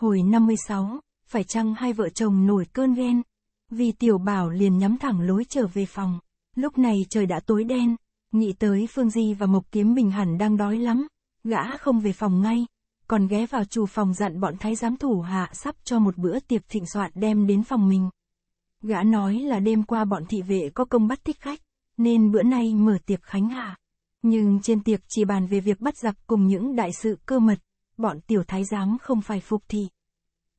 Hồi 56, phải chăng hai vợ chồng nổi cơn ghen? Vì tiểu bảo liền nhắm thẳng lối trở về phòng. Lúc này trời đã tối đen, nghĩ tới Phương Di và Mộc Kiếm Bình hẳn đang đói lắm. Gã không về phòng ngay, còn ghé vào chủ phòng dặn bọn thái giám thủ hạ sắp cho một bữa tiệc thịnh soạn đem đến phòng mình. Gã nói là đêm qua bọn thị vệ có công bắt thích khách, nên bữa nay mở tiệc khánh hạ. Nhưng trên tiệc chỉ bàn về việc bắt giặc cùng những đại sự cơ mật, bọn tiểu thái giám không phải phục thị.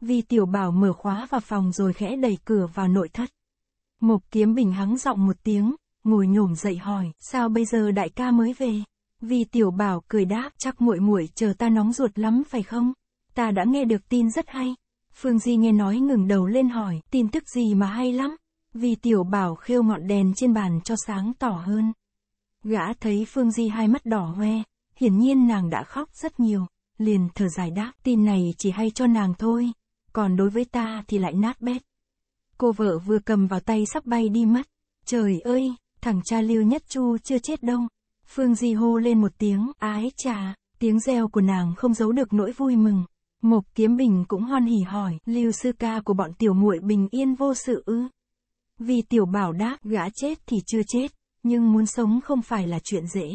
Vì tiểu bảo mở khóa vào phòng rồi khẽ đẩy cửa vào nội thất. Mộc kiếm bình hắng giọng một tiếng, ngồi nhổm dậy hỏi, sao bây giờ đại ca mới về? Vì tiểu bảo cười đáp, chắc muội muội chờ ta nóng ruột lắm phải không? Ta đã nghe được tin rất hay. Phương Di nghe nói ngừng đầu lên hỏi, tin tức gì mà hay lắm? Vì tiểu bảo khêu ngọn đèn trên bàn cho sáng tỏ hơn. Gã thấy Phương Di hai mắt đỏ hoe, hiển nhiên nàng đã khóc rất nhiều liền thở dài đáp tin này chỉ hay cho nàng thôi, còn đối với ta thì lại nát bét. Cô vợ vừa cầm vào tay sắp bay đi mất. Trời ơi, thằng cha lưu nhất chu chưa chết đông. Phương Di hô lên một tiếng, ái chà, tiếng reo của nàng không giấu được nỗi vui mừng. Mộc Kiếm Bình cũng hoan hỉ hỏi, lưu sư ca của bọn tiểu muội bình yên vô sự ư. Vì tiểu bảo đáp, gã chết thì chưa chết, nhưng muốn sống không phải là chuyện dễ.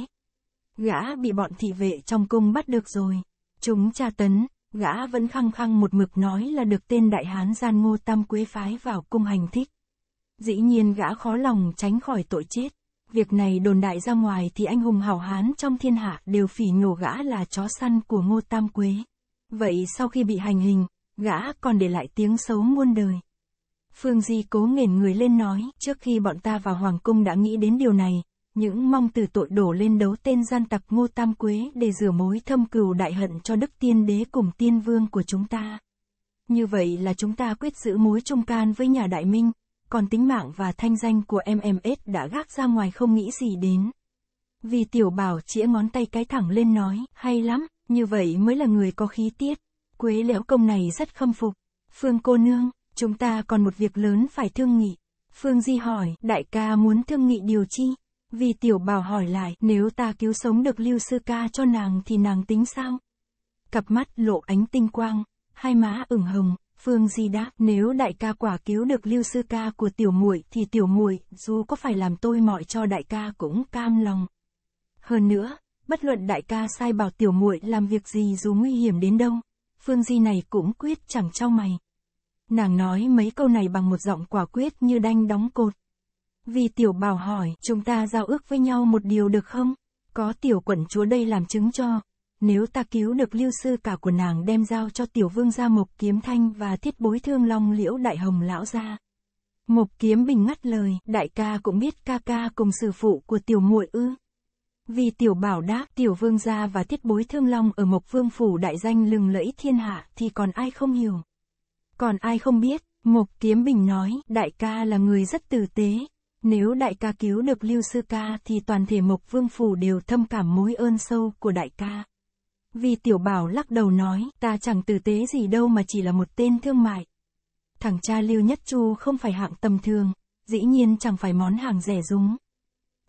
Gã bị bọn thị vệ trong cung bắt được rồi. Chúng tra tấn, gã vẫn khăng khăng một mực nói là được tên đại hán gian ngô tam quế phái vào cung hành thích. Dĩ nhiên gã khó lòng tránh khỏi tội chết. Việc này đồn đại ra ngoài thì anh hùng hảo hán trong thiên hạ đều phỉ nhổ gã là chó săn của ngô tam quế. Vậy sau khi bị hành hình, gã còn để lại tiếng xấu muôn đời. Phương Di cố nghển người lên nói, trước khi bọn ta vào Hoàng Cung đã nghĩ đến điều này, những mong từ tội đổ lên đấu tên gian tặc Ngô Tam Quế để rửa mối thâm cừu đại hận cho đức tiên đế cùng tiên vương của chúng ta. Như vậy là chúng ta quyết giữ mối trung can với nhà đại minh, còn tính mạng và thanh danh của MMS đã gác ra ngoài không nghĩ gì đến. Vì tiểu bảo chĩa ngón tay cái thẳng lên nói, hay lắm, như vậy mới là người có khí tiết. Quế lẽo công này rất khâm phục. Phương cô nương, chúng ta còn một việc lớn phải thương nghị. Phương Di hỏi, đại ca muốn thương nghị điều chi? Vì tiểu bảo hỏi lại, nếu ta cứu sống được Lưu Sư Ca cho nàng thì nàng tính sao? Cặp mắt lộ ánh tinh quang, hai má ửng hồng, Phương Di đáp, nếu đại ca quả cứu được Lưu Sư Ca của tiểu muội thì tiểu muội dù có phải làm tôi mọi cho đại ca cũng cam lòng. Hơn nữa, bất luận đại ca sai bảo tiểu muội làm việc gì dù nguy hiểm đến đâu, Phương Di này cũng quyết chẳng trao mày. Nàng nói mấy câu này bằng một giọng quả quyết như đanh đóng cột vì tiểu bảo hỏi, chúng ta giao ước với nhau một điều được không? Có tiểu quận chúa đây làm chứng cho. Nếu ta cứu được lưu sư cả của nàng đem giao cho tiểu vương gia mộc kiếm thanh và thiết bối thương long liễu đại hồng lão gia. Mộc kiếm bình ngắt lời, đại ca cũng biết ca ca cùng sư phụ của tiểu muội ư. Vì tiểu bảo đáp tiểu vương gia và thiết bối thương long ở mộc vương phủ đại danh lừng lẫy thiên hạ thì còn ai không hiểu. Còn ai không biết, mộc kiếm bình nói, đại ca là người rất tử tế, nếu đại ca cứu được Lưu Sư Ca thì toàn thể Mộc Vương Phủ đều thâm cảm mối ơn sâu của đại ca. Vì tiểu bảo lắc đầu nói, ta chẳng tử tế gì đâu mà chỉ là một tên thương mại. Thằng cha Lưu Nhất Chu không phải hạng tầm thường, dĩ nhiên chẳng phải món hàng rẻ rúng.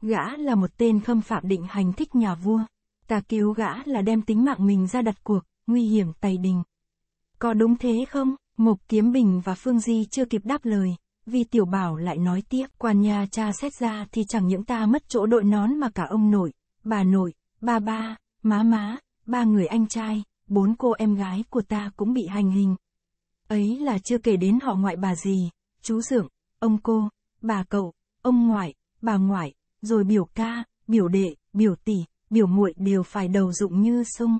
Gã là một tên khâm phạm định hành thích nhà vua. Ta cứu gã là đem tính mạng mình ra đặt cuộc, nguy hiểm tày đình. Có đúng thế không? Mục Kiếm Bình và Phương Di chưa kịp đáp lời, Vi Tiểu Bảo lại nói tiếp, quan nhà cha xét ra thì chẳng những ta mất chỗ đội nón mà cả ông nội, bà nội, ba ba, má má, ba người anh trai, bốn cô em gái của ta cũng bị hành hình. Ấy là chưa kể đến họ ngoại bà gì, chú dưỡng, ông cô, bà cậu, ông ngoại, bà ngoại, rồi biểu ca, biểu đệ, biểu tỷ, biểu muội đều phải đầu dụng như sung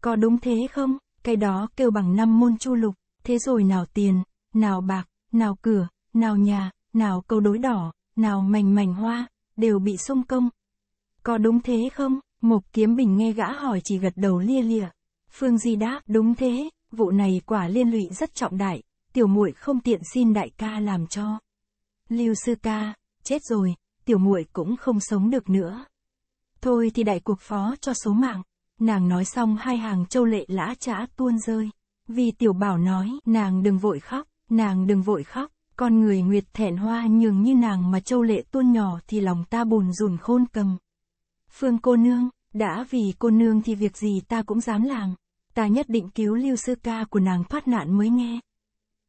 Có đúng thế không? Cái đó kêu bằng năm môn chu lục, thế rồi nào tiền, nào bạc, nào cửa, nào nhà, nào câu đối đỏ, nào mảnh mảnh hoa, đều bị xung công. Có đúng thế không? Mục Kiếm Bình nghe gã hỏi chỉ gật đầu lia lịa. Phương Di đáp, đúng thế, vụ này quả liên lụy rất trọng đại, tiểu muội không tiện xin đại ca làm cho. Lưu sư ca, chết rồi, tiểu muội cũng không sống được nữa. Thôi thì đại cuộc phó cho số mạng. Nàng nói xong hai hàng châu lệ lã chã tuôn rơi. Vì tiểu bảo nói, nàng đừng vội khóc, nàng đừng vội khóc. Con người nguyệt thẹn hoa nhường như nàng mà châu lệ tuôn nhỏ thì lòng ta bồn rùn khôn cầm. Phương cô nương, đã vì cô nương thì việc gì ta cũng dám làm. Ta nhất định cứu lưu sư ca của nàng thoát nạn mới nghe.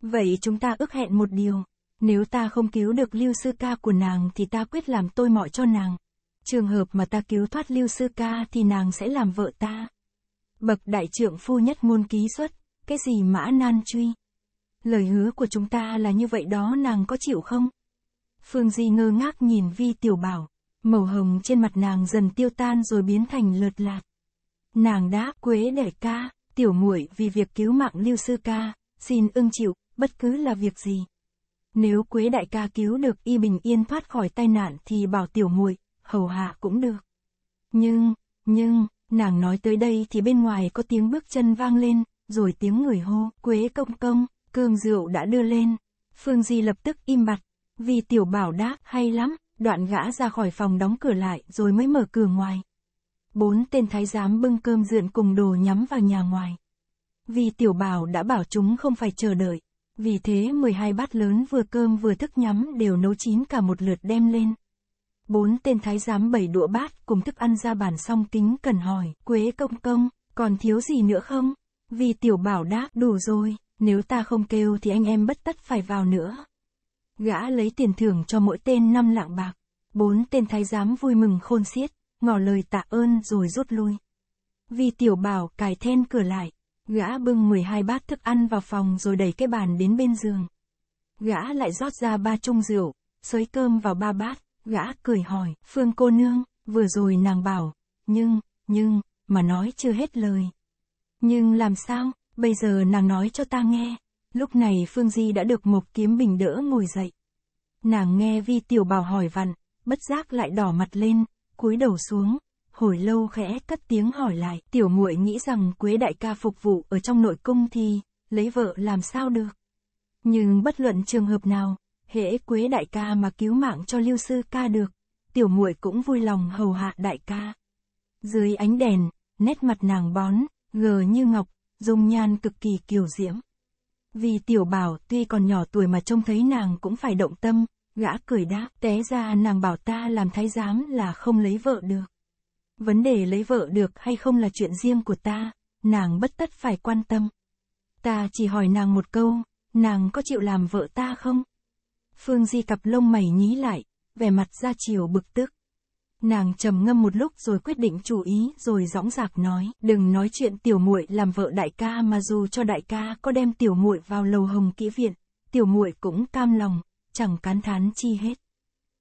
Vậy chúng ta ước hẹn một điều. Nếu ta không cứu được lưu sư ca của nàng thì ta quyết làm tôi mọi cho nàng. Trường hợp mà ta cứu thoát lưu sư ca thì nàng sẽ làm vợ ta. Bậc đại trưởng phu nhất môn ký xuất, cái gì mã nan truy. Lời hứa của chúng ta là như vậy đó nàng có chịu không? Phương Di ngơ ngác nhìn Vi Tiểu Bảo, màu hồng trên mặt nàng dần tiêu tan rồi biến thành lợt lạt. Nàng đã quế đẻ ca, tiểu muội vì việc cứu mạng lưu sư ca, xin ưng chịu, bất cứ là việc gì. Nếu quế đại ca cứu được y bình yên thoát khỏi tai nạn thì bảo tiểu muội hầu hạ cũng được. Nhưng, nhưng, nàng nói tới đây thì bên ngoài có tiếng bước chân vang lên, rồi tiếng người hô, quế công công cơm rượu đã đưa lên. Phương Di lập tức im bặt, vì tiểu bảo đáp hay lắm, đoạn gã ra khỏi phòng đóng cửa lại rồi mới mở cửa ngoài. Bốn tên thái giám bưng cơm rượu cùng đồ nhắm vào nhà ngoài. Vì tiểu bảo đã bảo chúng không phải chờ đợi, vì thế 12 bát lớn vừa cơm vừa thức nhắm đều nấu chín cả một lượt đem lên. Bốn tên thái giám bảy đũa bát cùng thức ăn ra bàn xong kính cần hỏi, Quế công công, còn thiếu gì nữa không? Vì tiểu bảo đáp đủ rồi. Nếu ta không kêu thì anh em bất tất phải vào nữa. Gã lấy tiền thưởng cho mỗi tên năm lạng bạc. Bốn tên thái giám vui mừng khôn xiết, ngỏ lời tạ ơn rồi rút lui. Vì tiểu bảo cài then cửa lại, gã bưng 12 bát thức ăn vào phòng rồi đẩy cái bàn đến bên giường. Gã lại rót ra ba chung rượu, xới cơm vào ba bát, gã cười hỏi, Phương cô nương, vừa rồi nàng bảo, nhưng, nhưng, mà nói chưa hết lời. Nhưng làm sao, Bây giờ nàng nói cho ta nghe. Lúc này Phương Di đã được Mộc Kiếm Bình đỡ ngồi dậy. Nàng nghe Vi Tiểu Bảo hỏi vặn, bất giác lại đỏ mặt lên, cúi đầu xuống, hồi lâu khẽ cất tiếng hỏi lại. Tiểu muội nghĩ rằng Quế đại ca phục vụ ở trong nội cung thì, lấy vợ làm sao được. Nhưng bất luận trường hợp nào, hễ Quế đại ca mà cứu mạng cho Lưu sư ca được, tiểu muội cũng vui lòng hầu hạ đại ca. Dưới ánh đèn, nét mặt nàng bón, gờ như ngọc, dung nhan cực kỳ kiều diễm. Vì tiểu bảo tuy còn nhỏ tuổi mà trông thấy nàng cũng phải động tâm, gã cười đáp, té ra nàng bảo ta làm thái giám là không lấy vợ được. Vấn đề lấy vợ được hay không là chuyện riêng của ta, nàng bất tất phải quan tâm. Ta chỉ hỏi nàng một câu, nàng có chịu làm vợ ta không? Phương Di cặp lông mày nhí lại, vẻ mặt ra chiều bực tức. Nàng trầm ngâm một lúc rồi quyết định chủ ý, rồi dõng dạc nói, đừng nói chuyện tiểu muội làm vợ đại ca mà dù cho đại ca có đem tiểu muội vào lầu hồng kỹ viện, tiểu muội cũng cam lòng, chẳng cán thán chi hết.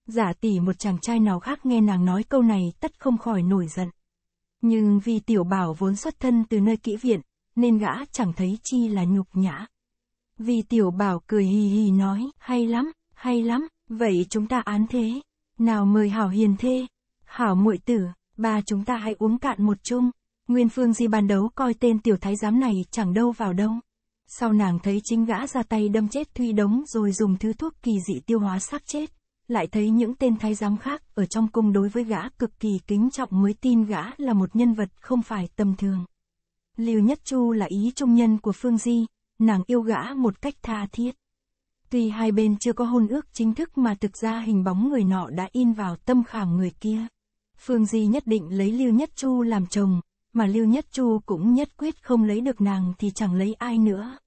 Giả tỷ một chàng trai nào khác nghe nàng nói câu này tất không khỏi nổi giận. Nhưng vì tiểu bảo vốn xuất thân từ nơi kỹ viện, nên gã chẳng thấy chi là nhục nhã. Vì tiểu bảo cười hì hì nói, hay lắm, hay lắm, vậy chúng ta án thế. Nào mời hảo hiền thê, Hảo muội tử, ba chúng ta hãy uống cạn một chung. Nguyên Phương Di ban đấu coi tên tiểu thái giám này chẳng đâu vào đâu. Sau nàng thấy chính gã ra tay đâm chết Thuy Đống rồi dùng thứ thuốc kỳ dị tiêu hóa xác chết. Lại thấy những tên thái giám khác ở trong cung đối với gã cực kỳ kính trọng mới tin gã là một nhân vật không phải tầm thường. Lưu Nhất Chu là ý trung nhân của Phương Di, nàng yêu gã một cách tha thiết. Tuy hai bên chưa có hôn ước chính thức mà thực ra hình bóng người nọ đã in vào tâm khảm người kia. Phương Di nhất định lấy Lưu Nhất Chu làm chồng, mà Lưu Nhất Chu cũng nhất quyết không lấy được nàng thì chẳng lấy ai nữa.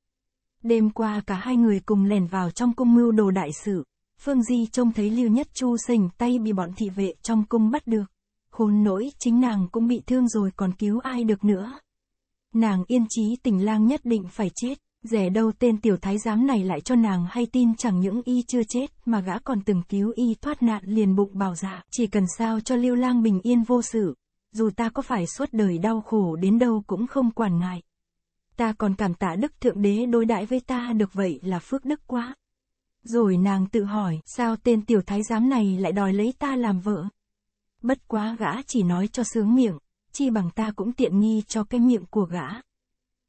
Đêm qua cả hai người cùng lẻn vào trong cung mưu đồ đại sự, Phương Di trông thấy Lưu Nhất Chu sành tay bị bọn thị vệ trong cung bắt được. Khốn nỗi chính nàng cũng bị thương rồi còn cứu ai được nữa. Nàng yên chí tình lang nhất định phải chết. Rẻ đâu tên tiểu thái giám này lại cho nàng hay tin chẳng những y chưa chết, mà gã còn từng cứu y thoát nạn liền bụng bảo dạ, chỉ cần sao cho lưu lang bình yên vô sự, dù ta có phải suốt đời đau khổ đến đâu cũng không quản ngại. Ta còn cảm tạ đức thượng đế đối đãi với ta được vậy là phước đức quá. Rồi nàng tự hỏi, sao tên tiểu thái giám này lại đòi lấy ta làm vợ? Bất quá gã chỉ nói cho sướng miệng, chi bằng ta cũng tiện nghi cho cái miệng của gã.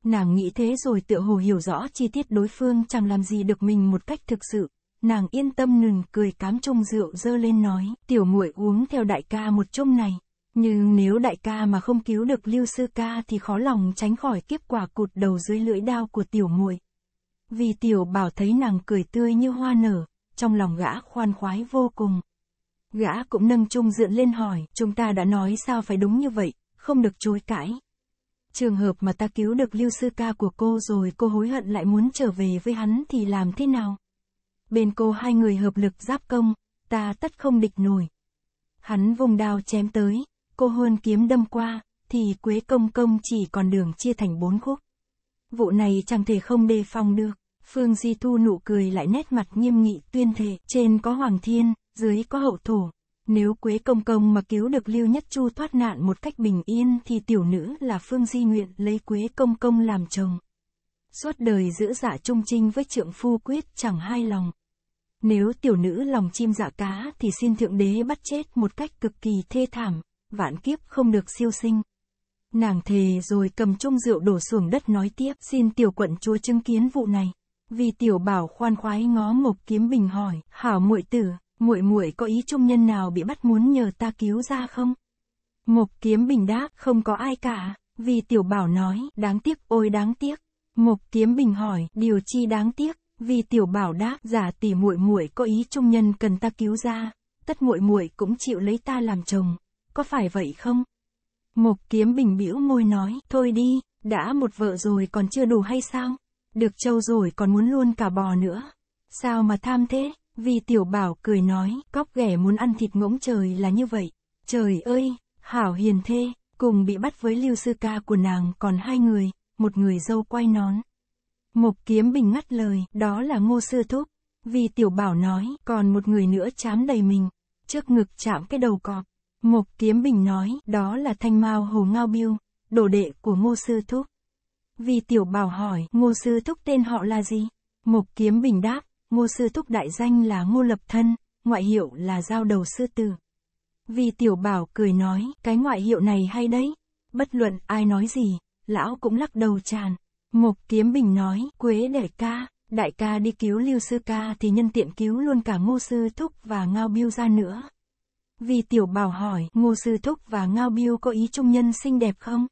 Nàng nghĩ thế rồi tựa hồ hiểu rõ chi tiết đối phương chẳng làm gì được mình một cách thực sự. Nàng yên tâm ngừng cười cám chung rượu dơ lên nói, tiểu muội uống theo đại ca một chung này. Nhưng nếu đại ca mà không cứu được lưu sư ca thì khó lòng tránh khỏi kiếp quả cụt đầu dưới lưỡi đao của tiểu muội. Vì tiểu bảo thấy nàng cười tươi như hoa nở, trong lòng gã khoan khoái vô cùng. Gã cũng nâng chung dượn lên hỏi, chúng ta đã nói sao phải đúng như vậy, không được chối cãi trường hợp mà ta cứu được Lưu Sư Ca của cô rồi cô hối hận lại muốn trở về với hắn thì làm thế nào? Bên cô hai người hợp lực giáp công, ta tất không địch nổi. Hắn vùng đao chém tới, cô hơn kiếm đâm qua, thì Quế Công Công chỉ còn đường chia thành bốn khúc. Vụ này chẳng thể không đề phòng được. Phương Di Thu nụ cười lại nét mặt nghiêm nghị tuyên thệ, trên có Hoàng Thiên, dưới có Hậu Thổ, nếu Quế Công Công mà cứu được Lưu Nhất Chu thoát nạn một cách bình yên thì tiểu nữ là Phương Di nguyện lấy Quế Công Công làm chồng. Suốt đời giữ dạ trung trinh với trượng phu quyết chẳng hai lòng. Nếu tiểu nữ lòng chim dạ cá thì xin Thượng Đế bắt chết một cách cực kỳ thê thảm, vạn kiếp không được siêu sinh. Nàng thề rồi cầm chung rượu đổ xuống đất nói tiếp xin tiểu quận chúa chứng kiến vụ này. Vì tiểu bảo khoan khoái ngó ngục kiếm bình hỏi, hảo muội tử, muội muội có ý trung nhân nào bị bắt muốn nhờ ta cứu ra không? Mộc Kiếm Bình đáp, không có ai cả, vì Tiểu Bảo nói, đáng tiếc, ôi đáng tiếc. Mộc Kiếm Bình hỏi, điều chi đáng tiếc? Vì Tiểu Bảo đáp, giả tỷ muội muội có ý trung nhân cần ta cứu ra, tất muội muội cũng chịu lấy ta làm chồng, có phải vậy không? Mộc Kiếm Bình bĩu môi nói, thôi đi, đã một vợ rồi còn chưa đủ hay sao? Được trâu rồi còn muốn luôn cả bò nữa. Sao mà tham thế? Vì tiểu bảo cười nói, cóc ghẻ muốn ăn thịt ngỗng trời là như vậy. Trời ơi, hảo hiền thê, cùng bị bắt với lưu sư ca của nàng còn hai người, một người dâu quay nón. Mộc kiếm bình ngắt lời, đó là ngô sư thúc. Vì tiểu bảo nói, còn một người nữa chám đầy mình, trước ngực chạm cái đầu cọp. Mộc kiếm bình nói, đó là thanh mao hồ ngao biêu, đồ đệ của ngô sư thúc. Vì tiểu bảo hỏi, ngô sư thúc tên họ là gì? Mộc kiếm bình đáp, Ngô Sư Thúc đại danh là Ngô Lập Thân, ngoại hiệu là Giao Đầu Sư Tử. Vì Tiểu Bảo cười nói, cái ngoại hiệu này hay đấy. Bất luận ai nói gì, lão cũng lắc đầu tràn. Mộc Kiếm Bình nói, Quế để ca, đại ca đi cứu Lưu Sư Ca thì nhân tiện cứu luôn cả Ngô Sư Thúc và Ngao Biêu ra nữa. Vì Tiểu Bảo hỏi, Ngô Sư Thúc và Ngao Biêu có ý trung nhân xinh đẹp không?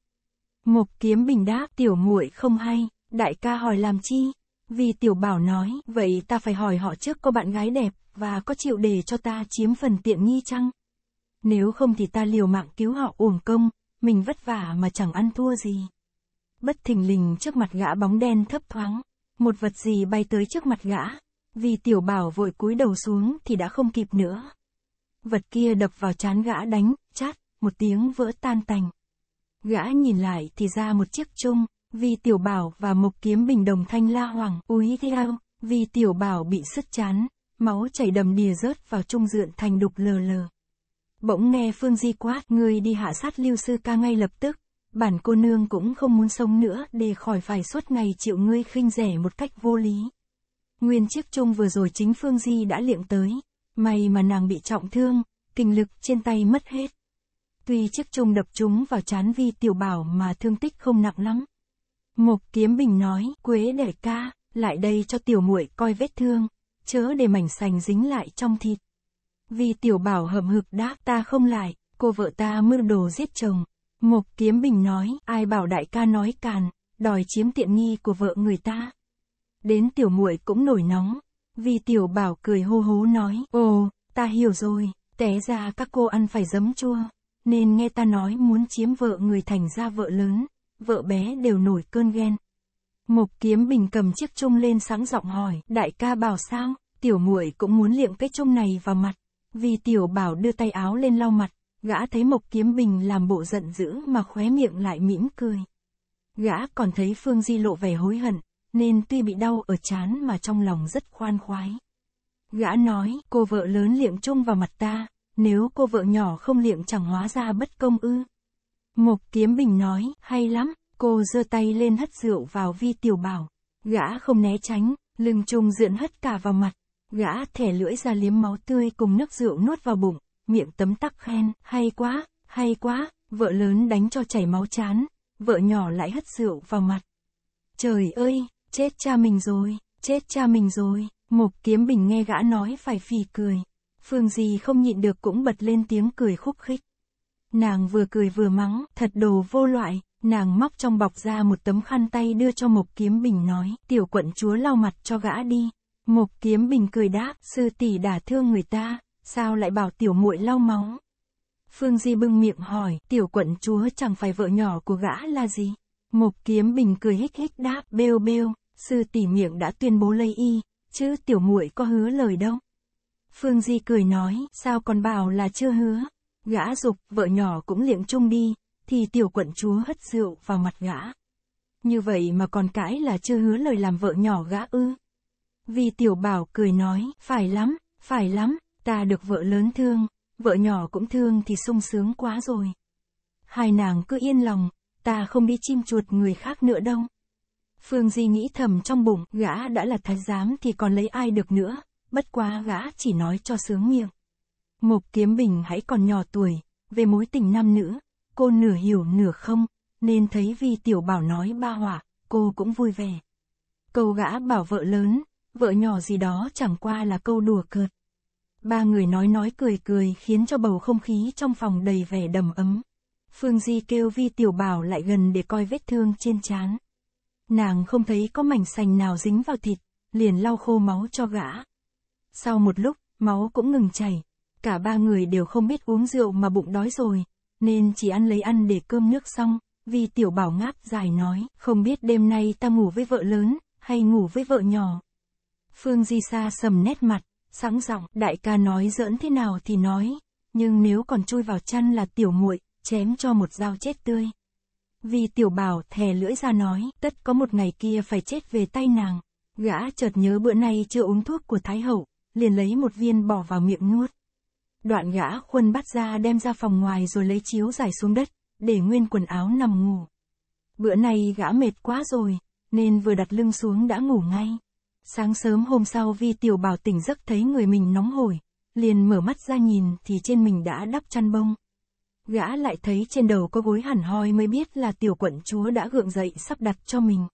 Mộc Kiếm Bình đáp, Tiểu muội không hay, đại ca hỏi làm chi? Vì tiểu bảo nói, vậy ta phải hỏi họ trước có bạn gái đẹp, và có chịu để cho ta chiếm phần tiện nghi chăng? Nếu không thì ta liều mạng cứu họ uổng công, mình vất vả mà chẳng ăn thua gì. Bất thình lình trước mặt gã bóng đen thấp thoáng, một vật gì bay tới trước mặt gã, vì tiểu bảo vội cúi đầu xuống thì đã không kịp nữa. Vật kia đập vào chán gã đánh, chát, một tiếng vỡ tan tành. Gã nhìn lại thì ra một chiếc chung, vì Tiểu Bảo và Mộc Kiếm Bình đồng thanh la hoàng, úi theo, vì Tiểu Bảo bị sứt chán, máu chảy đầm đìa rớt vào trung dượn thành đục lờ lờ. Bỗng nghe Phương Di quát, ngươi đi hạ sát Lưu Sư Ca ngay lập tức, bản cô nương cũng không muốn sống nữa để khỏi phải suốt ngày chịu ngươi khinh rẻ một cách vô lý. Nguyên chiếc trung vừa rồi chính Phương Di đã liệm tới, may mà nàng bị trọng thương, kinh lực trên tay mất hết. Tuy chiếc trung đập chúng vào chán vi tiểu bảo mà thương tích không nặng lắm. Mục Kiếm Bình nói, Quế đại ca, lại đây cho tiểu muội coi vết thương, chớ để mảnh sành dính lại trong thịt. Vì tiểu bảo hậm hực đáp ta không lại, cô vợ ta mưu đồ giết chồng. Mục Kiếm Bình nói, ai bảo đại ca nói càn, đòi chiếm tiện nghi của vợ người ta. Đến tiểu muội cũng nổi nóng, vì tiểu bảo cười hô hố nói, ồ, ta hiểu rồi, té ra các cô ăn phải giấm chua, nên nghe ta nói muốn chiếm vợ người thành ra vợ lớn, vợ bé đều nổi cơn ghen. Mộc kiếm bình cầm chiếc chum lên sáng giọng hỏi, đại ca bảo sao, tiểu muội cũng muốn liệm cái chum này vào mặt. Vì tiểu bảo đưa tay áo lên lau mặt, gã thấy mộc kiếm bình làm bộ giận dữ mà khóe miệng lại mỉm cười. Gã còn thấy Phương Di lộ vẻ hối hận, nên tuy bị đau ở chán mà trong lòng rất khoan khoái. Gã nói, cô vợ lớn liệm chung vào mặt ta, nếu cô vợ nhỏ không liệm chẳng hóa ra bất công ư. Mục Kiếm Bình nói, hay lắm, cô giơ tay lên hất rượu vào vi tiểu bảo. Gã không né tránh, lưng trung dượn hất cả vào mặt. Gã thẻ lưỡi ra liếm máu tươi cùng nước rượu nuốt vào bụng, miệng tấm tắc khen, hay quá, hay quá, vợ lớn đánh cho chảy máu chán, vợ nhỏ lại hất rượu vào mặt. Trời ơi, chết cha mình rồi, chết cha mình rồi, Mục Kiếm Bình nghe gã nói phải phì cười. Phương gì không nhịn được cũng bật lên tiếng cười khúc khích. Nàng vừa cười vừa mắng, thật đồ vô loại, nàng móc trong bọc ra một tấm khăn tay đưa cho Mộc Kiếm Bình nói, tiểu quận chúa lau mặt cho gã đi. Mộc Kiếm Bình cười đáp, sư tỷ đả thương người ta, sao lại bảo tiểu muội lau móng. Phương Di bưng miệng hỏi, tiểu quận chúa chẳng phải vợ nhỏ của gã là gì? Mộc Kiếm Bình cười hích hích đáp, bêu bêu, sư tỷ miệng đã tuyên bố lấy y, chứ tiểu muội có hứa lời đâu. Phương Di cười nói, sao còn bảo là chưa hứa gã dục, vợ nhỏ cũng liệm chung đi, thì tiểu quận chúa hất rượu vào mặt gã. Như vậy mà còn cãi là chưa hứa lời làm vợ nhỏ gã ư. Vì tiểu bảo cười nói, phải lắm, phải lắm, ta được vợ lớn thương, vợ nhỏ cũng thương thì sung sướng quá rồi. Hai nàng cứ yên lòng, ta không đi chim chuột người khác nữa đâu. Phương Di nghĩ thầm trong bụng, gã đã là thái giám thì còn lấy ai được nữa, bất quá gã chỉ nói cho sướng miệng. Mục Kiếm Bình hãy còn nhỏ tuổi, về mối tình nam nữ, cô nửa hiểu nửa không, nên thấy Vi Tiểu Bảo nói ba hỏa, cô cũng vui vẻ. Câu gã bảo vợ lớn, vợ nhỏ gì đó chẳng qua là câu đùa cợt. Ba người nói nói cười cười khiến cho bầu không khí trong phòng đầy vẻ đầm ấm. Phương Di kêu Vi Tiểu Bảo lại gần để coi vết thương trên trán. Nàng không thấy có mảnh sành nào dính vào thịt, liền lau khô máu cho gã. Sau một lúc, máu cũng ngừng chảy, cả ba người đều không biết uống rượu mà bụng đói rồi, nên chỉ ăn lấy ăn để cơm nước xong, vì tiểu bảo ngáp dài nói, không biết đêm nay ta ngủ với vợ lớn, hay ngủ với vợ nhỏ. Phương Di Sa sầm nét mặt, sẵn giọng, đại ca nói giỡn thế nào thì nói, nhưng nếu còn chui vào chăn là tiểu muội chém cho một dao chết tươi. Vì tiểu bảo thè lưỡi ra nói, tất có một ngày kia phải chết về tay nàng. Gã chợt nhớ bữa nay chưa uống thuốc của Thái Hậu, liền lấy một viên bỏ vào miệng nuốt. Đoạn gã khuân bắt ra đem ra phòng ngoài rồi lấy chiếu giải xuống đất, để nguyên quần áo nằm ngủ. Bữa nay gã mệt quá rồi, nên vừa đặt lưng xuống đã ngủ ngay. Sáng sớm hôm sau Vi Tiểu Bảo tỉnh giấc thấy người mình nóng hổi, liền mở mắt ra nhìn thì trên mình đã đắp chăn bông. Gã lại thấy trên đầu có gối hẳn hoi mới biết là tiểu quận chúa đã gượng dậy sắp đặt cho mình.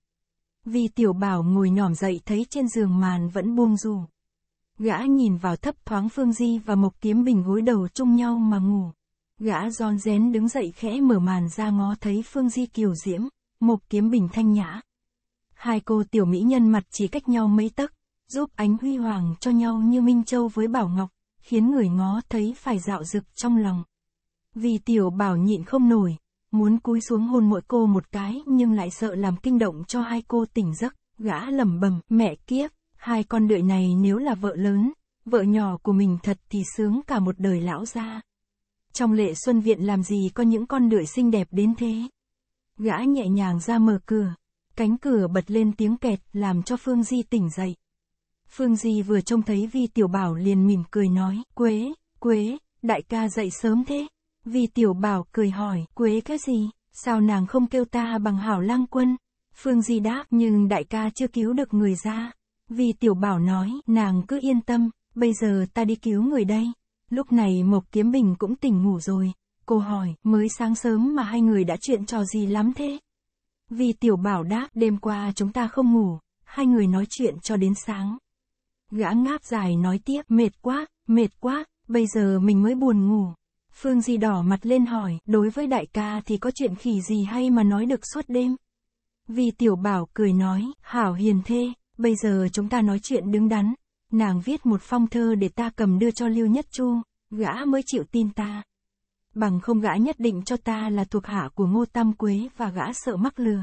Vi Tiểu Bảo ngồi nhỏm dậy thấy trên giường màn vẫn buông rủ. Gã nhìn vào thấp thoáng Phương Di và Mộc Kiếm Bình gối đầu chung nhau mà ngủ. Gã ron rén đứng dậy khẽ mở màn ra ngó thấy Phương Di kiều diễm, Mộc Kiếm Bình thanh nhã. Hai cô tiểu mỹ nhân mặt chỉ cách nhau mấy tấc, giúp ánh huy hoàng cho nhau như Minh Châu với Bảo Ngọc, khiến người ngó thấy phải dạo rực trong lòng. Vì tiểu bảo nhịn không nổi, muốn cúi xuống hôn mỗi cô một cái nhưng lại sợ làm kinh động cho hai cô tỉnh giấc, gã lẩm bẩm mẹ kiếp hai con đợi này nếu là vợ lớn, vợ nhỏ của mình thật thì sướng cả một đời lão gia. Trong lệ xuân viện làm gì có những con đợi xinh đẹp đến thế? Gã nhẹ nhàng ra mở cửa, cánh cửa bật lên tiếng kẹt làm cho Phương Di tỉnh dậy. Phương Di vừa trông thấy Vi Tiểu Bảo liền mỉm cười nói, Quế, Quế, đại ca dậy sớm thế. Vi Tiểu Bảo cười hỏi, Quế cái gì, sao nàng không kêu ta bằng hảo lang quân? Phương Di đáp, nhưng đại ca chưa cứu được người ra. Vì tiểu bảo nói, nàng cứ yên tâm, bây giờ ta đi cứu người đây. Lúc này Mộc Kiếm Bình cũng tỉnh ngủ rồi. Cô hỏi, mới sáng sớm mà hai người đã chuyện trò gì lắm thế? Vì tiểu bảo đáp, đêm qua chúng ta không ngủ, hai người nói chuyện cho đến sáng. Gã ngáp dài nói tiếp, mệt quá, mệt quá, bây giờ mình mới buồn ngủ. Phương Di đỏ mặt lên hỏi, đối với đại ca thì có chuyện khỉ gì hay mà nói được suốt đêm? Vì tiểu bảo cười nói, hảo hiền thê, Bây giờ chúng ta nói chuyện đứng đắn, nàng viết một phong thơ để ta cầm đưa cho Lưu Nhất Chu, gã mới chịu tin ta. Bằng không gã nhất định cho ta là thuộc hạ của Ngô Tam Quế và gã sợ mắc lừa.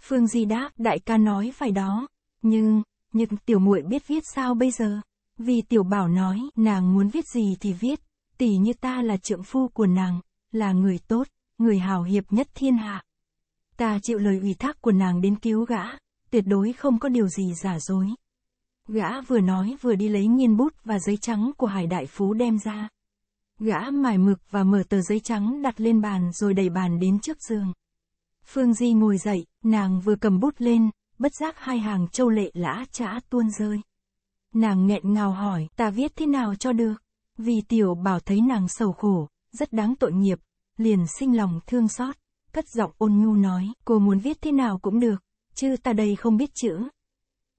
Phương Di đáp, đại ca nói phải đó, nhưng, nhưng tiểu muội biết viết sao bây giờ? Vì tiểu bảo nói, nàng muốn viết gì thì viết, tỷ như ta là trượng phu của nàng, là người tốt, người hào hiệp nhất thiên hạ. Ta chịu lời ủy thác của nàng đến cứu gã, tuyệt đối không có điều gì giả dối. Gã vừa nói vừa đi lấy nghiên bút và giấy trắng của Hải Đại Phú đem ra. Gã mài mực và mở tờ giấy trắng đặt lên bàn rồi đẩy bàn đến trước giường. Phương Di ngồi dậy, nàng vừa cầm bút lên, bất giác hai hàng châu lệ lã trã tuôn rơi. Nàng nghẹn ngào hỏi, ta viết thế nào cho được? Vì tiểu bảo thấy nàng sầu khổ, rất đáng tội nghiệp, liền sinh lòng thương xót, cất giọng ôn nhu nói, cô muốn viết thế nào cũng được, chứ ta đây không biết chữ.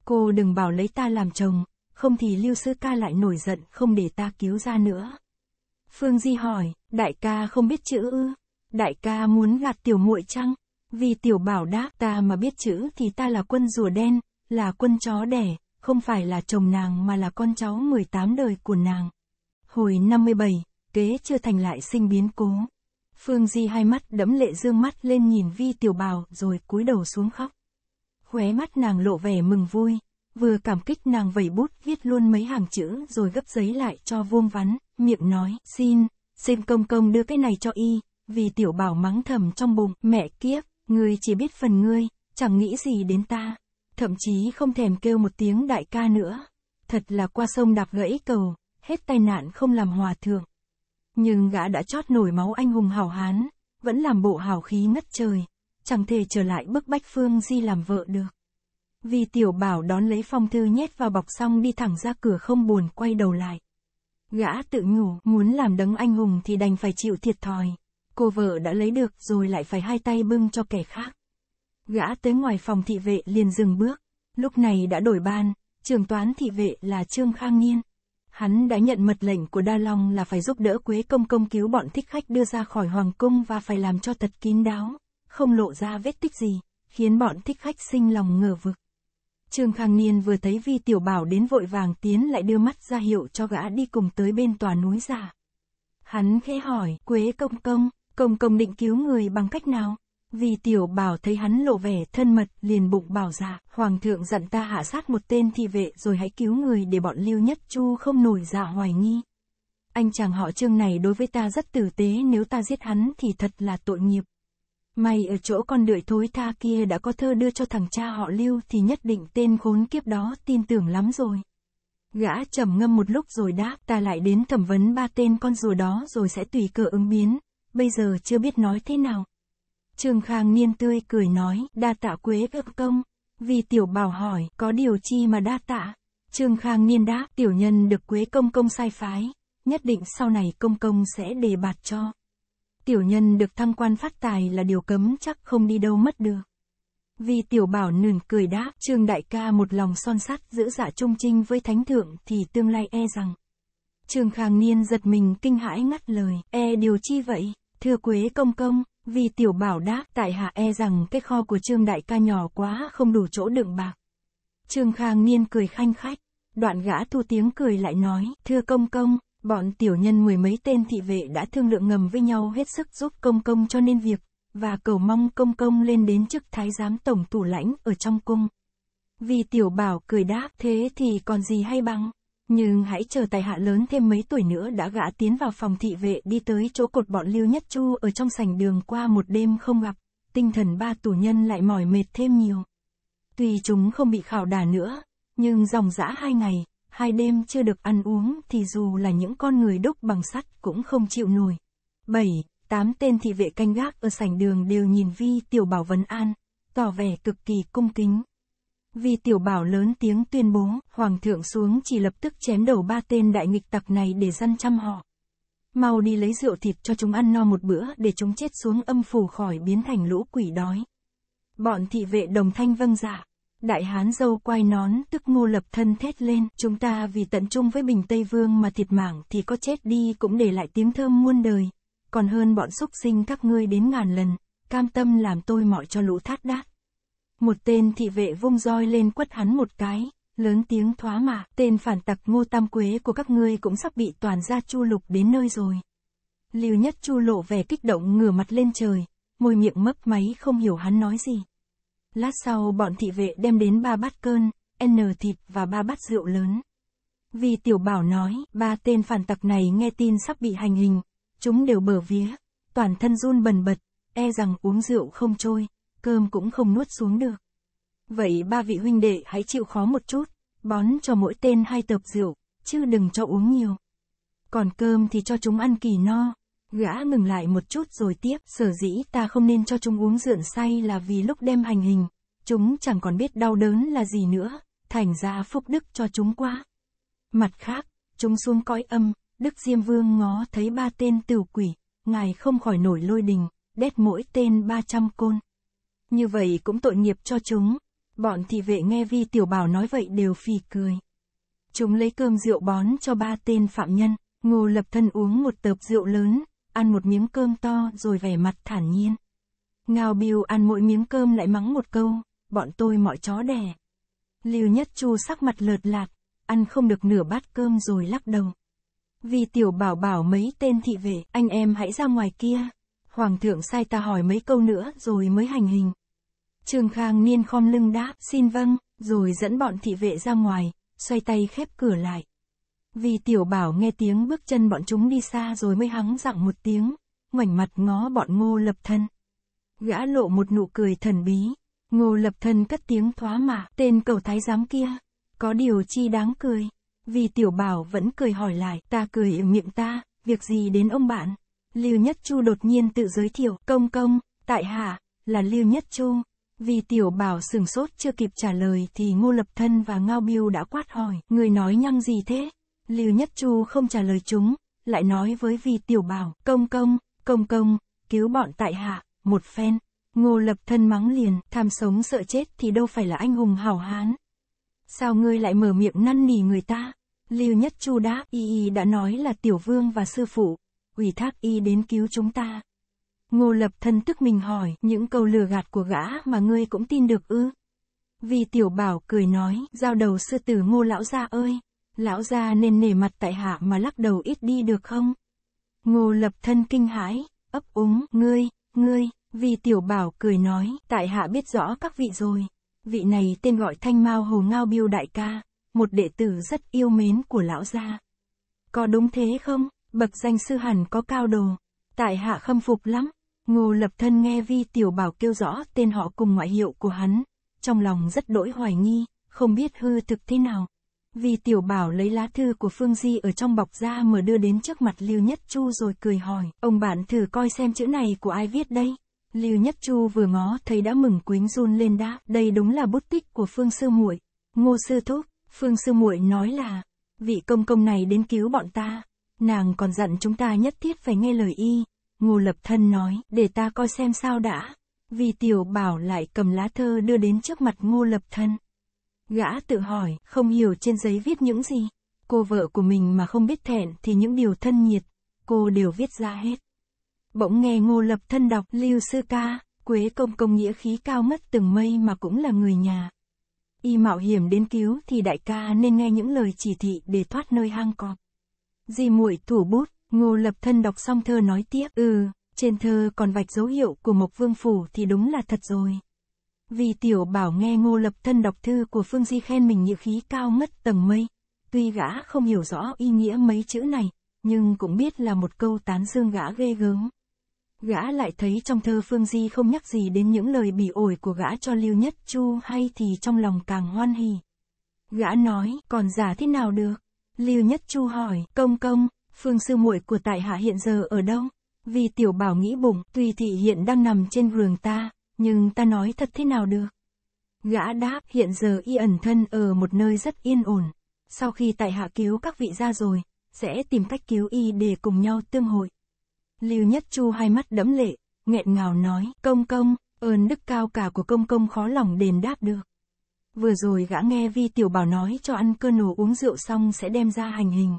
Cô đừng bảo lấy ta làm chồng, không thì Lưu Sư Ca lại nổi giận không để ta cứu ra nữa. Phương Di hỏi, đại ca không biết chữ ư? Đại ca muốn gạt tiểu muội chăng? Vì tiểu bảo đáp ta mà biết chữ thì ta là quân rùa đen, là quân chó đẻ, không phải là chồng nàng mà là con cháu 18 đời của nàng. Hồi 57, kế chưa thành lại sinh biến cố. Phương Di hai mắt đẫm lệ dương mắt lên nhìn Vi Tiểu Bảo rồi cúi đầu xuống khóc khóe mắt nàng lộ vẻ mừng vui, vừa cảm kích nàng vẩy bút viết luôn mấy hàng chữ rồi gấp giấy lại cho vuông vắn, miệng nói, xin, xin công công đưa cái này cho y, vì tiểu bảo mắng thầm trong bụng, mẹ kiếp, ngươi chỉ biết phần ngươi, chẳng nghĩ gì đến ta, thậm chí không thèm kêu một tiếng đại ca nữa, thật là qua sông đạp gãy cầu, hết tai nạn không làm hòa thượng. Nhưng gã đã chót nổi máu anh hùng hào hán, vẫn làm bộ hào khí ngất trời, chẳng thể trở lại bức bách Phương Di làm vợ được. Vì tiểu bảo đón lấy phong thư nhét vào bọc xong đi thẳng ra cửa không buồn quay đầu lại. Gã tự nhủ, muốn làm đấng anh hùng thì đành phải chịu thiệt thòi. Cô vợ đã lấy được rồi lại phải hai tay bưng cho kẻ khác. Gã tới ngoài phòng thị vệ liền dừng bước. Lúc này đã đổi ban, trưởng toán thị vệ là Trương Khang Niên. Hắn đã nhận mật lệnh của Đa Long là phải giúp đỡ Quế Công Công cứu bọn thích khách đưa ra khỏi Hoàng Cung và phải làm cho thật kín đáo không lộ ra vết tích gì, khiến bọn thích khách sinh lòng ngờ vực. Trương Khang Niên vừa thấy Vi Tiểu Bảo đến vội vàng tiến lại đưa mắt ra hiệu cho gã đi cùng tới bên tòa núi giả. Hắn khẽ hỏi, Quế Công Công, Công Công định cứu người bằng cách nào? Vì Tiểu Bảo thấy hắn lộ vẻ thân mật, liền bụng bảo giả, dạ, Hoàng thượng dặn ta hạ sát một tên thị vệ rồi hãy cứu người để bọn Lưu Nhất Chu không nổi dạ hoài nghi. Anh chàng họ Trương này đối với ta rất tử tế nếu ta giết hắn thì thật là tội nghiệp. May ở chỗ con đưởi thối tha kia đã có thơ đưa cho thằng cha họ lưu thì nhất định tên khốn kiếp đó tin tưởng lắm rồi. Gã trầm ngâm một lúc rồi đáp ta lại đến thẩm vấn ba tên con rùa đó rồi sẽ tùy cơ ứng biến, bây giờ chưa biết nói thế nào. Trương Khang Niên tươi cười nói, đa tạ quế ước công. Vì tiểu bảo hỏi, có điều chi mà đa tạ? Trương Khang Niên đáp, tiểu nhân được quế công công sai phái, nhất định sau này công công sẽ đề bạt cho tiểu nhân được tham quan phát tài là điều cấm chắc không đi đâu mất được. Vì tiểu bảo nườn cười đáp, trương đại ca một lòng son sắt giữ giả dạ trung trinh với thánh thượng thì tương lai e rằng. Trương Khang Niên giật mình kinh hãi ngắt lời, e điều chi vậy, thưa Quế công công, vì tiểu bảo đáp tại hạ e rằng cái kho của trương đại ca nhỏ quá không đủ chỗ đựng bạc. Trương Khang Niên cười khanh khách, đoạn gã thu tiếng cười lại nói, thưa công công, Bọn tiểu nhân mười mấy tên thị vệ đã thương lượng ngầm với nhau hết sức giúp công công cho nên việc, và cầu mong công công lên đến chức thái giám tổng tủ lãnh ở trong cung. Vì tiểu bảo cười đáp thế thì còn gì hay bằng, nhưng hãy chờ tài hạ lớn thêm mấy tuổi nữa đã gã tiến vào phòng thị vệ đi tới chỗ cột bọn Lưu Nhất Chu ở trong sảnh đường qua một đêm không gặp, tinh thần ba tù nhân lại mỏi mệt thêm nhiều. Tuy chúng không bị khảo đà nữa, nhưng dòng dã hai ngày, hai đêm chưa được ăn uống thì dù là những con người đúc bằng sắt cũng không chịu nổi. 7. Tám tên thị vệ canh gác ở sảnh đường đều nhìn Vi Tiểu Bảo vấn an, tỏ vẻ cực kỳ cung kính. Vi Tiểu Bảo lớn tiếng tuyên bố, Hoàng thượng xuống chỉ lập tức chém đầu ba tên đại nghịch tặc này để dân chăm họ. Mau đi lấy rượu thịt cho chúng ăn no một bữa để chúng chết xuống âm phủ khỏi biến thành lũ quỷ đói. Bọn thị vệ đồng thanh vâng dạ. Đại hán dâu quay nón tức ngô lập thân thét lên, chúng ta vì tận trung với bình Tây Vương mà thiệt mạng thì có chết đi cũng để lại tiếng thơm muôn đời, còn hơn bọn xúc sinh các ngươi đến ngàn lần, cam tâm làm tôi mọi cho lũ thát đát. Một tên thị vệ vung roi lên quất hắn một cái, lớn tiếng thoá mà tên phản tặc ngô tam quế của các ngươi cũng sắp bị toàn gia chu lục đến nơi rồi. Lưu nhất chu lộ vẻ kích động ngửa mặt lên trời, môi miệng mấp máy không hiểu hắn nói gì. Lát sau bọn thị vệ đem đến ba bát cơn, n thịt và ba bát rượu lớn. Vì tiểu bảo nói, ba tên phản tặc này nghe tin sắp bị hành hình, chúng đều bở vía, toàn thân run bần bật, e rằng uống rượu không trôi, cơm cũng không nuốt xuống được. Vậy ba vị huynh đệ hãy chịu khó một chút, bón cho mỗi tên hai tập rượu, chứ đừng cho uống nhiều. Còn cơm thì cho chúng ăn kỳ no. Gã ngừng lại một chút rồi tiếp, sở dĩ ta không nên cho chúng uống rượu say là vì lúc đem hành hình, chúng chẳng còn biết đau đớn là gì nữa, thành ra phúc đức cho chúng quá. Mặt khác, chúng xuống cõi âm, Đức Diêm Vương ngó thấy ba tên tử quỷ, ngài không khỏi nổi lôi đình, đét mỗi tên ba trăm côn. Như vậy cũng tội nghiệp cho chúng, bọn thị vệ nghe vi tiểu bảo nói vậy đều phì cười. Chúng lấy cơm rượu bón cho ba tên phạm nhân, ngô lập thân uống một tợp rượu lớn, ăn một miếng cơm to rồi vẻ mặt thản nhiên. Ngao Biêu ăn mỗi miếng cơm lại mắng một câu, bọn tôi mọi chó đẻ. Lưu Nhất Chu sắc mặt lợt lạc, ăn không được nửa bát cơm rồi lắc đầu. Vì tiểu bảo bảo mấy tên thị vệ, anh em hãy ra ngoài kia. Hoàng thượng sai ta hỏi mấy câu nữa rồi mới hành hình. Trương Khang niên khom lưng đáp, xin vâng, rồi dẫn bọn thị vệ ra ngoài, xoay tay khép cửa lại. Vì tiểu bảo nghe tiếng bước chân bọn chúng đi xa rồi mới hắng dặng một tiếng, ngoảnh mặt ngó bọn ngô lập thân. Gã lộ một nụ cười thần bí, ngô lập thân cất tiếng thoá mạ tên cầu thái giám kia, có điều chi đáng cười. Vì tiểu bảo vẫn cười hỏi lại, ta cười ở miệng ta, việc gì đến ông bạn? Lưu Nhất Chu đột nhiên tự giới thiệu, công công, tại hạ, là Lưu Nhất Chu. Vì tiểu bảo sừng sốt chưa kịp trả lời thì ngô lập thân và ngao biêu đã quát hỏi, người nói nhăng gì thế? Lưu Nhất Chu không trả lời chúng, lại nói với Vi Tiểu Bảo, công công, công công, cứu bọn tại hạ, một phen. Ngô lập thân mắng liền, tham sống sợ chết thì đâu phải là anh hùng hảo hán. Sao ngươi lại mở miệng năn nỉ người ta? Lưu Nhất Chu đáp, y y đã nói là tiểu vương và sư phụ, ủy thác y đến cứu chúng ta. Ngô lập thân tức mình hỏi, những câu lừa gạt của gã mà ngươi cũng tin được ư? Vì tiểu bảo cười nói, giao đầu sư tử ngô lão gia ơi, lão gia nên nể mặt tại hạ mà lắc đầu ít đi được không? Ngô lập thân kinh hãi, ấp úng, ngươi, ngươi, vì tiểu bảo cười nói, tại hạ biết rõ các vị rồi. Vị này tên gọi thanh mao hồ ngao biêu đại ca, một đệ tử rất yêu mến của lão gia. Có đúng thế không? Bậc danh sư hẳn có cao đồ. Tại hạ khâm phục lắm. Ngô lập thân nghe vi tiểu bảo kêu rõ tên họ cùng ngoại hiệu của hắn. Trong lòng rất đỗi hoài nghi, không biết hư thực thế nào. Vì tiểu bảo lấy lá thư của Phương Di ở trong bọc ra mở đưa đến trước mặt Lưu Nhất Chu rồi cười hỏi, ông bạn thử coi xem chữ này của ai viết đây. Lưu Nhất Chu vừa ngó thấy đã mừng quính run lên đã, đây đúng là bút tích của Phương Sư muội Ngô Sư Thúc, Phương Sư muội nói là, vị công công này đến cứu bọn ta, nàng còn dặn chúng ta nhất thiết phải nghe lời y. Ngô Lập Thân nói, để ta coi xem sao đã. Vì tiểu bảo lại cầm lá thơ đưa đến trước mặt Ngô Lập Thân. Gã tự hỏi, không hiểu trên giấy viết những gì. Cô vợ của mình mà không biết thẹn thì những điều thân nhiệt, cô đều viết ra hết. Bỗng nghe Ngô Lập Thân đọc Lưu Sư Ca, Quế Công Công nghĩa khí cao mất từng mây mà cũng là người nhà. Y mạo hiểm đến cứu thì đại ca nên nghe những lời chỉ thị để thoát nơi hang cọp. Di muội thủ bút, Ngô Lập Thân đọc xong thơ nói tiếp, ừ, trên thơ còn vạch dấu hiệu của Mộc Vương Phủ thì đúng là thật rồi. Vì tiểu bảo nghe ngô lập thân đọc thư của Phương Di khen mình như khí cao ngất tầng mây. Tuy gã không hiểu rõ ý nghĩa mấy chữ này, nhưng cũng biết là một câu tán dương gã ghê gớm. Gã lại thấy trong thơ Phương Di không nhắc gì đến những lời bỉ ổi của gã cho Lưu Nhất Chu hay thì trong lòng càng hoan hỉ. Gã nói, còn giả thế nào được? Lưu Nhất Chu hỏi, công công, Phương sư muội của tại hạ hiện giờ ở đâu? Vì tiểu bảo nghĩ bụng, tùy thị hiện đang nằm trên giường ta, nhưng ta nói thật thế nào được. Gã đáp hiện giờ y ẩn thân ở một nơi rất yên ổn. Sau khi tại hạ cứu các vị ra rồi, sẽ tìm cách cứu y để cùng nhau tương hội. Lưu Nhất Chu hai mắt đẫm lệ, nghẹn ngào nói, công công, ơn đức cao cả của công công khó lòng đền đáp được. Vừa rồi gã nghe Vi Tiểu Bảo nói cho ăn cơ nổ uống rượu xong sẽ đem ra hành hình.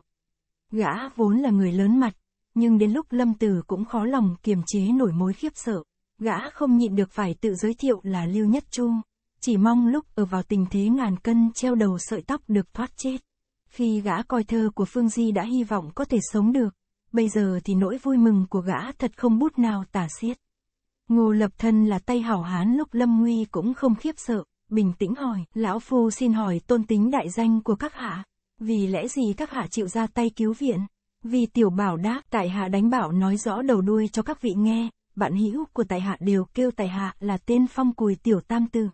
Gã vốn là người lớn mặt, nhưng đến lúc lâm tử cũng khó lòng kiềm chế nổi mối khiếp sợ gã không nhịn được phải tự giới thiệu là Lưu Nhất Chu, chỉ mong lúc ở vào tình thế ngàn cân treo đầu sợi tóc được thoát chết. Khi gã coi thơ của Phương Di đã hy vọng có thể sống được, bây giờ thì nỗi vui mừng của gã thật không bút nào tả xiết. Ngô Lập Thân là tay hảo hán lúc lâm nguy cũng không khiếp sợ, bình tĩnh hỏi, lão phu xin hỏi tôn tính đại danh của các hạ, vì lẽ gì các hạ chịu ra tay cứu viện? Vì tiểu bảo đáp, tại hạ đánh bảo nói rõ đầu đuôi cho các vị nghe, bạn hữu của tại hạ đều kêu tại hạ là tên phong cùi tiểu tam tư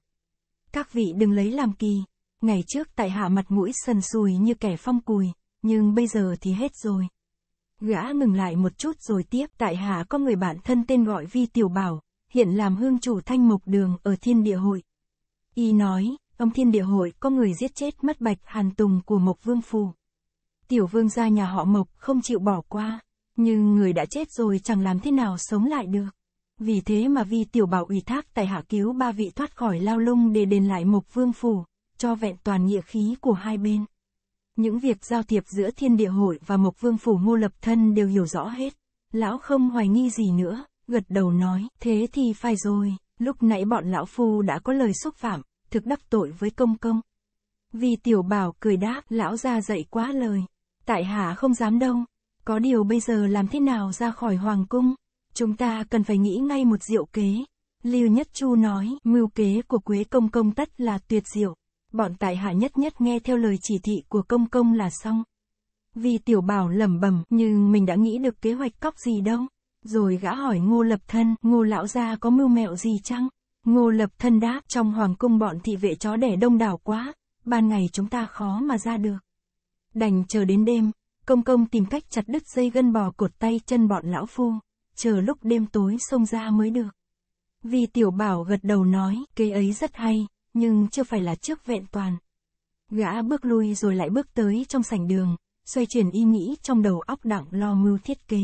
Các vị đừng lấy làm kỳ, ngày trước tại hạ mặt mũi sần sùi như kẻ phong cùi, nhưng bây giờ thì hết rồi. Gã ngừng lại một chút rồi tiếp, tại hạ có người bạn thân tên gọi Vi Tiểu Bảo, hiện làm hương chủ thanh mục đường ở thiên địa hội. Y nói, ông thiên địa hội có người giết chết mất bạch hàn tùng của mộc vương phù. Tiểu vương gia nhà họ mộc không chịu bỏ qua, nhưng người đã chết rồi chẳng làm thế nào sống lại được. Vì thế mà Vi Tiểu Bảo ủy thác tài hạ cứu ba vị thoát khỏi lao lung để đền lại mục vương phủ, cho vẹn toàn nghĩa khí của hai bên. Những việc giao thiệp giữa thiên địa hội và mục vương phủ ngô lập thân đều hiểu rõ hết. Lão không hoài nghi gì nữa, gật đầu nói, thế thì phải rồi, lúc nãy bọn lão phu đã có lời xúc phạm, thực đắc tội với công công. Vì tiểu bảo cười đáp, lão ra dậy quá lời, tại hạ không dám đâu, có điều bây giờ làm thế nào ra khỏi hoàng cung? Chúng ta cần phải nghĩ ngay một diệu kế. Lưu Nhất Chu nói, mưu kế của Quế Công Công tất là tuyệt diệu. Bọn tại hạ nhất nhất nghe theo lời chỉ thị của Công Công là xong. Vì tiểu bảo lẩm bẩm, nhưng mình đã nghĩ được kế hoạch cóc gì đâu. Rồi gã hỏi Ngô Lập Thân, Ngô Lão Gia có mưu mẹo gì chăng? Ngô Lập Thân đáp, trong hoàng cung bọn thị vệ chó đẻ đông đảo quá, ban ngày chúng ta khó mà ra được. Đành chờ đến đêm, Công công tìm cách chặt đứt dây gân bò cột tay chân bọn lão phu, chờ lúc đêm tối xông ra mới được. Vì tiểu bảo gật đầu nói, kế ấy rất hay, nhưng chưa phải là trước vẹn toàn. Gã bước lui rồi lại bước tới trong sảnh đường, xoay chuyển ý nghĩ trong đầu óc đặng lo mưu thiết kế.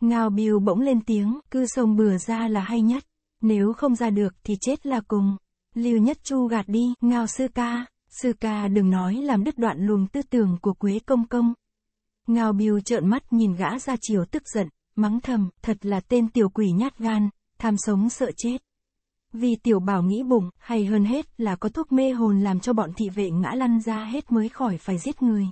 Ngao Biêu bỗng lên tiếng, cư sông bừa ra là hay nhất, nếu không ra được thì chết là cùng. Lưu Nhất Chu gạt đi, Ngao Sư Ca, Sư Ca đừng nói làm đứt đoạn luồng tư tưởng của Quế Công Công, Ngao Biêu trợn mắt nhìn gã ra chiều tức giận, mắng thầm, thật là tên tiểu quỷ nhát gan, tham sống sợ chết. Vì tiểu bảo nghĩ bụng, hay hơn hết là có thuốc mê hồn làm cho bọn thị vệ ngã lăn ra hết mới khỏi phải giết người.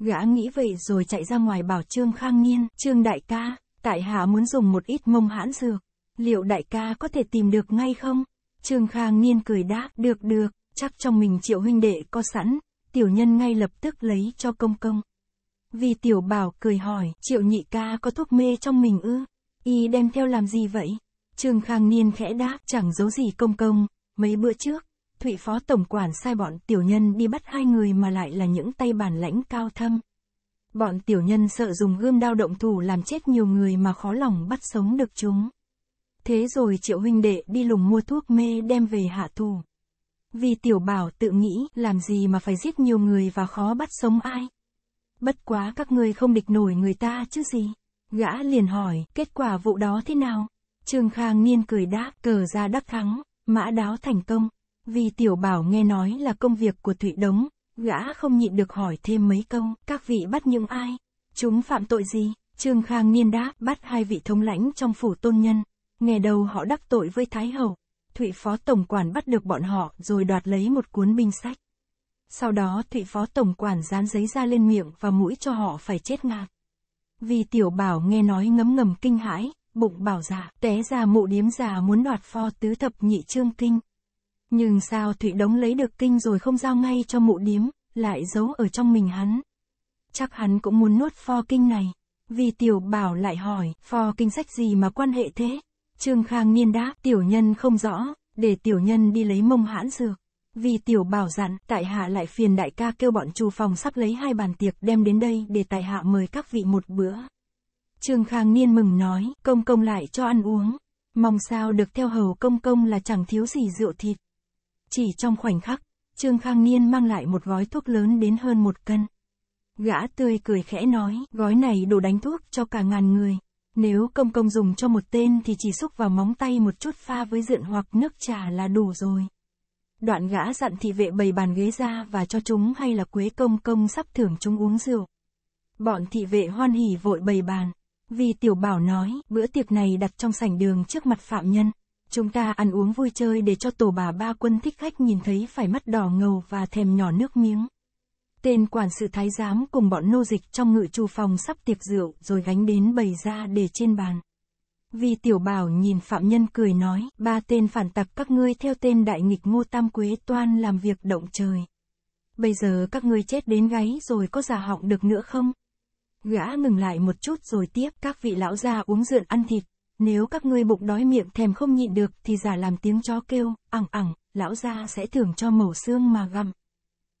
Gã nghĩ vậy rồi chạy ra ngoài bảo Trương Khang nhiên Trương Đại ca, tại hạ muốn dùng một ít mông hãn dược, liệu đại ca có thể tìm được ngay không? Trương Khang nhiên cười đáp, được được, chắc trong mình triệu huynh đệ có sẵn, tiểu nhân ngay lập tức lấy cho công công. Vì tiểu bảo cười hỏi, triệu nhị ca có thuốc mê trong mình ư? Y đem theo làm gì vậy? Trương Khang Niên khẽ đáp, chẳng giấu gì công công, mấy bữa trước, Thụy Phó Tổng Quản sai bọn tiểu nhân đi bắt hai người mà lại là những tay bản lãnh cao thâm. Bọn tiểu nhân sợ dùng gươm đao động thủ làm chết nhiều người mà khó lòng bắt sống được chúng. Thế rồi triệu huynh đệ đi lùng mua thuốc mê đem về hạ thù. Vì tiểu bảo tự nghĩ làm gì mà phải giết nhiều người và khó bắt sống ai bất quá các ngươi không địch nổi người ta chứ gì. Gã liền hỏi, kết quả vụ đó thế nào? Trương Khang Niên cười đáp, cờ ra đắc thắng, mã đáo thành công. Vì tiểu bảo nghe nói là công việc của Thụy Đống, gã không nhịn được hỏi thêm mấy câu, các vị bắt những ai? Chúng phạm tội gì? Trương Khang Niên đáp, bắt hai vị thống lãnh trong phủ tôn nhân. Nghe đầu họ đắc tội với Thái Hậu. Thụy Phó Tổng Quản bắt được bọn họ rồi đoạt lấy một cuốn binh sách. Sau đó thị phó tổng quản dán giấy ra lên miệng và mũi cho họ phải chết ngạt. Vì tiểu bảo nghe nói ngấm ngầm kinh hãi, bụng bảo giả, dạ, té ra mụ điếm già muốn đoạt pho tứ thập nhị trương kinh. Nhưng sao Thụy Đống lấy được kinh rồi không giao ngay cho mụ điếm, lại giấu ở trong mình hắn. Chắc hắn cũng muốn nuốt pho kinh này. Vì tiểu bảo lại hỏi, pho kinh sách gì mà quan hệ thế? Trương Khang Niên đáp, tiểu nhân không rõ, để tiểu nhân đi lấy mông hãn dược. Vì tiểu bảo dặn, tại hạ lại phiền đại ca kêu bọn chu phòng sắp lấy hai bàn tiệc đem đến đây để tại hạ mời các vị một bữa. Trương Khang Niên mừng nói, công công lại cho ăn uống. Mong sao được theo hầu công công là chẳng thiếu gì rượu thịt. Chỉ trong khoảnh khắc, Trương Khang Niên mang lại một gói thuốc lớn đến hơn một cân. Gã tươi cười khẽ nói, gói này đủ đánh thuốc cho cả ngàn người. Nếu công công dùng cho một tên thì chỉ xúc vào móng tay một chút pha với rượu hoặc nước trà là đủ rồi. Đoạn gã dặn thị vệ bày bàn ghế ra và cho chúng hay là quế công công sắp thưởng chúng uống rượu. Bọn thị vệ hoan hỉ vội bày bàn. Vì tiểu bảo nói, bữa tiệc này đặt trong sảnh đường trước mặt phạm nhân. Chúng ta ăn uống vui chơi để cho tổ bà ba quân thích khách nhìn thấy phải mắt đỏ ngầu và thèm nhỏ nước miếng. Tên quản sự thái giám cùng bọn nô dịch trong ngự chu phòng sắp tiệc rượu rồi gánh đến bày ra để trên bàn vì Tiểu Bảo nhìn Phạm Nhân cười nói, ba tên phản tặc các ngươi theo tên đại nghịch Ngô Tam Quế toan làm việc động trời. Bây giờ các ngươi chết đến gáy rồi có giả họng được nữa không? Gã ngừng lại một chút rồi tiếp, các vị lão già uống rượu ăn thịt, nếu các ngươi bụng đói miệng thèm không nhịn được thì giả làm tiếng chó kêu, ẳng ẳng, lão gia sẽ thưởng cho mẩu xương mà gặm.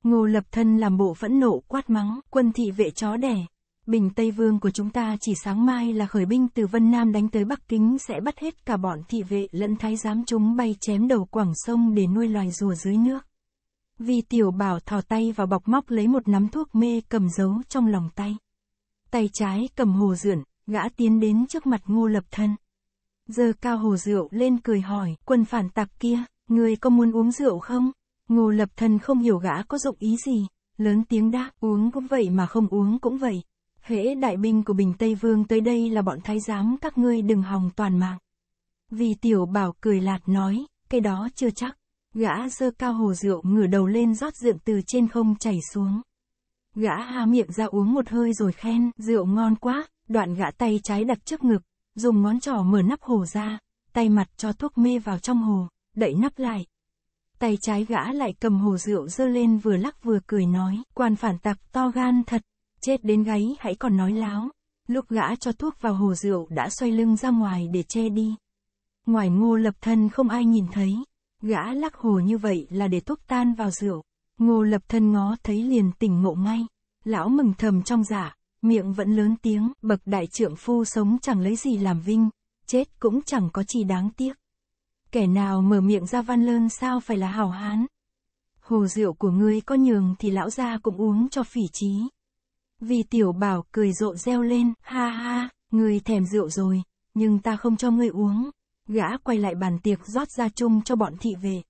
Ngô lập thân làm bộ phẫn nộ quát mắng, quân thị vệ chó đẻ, Bình Tây Vương của chúng ta chỉ sáng mai là khởi binh từ Vân Nam đánh tới Bắc Kính sẽ bắt hết cả bọn thị vệ lẫn thái giám chúng bay chém đầu quảng sông để nuôi loài rùa dưới nước. vì Tiểu Bảo thò tay vào bọc móc lấy một nắm thuốc mê cầm giấu trong lòng tay. Tay trái cầm hồ rượn, gã tiến đến trước mặt ngô lập thân. Giờ cao hồ rượu lên cười hỏi, quân phản tặc kia, người có muốn uống rượu không? Ngô lập thân không hiểu gã có dụng ý gì, lớn tiếng đáp, uống cũng vậy mà không uống cũng vậy. Hễ đại binh của Bình Tây Vương tới đây là bọn thái giám các ngươi đừng hòng toàn mạng. Vì tiểu bảo cười lạt nói, cái đó chưa chắc. Gã dơ cao hồ rượu ngửa đầu lên rót rượu từ trên không chảy xuống. Gã há miệng ra uống một hơi rồi khen, rượu ngon quá, đoạn gã tay trái đặt trước ngực, dùng ngón trỏ mở nắp hồ ra, tay mặt cho thuốc mê vào trong hồ, đậy nắp lại. Tay trái gã lại cầm hồ rượu dơ lên vừa lắc vừa cười nói, quan phản tặc to gan thật. Chết đến gáy hãy còn nói láo. Lúc gã cho thuốc vào hồ rượu đã xoay lưng ra ngoài để che đi. Ngoài ngô lập thân không ai nhìn thấy. Gã lắc hồ như vậy là để thuốc tan vào rượu. Ngô lập thân ngó thấy liền tỉnh ngộ ngay. Lão mừng thầm trong giả, dạ, miệng vẫn lớn tiếng, bậc đại trưởng phu sống chẳng lấy gì làm vinh, chết cũng chẳng có chi đáng tiếc. Kẻ nào mở miệng ra văn lơn sao phải là hào hán. Hồ rượu của ngươi có nhường thì lão gia cũng uống cho phỉ trí. Vì tiểu bảo cười rộ reo lên, ha ha, người thèm rượu rồi, nhưng ta không cho ngươi uống. Gã quay lại bàn tiệc rót ra chung cho bọn thị về.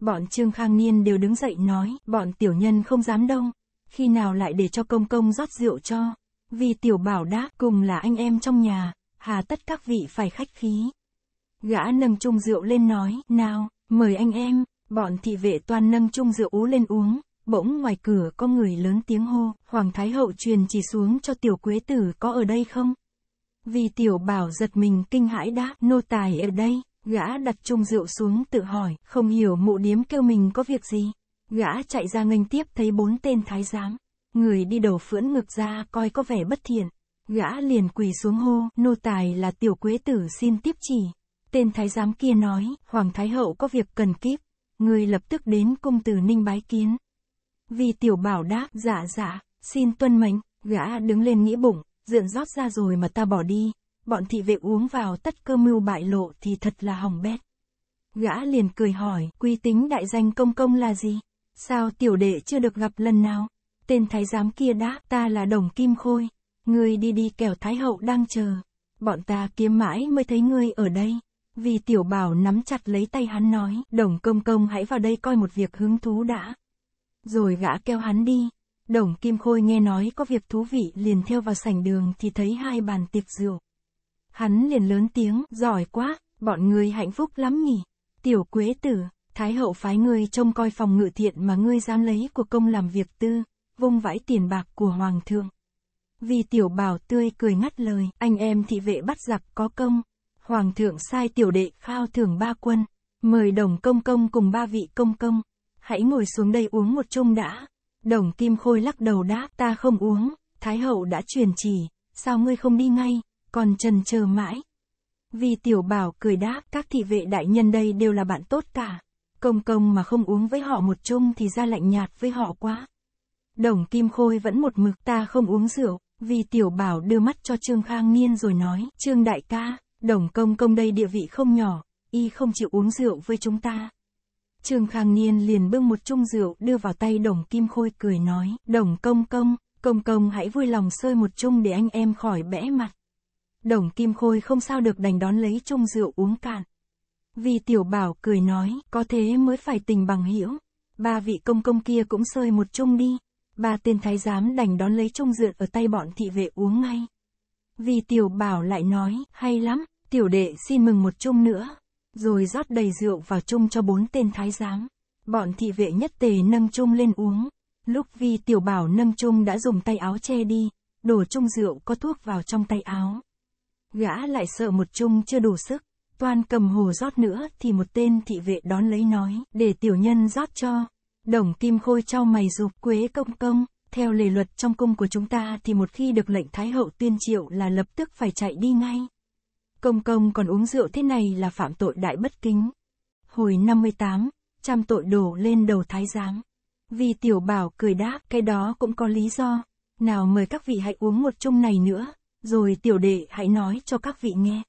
Bọn Trương Khang Niên đều đứng dậy nói, bọn tiểu nhân không dám đông, khi nào lại để cho công công rót rượu cho. Vì tiểu bảo đã cùng là anh em trong nhà, hà tất các vị phải khách khí. Gã nâng chung rượu lên nói, nào, mời anh em, bọn thị vệ toàn nâng chung rượu ú lên uống, bỗng ngoài cửa có người lớn tiếng hô, Hoàng Thái Hậu truyền chỉ xuống cho tiểu quế tử có ở đây không? Vì tiểu bảo giật mình kinh hãi đáp, nô tài ở đây, gã đặt chung rượu xuống tự hỏi, không hiểu mụ điếm kêu mình có việc gì. Gã chạy ra nghênh tiếp thấy bốn tên thái giám, người đi đầu phưỡn ngực ra coi có vẻ bất thiện. Gã liền quỳ xuống hô, nô tài là tiểu quế tử xin tiếp chỉ. Tên thái giám kia nói, Hoàng Thái Hậu có việc cần kiếp người lập tức đến cung từ Ninh Bái Kiến vì tiểu bảo đáp, dạ dạ, xin tuân mệnh, gã đứng lên nghĩ bụng, dượng rót ra rồi mà ta bỏ đi, bọn thị vệ uống vào tất cơ mưu bại lộ thì thật là hỏng bét. Gã liền cười hỏi, quy tính đại danh công công là gì? Sao tiểu đệ chưa được gặp lần nào? Tên thái giám kia đáp, ta là đồng kim khôi, ngươi đi đi kẻo thái hậu đang chờ, bọn ta kiếm mãi mới thấy ngươi ở đây. Vì tiểu bảo nắm chặt lấy tay hắn nói, đồng công công hãy vào đây coi một việc hứng thú đã rồi gã kêu hắn đi. Đồng Kim Khôi nghe nói có việc thú vị liền theo vào sảnh đường thì thấy hai bàn tiệc rượu. Hắn liền lớn tiếng, giỏi quá, bọn người hạnh phúc lắm nhỉ. Tiểu Quế Tử, Thái Hậu phái ngươi trông coi phòng ngự thiện mà ngươi dám lấy của công làm việc tư, vung vãi tiền bạc của Hoàng thượng. Vì tiểu bảo tươi cười ngắt lời, anh em thị vệ bắt giặc có công. Hoàng thượng sai tiểu đệ khao thưởng ba quân, mời đồng công công cùng ba vị công công hãy ngồi xuống đây uống một chung đã. Đồng Kim Khôi lắc đầu đáp, ta không uống, Thái Hậu đã truyền chỉ, sao ngươi không đi ngay, còn trần chờ mãi. Vì tiểu bảo cười đáp, các thị vệ đại nhân đây đều là bạn tốt cả. Công công mà không uống với họ một chung thì ra lạnh nhạt với họ quá. Đồng Kim Khôi vẫn một mực ta không uống rượu, vì tiểu bảo đưa mắt cho Trương Khang Niên rồi nói, Trương Đại ca, đồng công công đây địa vị không nhỏ, y không chịu uống rượu với chúng ta. Trương Khang Niên liền bưng một chung rượu đưa vào tay Đồng Kim Khôi cười nói, Đồng Công Công, Công Công hãy vui lòng sơi một chung để anh em khỏi bẽ mặt. Đồng Kim Khôi không sao được đành đón lấy chung rượu uống cạn. Vì tiểu bảo cười nói, có thế mới phải tình bằng hữu. Ba vị công công kia cũng sơi một chung đi. Ba tên thái giám đành đón lấy chung rượu ở tay bọn thị vệ uống ngay. Vì tiểu bảo lại nói, hay lắm, tiểu đệ xin mừng một chung nữa rồi rót đầy rượu vào chung cho bốn tên thái giám. Bọn thị vệ nhất tề nâng chung lên uống. Lúc vi tiểu bảo nâng chung đã dùng tay áo che đi, đổ chung rượu có thuốc vào trong tay áo. Gã lại sợ một chung chưa đủ sức, toàn cầm hồ rót nữa thì một tên thị vệ đón lấy nói, để tiểu nhân rót cho. Đồng kim khôi trao mày rụp quế công công, theo lề luật trong cung của chúng ta thì một khi được lệnh thái hậu tuyên triệu là lập tức phải chạy đi ngay. Công công còn uống rượu thế này là phạm tội đại bất kính. Hồi 58, trăm tội đổ lên đầu thái giám. Vì tiểu bảo cười đáp, cái đó cũng có lý do. Nào mời các vị hãy uống một chung này nữa, rồi tiểu đệ hãy nói cho các vị nghe.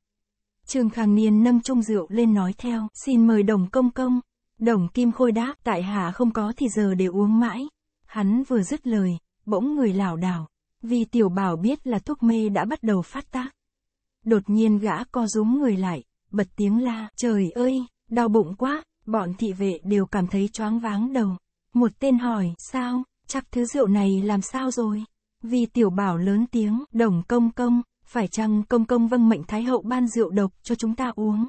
Trương Khang Niên nâng chung rượu lên nói theo, xin mời đồng công công. Đồng Kim Khôi đáp, tại hạ không có thì giờ để uống mãi. Hắn vừa dứt lời, bỗng người lảo đảo, vì tiểu bảo biết là thuốc mê đã bắt đầu phát tác. Đột nhiên gã co rúm người lại, bật tiếng la, trời ơi, đau bụng quá, bọn thị vệ đều cảm thấy choáng váng đầu. Một tên hỏi, sao, chắc thứ rượu này làm sao rồi? Vì tiểu bảo lớn tiếng, đồng công công, phải chăng công công vâng mệnh thái hậu ban rượu độc cho chúng ta uống?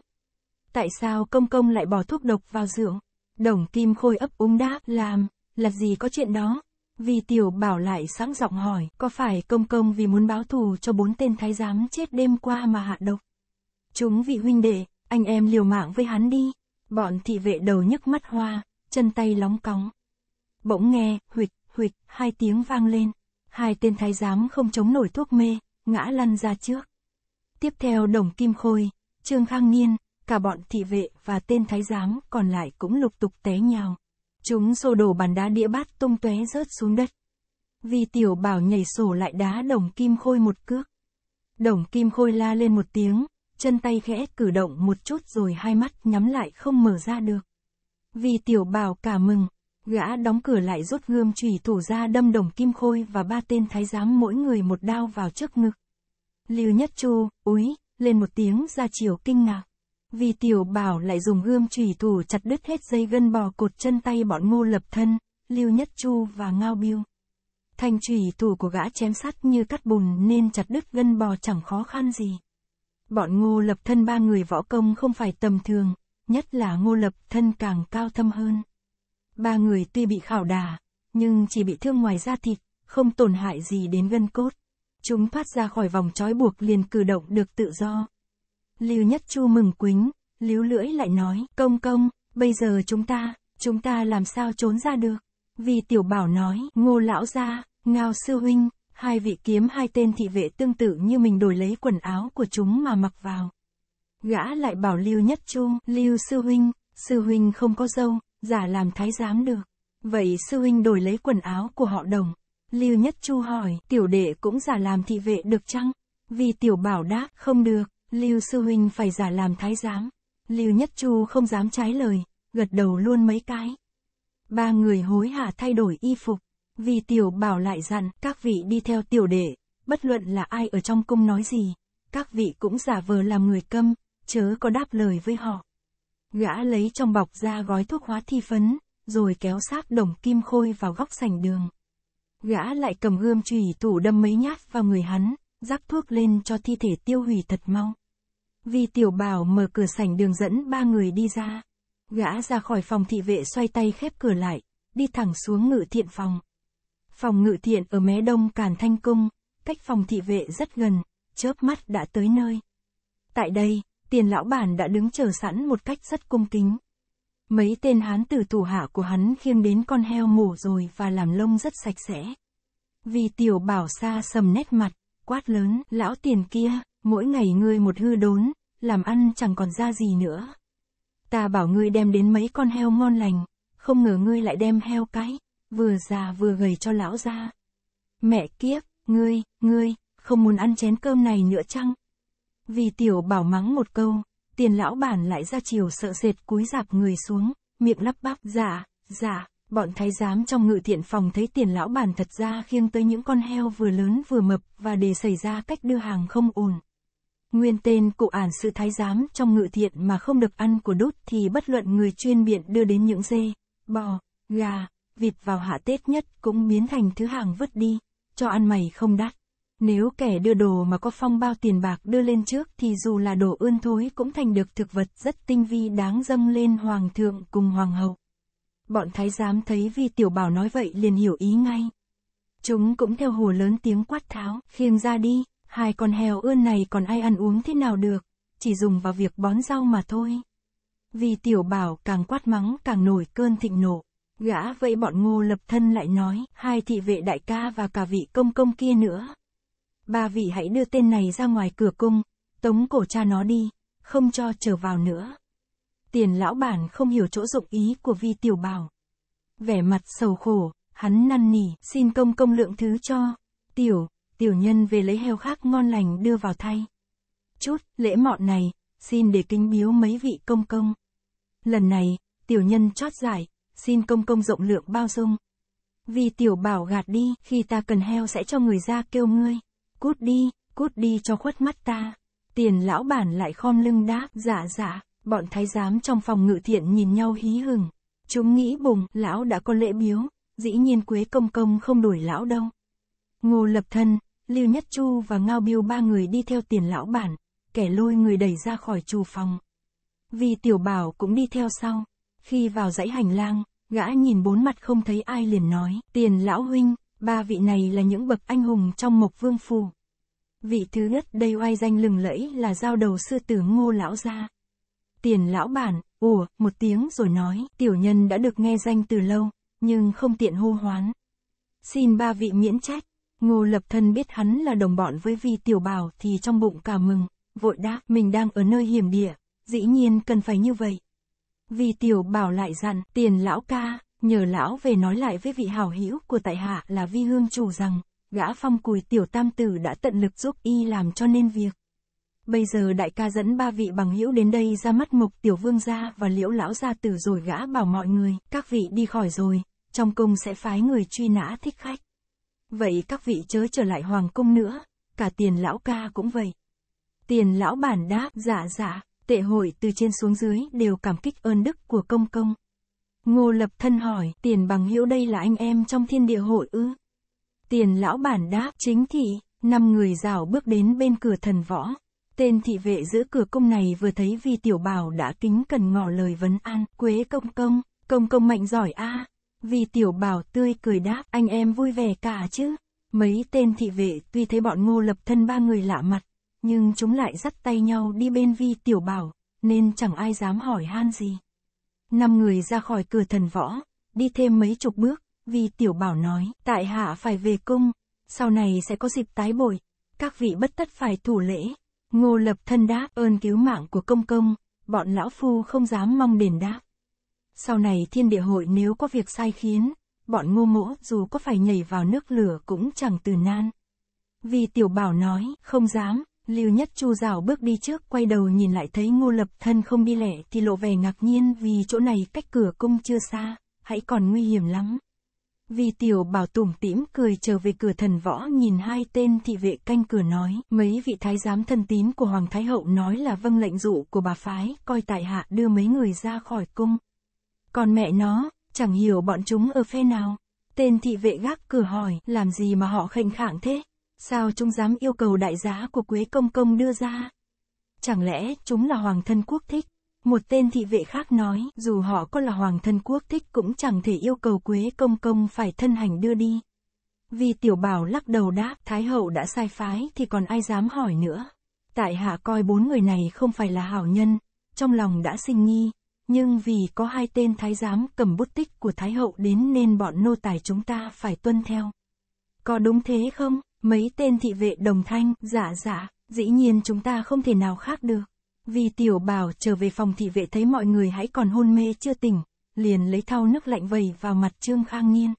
Tại sao công công lại bỏ thuốc độc vào rượu? Đồng kim khôi ấp úng đáp, làm, là gì có chuyện đó? Vì tiểu bảo lại sáng giọng hỏi, có phải công công vì muốn báo thù cho bốn tên thái giám chết đêm qua mà hạ độc? Chúng vị huynh đệ, anh em liều mạng với hắn đi. Bọn thị vệ đầu nhức mắt hoa, chân tay lóng cóng. Bỗng nghe, huịch, huịch, hai tiếng vang lên. Hai tên thái giám không chống nổi thuốc mê, ngã lăn ra trước. Tiếp theo đồng kim khôi, trương khang niên, cả bọn thị vệ và tên thái giám còn lại cũng lục tục té nhào. Chúng xô đổ bàn đá đĩa bát tung tóe rớt xuống đất. Vi tiểu bảo nhảy sổ lại đá đồng kim khôi một cước. Đồng kim khôi la lên một tiếng, chân tay khẽ cử động một chút rồi hai mắt nhắm lại không mở ra được. Vi tiểu bảo cả mừng, gã đóng cửa lại rút gươm chùy thủ ra đâm đồng kim khôi và ba tên thái giám mỗi người một đao vào trước ngực. Lưu Nhất Chu, úi, lên một tiếng ra chiều kinh ngạc. Vì tiểu bảo lại dùng gươm chủy thủ chặt đứt hết dây gân bò cột chân tay bọn ngô lập thân, lưu nhất chu và ngao biêu. Thành chủy thủ của gã chém sắt như cắt bùn nên chặt đứt gân bò chẳng khó khăn gì. Bọn ngô lập thân ba người võ công không phải tầm thường, nhất là ngô lập thân càng cao thâm hơn. Ba người tuy bị khảo đà, nhưng chỉ bị thương ngoài da thịt, không tổn hại gì đến gân cốt. Chúng thoát ra khỏi vòng trói buộc liền cử động được tự do. Lưu Nhất Chu mừng quính, líu lưỡi lại nói, công công, bây giờ chúng ta, chúng ta làm sao trốn ra được. Vì tiểu bảo nói, ngô lão gia, ngao sư huynh, hai vị kiếm hai tên thị vệ tương tự như mình đổi lấy quần áo của chúng mà mặc vào. Gã lại bảo Lưu Nhất Chu, Lưu sư huynh, sư huynh không có dâu, giả làm thái giám được. Vậy sư huynh đổi lấy quần áo của họ đồng. Lưu Nhất Chu hỏi, tiểu đệ cũng giả làm thị vệ được chăng? Vì tiểu bảo đáp, không được, Lưu Sư Huynh phải giả làm thái giám. Lưu Nhất Chu không dám trái lời, gật đầu luôn mấy cái. Ba người hối hả thay đổi y phục. Vì tiểu bảo lại dặn các vị đi theo tiểu đệ, bất luận là ai ở trong cung nói gì, các vị cũng giả vờ làm người câm, chớ có đáp lời với họ. Gã lấy trong bọc ra gói thuốc hóa thi phấn, rồi kéo xác đồng kim khôi vào góc sảnh đường. Gã lại cầm gươm chùy thủ đâm mấy nhát vào người hắn, rắc thuốc lên cho thi thể tiêu hủy thật mau. Vi Tiểu Bảo mở cửa sảnh đường dẫn ba người đi ra. Gã ra khỏi phòng thị vệ xoay tay khép cửa lại, đi thẳng xuống ngự thiện phòng. Phòng ngự thiện ở mé đông Càn Thanh Cung, cách phòng thị vệ rất gần, chớp mắt đã tới nơi. Tại đây, tiền lão bản đã đứng chờ sẵn một cách rất cung kính. Mấy tên hán tử thủ hạ của hắn khiêng đến con heo mổ rồi và làm lông rất sạch sẽ. Vì tiểu bảo xa sầm nét mặt, quát lớn, lão tiền kia, mỗi ngày ngươi một hư đốn, làm ăn chẳng còn ra gì nữa. Ta bảo ngươi đem đến mấy con heo ngon lành, không ngờ ngươi lại đem heo cái, vừa già vừa gầy cho lão ra. Mẹ kiếp, ngươi, ngươi, không muốn ăn chén cơm này nữa chăng? Vì tiểu bảo mắng một câu, tiền lão bản lại ra chiều sợ sệt cúi dạp người xuống, miệng lắp bắp, giả, dạ, giả. Dạ, bọn thái giám trong ngự thiện phòng thấy tiền lão bản thật ra khiêng tới những con heo vừa lớn vừa mập và để xảy ra cách đưa hàng không ổn. Nguyên tên cụ ản sự thái giám trong ngự thiện mà không được ăn của đút thì bất luận người chuyên biện đưa đến những dê, bò, gà, vịt vào hạ Tết nhất cũng biến thành thứ hàng vứt đi, cho ăn mày không đắt. Nếu kẻ đưa đồ mà có phong bao tiền bạc đưa lên trước thì dù là đồ ươn thối cũng thành được thực vật rất tinh vi đáng dâng lên hoàng thượng cùng hoàng hậu. Bọn thái giám thấy vi tiểu bảo nói vậy liền hiểu ý ngay. Chúng cũng theo hồ lớn tiếng quát tháo, khiêng ra đi, Hai con heo ươn này còn ai ăn uống thế nào được, chỉ dùng vào việc bón rau mà thôi. Vì tiểu bảo càng quát mắng càng nổi cơn thịnh nộ. Gã vậy bọn ngô lập thân lại nói, hai thị vệ đại ca và cả vị công công kia nữa. Ba vị hãy đưa tên này ra ngoài cửa cung, tống cổ cha nó đi, không cho trở vào nữa. Tiền lão bản không hiểu chỗ dụng ý của vi tiểu bảo. Vẻ mặt sầu khổ, hắn năn nỉ, xin công công lượng thứ cho. Tiểu, tiểu nhân về lấy heo khác ngon lành đưa vào thay. Chút, lễ mọn này, xin để kính biếu mấy vị công công. Lần này, tiểu nhân chót giải, xin công công rộng lượng bao dung. Vì tiểu bảo gạt đi, khi ta cần heo sẽ cho người ra kêu ngươi. Cút đi, cút đi cho khuất mắt ta. Tiền lão bản lại khom lưng đáp, dạ dạ, bọn thái giám trong phòng ngự thiện nhìn nhau hí hừng. Chúng nghĩ bùng, lão đã có lễ biếu, dĩ nhiên quế công công không đuổi lão đâu. Ngô lập thân, Lưu Nhất Chu và Ngao Biêu ba người đi theo tiền lão bản, kẻ lôi người đẩy ra khỏi trù phòng. Vì tiểu bảo cũng đi theo sau, khi vào dãy hành lang, gã nhìn bốn mặt không thấy ai liền nói, tiền lão huynh, ba vị này là những bậc anh hùng trong mộc vương phù. Vị thứ nhất đây oai danh lừng lẫy là giao đầu sư tử ngô lão gia. Tiền lão bản, ủa, một tiếng rồi nói, tiểu nhân đã được nghe danh từ lâu, nhưng không tiện hô hoán. Xin ba vị miễn trách. Ngô lập thân biết hắn là đồng bọn với vi tiểu bảo thì trong bụng cả mừng, vội đáp mình đang ở nơi hiểm địa, dĩ nhiên cần phải như vậy. Vi tiểu bảo lại dặn tiền lão ca, nhờ lão về nói lại với vị hảo hữu của tại hạ là vi hương chủ rằng, gã phong cùi tiểu tam tử đã tận lực giúp y làm cho nên việc. Bây giờ đại ca dẫn ba vị bằng hữu đến đây ra mắt mục tiểu vương gia và liễu lão gia tử rồi gã bảo mọi người, các vị đi khỏi rồi, trong cung sẽ phái người truy nã thích khách. Vậy các vị chớ trở lại hoàng cung nữa, cả tiền lão ca cũng vậy. Tiền lão bản đáp, dạ dạ, tệ hội từ trên xuống dưới đều cảm kích ơn đức của công công. Ngô lập thân hỏi, tiền bằng hữu đây là anh em trong thiên địa hội ư? Tiền lão bản đáp, chính thị, năm người rào bước đến bên cửa thần võ. Tên thị vệ giữ cửa cung này vừa thấy vì tiểu bảo đã kính cần ngỏ lời vấn an, quế công công, công công mạnh giỏi a à. Vì tiểu bảo tươi cười đáp, anh em vui vẻ cả chứ. Mấy tên thị vệ tuy thấy bọn ngô lập thân ba người lạ mặt, nhưng chúng lại dắt tay nhau đi bên vi tiểu bảo, nên chẳng ai dám hỏi han gì. Năm người ra khỏi cửa thần võ, đi thêm mấy chục bước, vì tiểu bảo nói, tại hạ phải về cung, sau này sẽ có dịp tái bồi, các vị bất tất phải thủ lễ. Ngô lập thân đáp ơn cứu mạng của công công, bọn lão phu không dám mong đền đáp. Sau này thiên địa hội nếu có việc sai khiến, bọn ngô mỗ dù có phải nhảy vào nước lửa cũng chẳng từ nan. Vì tiểu bảo nói, không dám, Lưu Nhất Chu rào bước đi trước quay đầu nhìn lại thấy ngô lập thân không đi lẻ thì lộ vẻ ngạc nhiên vì chỗ này cách cửa cung chưa xa, hãy còn nguy hiểm lắm. Vì tiểu bảo tủm tỉm cười trở về cửa thần võ nhìn hai tên thị vệ canh cửa nói, mấy vị thái giám thân tín của Hoàng Thái Hậu nói là vâng lệnh dụ của bà phái, coi tại hạ đưa mấy người ra khỏi cung. Còn mẹ nó, chẳng hiểu bọn chúng ở phe nào. Tên thị vệ gác cửa hỏi, làm gì mà họ khệnh khạng thế? Sao chúng dám yêu cầu đại giá của Quế Công Công đưa ra? Chẳng lẽ chúng là hoàng thân quốc thích? Một tên thị vệ khác nói, dù họ có là hoàng thân quốc thích cũng chẳng thể yêu cầu Quế Công Công phải thân hành đưa đi. Vì tiểu bảo lắc đầu đáp, Thái Hậu đã sai phái thì còn ai dám hỏi nữa. Tại hạ coi bốn người này không phải là hảo nhân, trong lòng đã sinh nghi, nhưng vì có hai tên thái giám cầm bút tích của thái hậu đến nên bọn nô tài chúng ta phải tuân theo. Có đúng thế không? Mấy tên thị vệ đồng thanh, giả dạ giả dạ, dĩ nhiên chúng ta không thể nào khác được. Vì tiểu bảo trở về phòng thị vệ thấy mọi người hãy còn hôn mê chưa tỉnh, liền lấy thau nước lạnh vầy vào mặt Trương Khang Niên.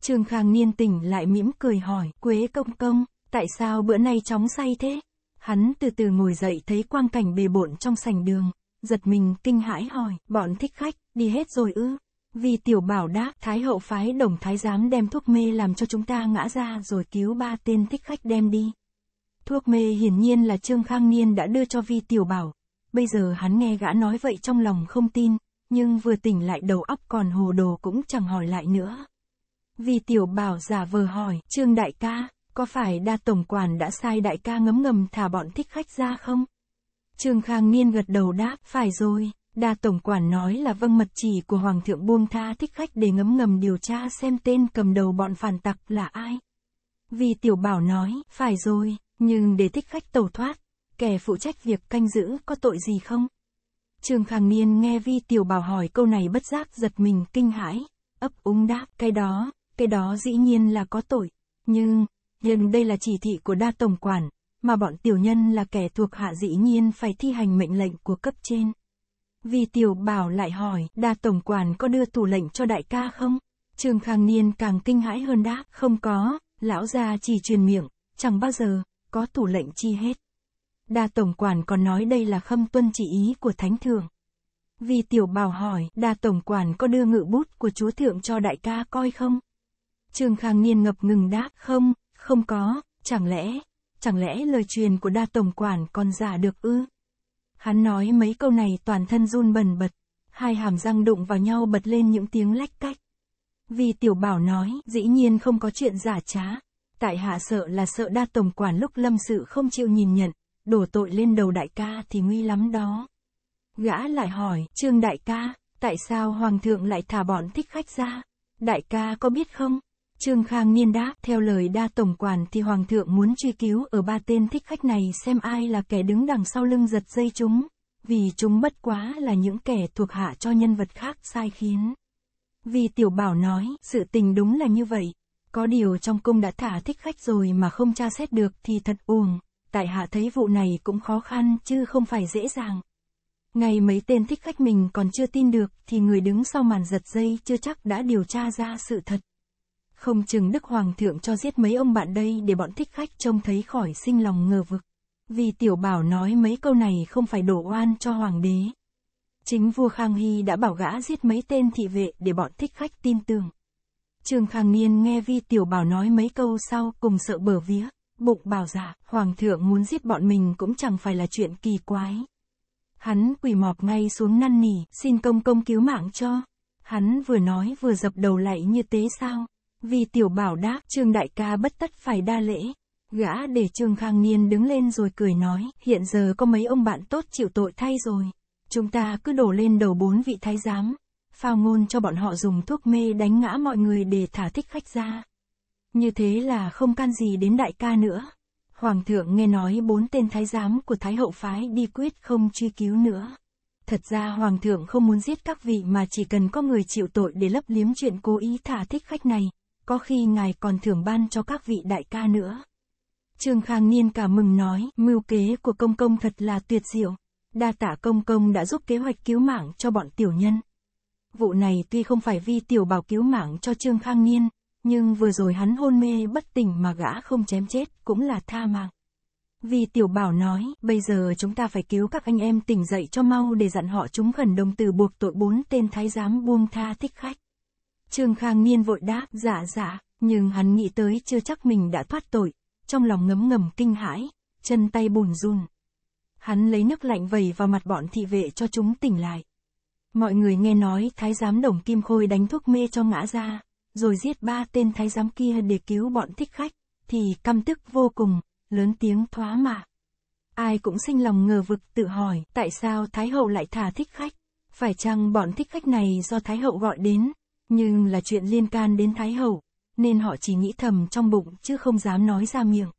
Trương Khang Niên tỉnh lại mỉm cười hỏi, Quế công công, tại sao bữa nay chóng say thế? Hắn từ từ ngồi dậy thấy quang cảnh bề bộn trong sảnh đường, giật mình kinh hãi hỏi, bọn thích khách, đi hết rồi ư? Vì tiểu bảo đáp, Thái hậu phái đồng thái giám đem thuốc mê làm cho chúng ta ngã ra rồi cứu ba tên thích khách đem đi. Thuốc mê hiển nhiên là Trương Khang Niên đã đưa cho Vi Tiểu Bảo. Bây giờ hắn nghe gã nói vậy trong lòng không tin, nhưng vừa tỉnh lại đầu óc còn hồ đồ cũng chẳng hỏi lại nữa. vì Tiểu Bảo giả vờ hỏi, Trương Đại ca, có phải đa tổng quản đã sai đại ca ngấm ngầm thả bọn thích khách ra không? Trương Khang Niên gật đầu đáp, phải rồi, đa tổng quản nói là vâng mật chỉ của Hoàng thượng buông tha thích khách để ngấm ngầm điều tra xem tên cầm đầu bọn phản tặc là ai. Vì tiểu bảo nói, phải rồi, nhưng để thích khách tẩu thoát, kẻ phụ trách việc canh giữ có tội gì không? Trương Khang Niên nghe Vi Tiểu Bảo hỏi câu này bất giác giật mình kinh hãi, ấp úng đáp, cái đó, cái đó dĩ nhiên là có tội, nhưng, nhưng đây là chỉ thị của đa tổng quản, mà bọn tiểu nhân là kẻ thuộc hạ dĩ nhiên phải thi hành mệnh lệnh của cấp trên. Vì tiểu bảo lại hỏi, đa tổng quản có đưa thủ lệnh cho đại ca không? Trương Khang Niên càng kinh hãi hơn đáp, không có, lão gia chỉ truyền miệng, chẳng bao giờ, có thủ lệnh chi hết. Đa tổng quản còn nói đây là khâm tuân chỉ ý của thánh thượng. Vì tiểu bảo hỏi, đa tổng quản có đưa ngự bút của chúa thượng cho đại ca coi không? Trương Khang Niên ngập ngừng đáp, không, không có, chẳng lẽ, chẳng lẽ lời truyền của đa tổng quản còn giả được ư? Hắn nói mấy câu này toàn thân run bần bật, hai hàm răng đụng vào nhau bật lên những tiếng lách cách. Vì tiểu bảo nói, dĩ nhiên không có chuyện giả trá. Tại hạ sợ là sợ đa tổng quản lúc lâm sự không chịu nhìn nhận, đổ tội lên đầu đại ca thì nguy lắm đó. Gã lại hỏi, trương đại ca, tại sao hoàng thượng lại thả bọn thích khách ra? Đại ca có biết không? Trương Khang Niên đáp, theo lời đa tổng quản thì Hoàng thượng muốn truy cứu ở ba tên thích khách này xem ai là kẻ đứng đằng sau lưng giật dây chúng, vì chúng bất quá là những kẻ thuộc hạ cho nhân vật khác sai khiến. Vì tiểu bảo nói, sự tình đúng là như vậy, có điều trong cung đã thả thích khách rồi mà không tra xét được thì thật uổng, tại hạ thấy vụ này cũng khó khăn chứ không phải dễ dàng. Ngày mấy tên thích khách mình còn chưa tin được thì người đứng sau màn giật dây chưa chắc đã điều tra ra sự thật. Không chừng Đức Hoàng thượng cho giết mấy ông bạn đây để bọn thích khách trông thấy khỏi sinh lòng ngờ vực. Vì tiểu bảo nói mấy câu này không phải đổ oan cho hoàng đế. Chính vua Khang Hy đã bảo gã giết mấy tên thị vệ để bọn thích khách tin tưởng. Trương Khang Niên nghe Vi Tiểu Bảo nói mấy câu sau cùng sợ bờ vía, bụng bảo giả, dạ, Hoàng thượng muốn giết bọn mình cũng chẳng phải là chuyện kỳ quái. Hắn quỳ mọp ngay xuống năn nỉ, xin công công cứu mạng cho. Hắn vừa nói vừa dập đầu lạy như tế sao. Vì tiểu bảo đáp, trương đại ca bất tất phải đa lễ. Gã để trương khang niên đứng lên rồi cười nói, hiện giờ có mấy ông bạn tốt chịu tội thay rồi. Chúng ta cứ đổ lên đầu bốn vị thái giám, phao ngôn cho bọn họ dùng thuốc mê đánh ngã mọi người để thả thích khách ra. Như thế là không can gì đến đại ca nữa. Hoàng thượng nghe nói bốn tên thái giám của Thái hậu phái đi quyết không truy cứu nữa. Thật ra hoàng thượng không muốn giết các vị mà chỉ cần có người chịu tội để lấp liếm chuyện cố ý thả thích khách này, có khi ngài còn thưởng ban cho các vị đại ca nữa. Trương Khang Niên cả mừng nói, mưu kế của công công thật là tuyệt diệu. Đa tả công công đã giúp kế hoạch cứu mạng cho bọn tiểu nhân. Vụ này tuy không phải vi tiểu bảo cứu mạng cho Trương Khang Niên, nhưng vừa rồi hắn hôn mê bất tỉnh mà gã không chém chết cũng là tha mạng. Vì tiểu bảo nói, bây giờ chúng ta phải cứu các anh em tỉnh dậy cho mau để dặn họ chúng khẩn đồng từ buộc tội bốn tên thái giám buông tha thích khách. Trương Khang Niên vội đáp, dạ dạ, nhưng hắn nghĩ tới chưa chắc mình đã thoát tội, trong lòng ngấm ngầm kinh hãi, chân tay bùn run. Hắn lấy nước lạnh vẩy vào mặt bọn thị vệ cho chúng tỉnh lại. Mọi người nghe nói thái giám đồng kim khôi đánh thuốc mê cho ngã ra, rồi giết ba tên thái giám kia để cứu bọn thích khách, thì căm tức vô cùng, lớn tiếng thoá mà Ai cũng sinh lòng ngờ vực tự hỏi tại sao Thái Hậu lại thả thích khách, phải chăng bọn thích khách này do Thái Hậu gọi đến, nhưng là chuyện liên can đến Thái Hậu, nên họ chỉ nghĩ thầm trong bụng chứ không dám nói ra miệng.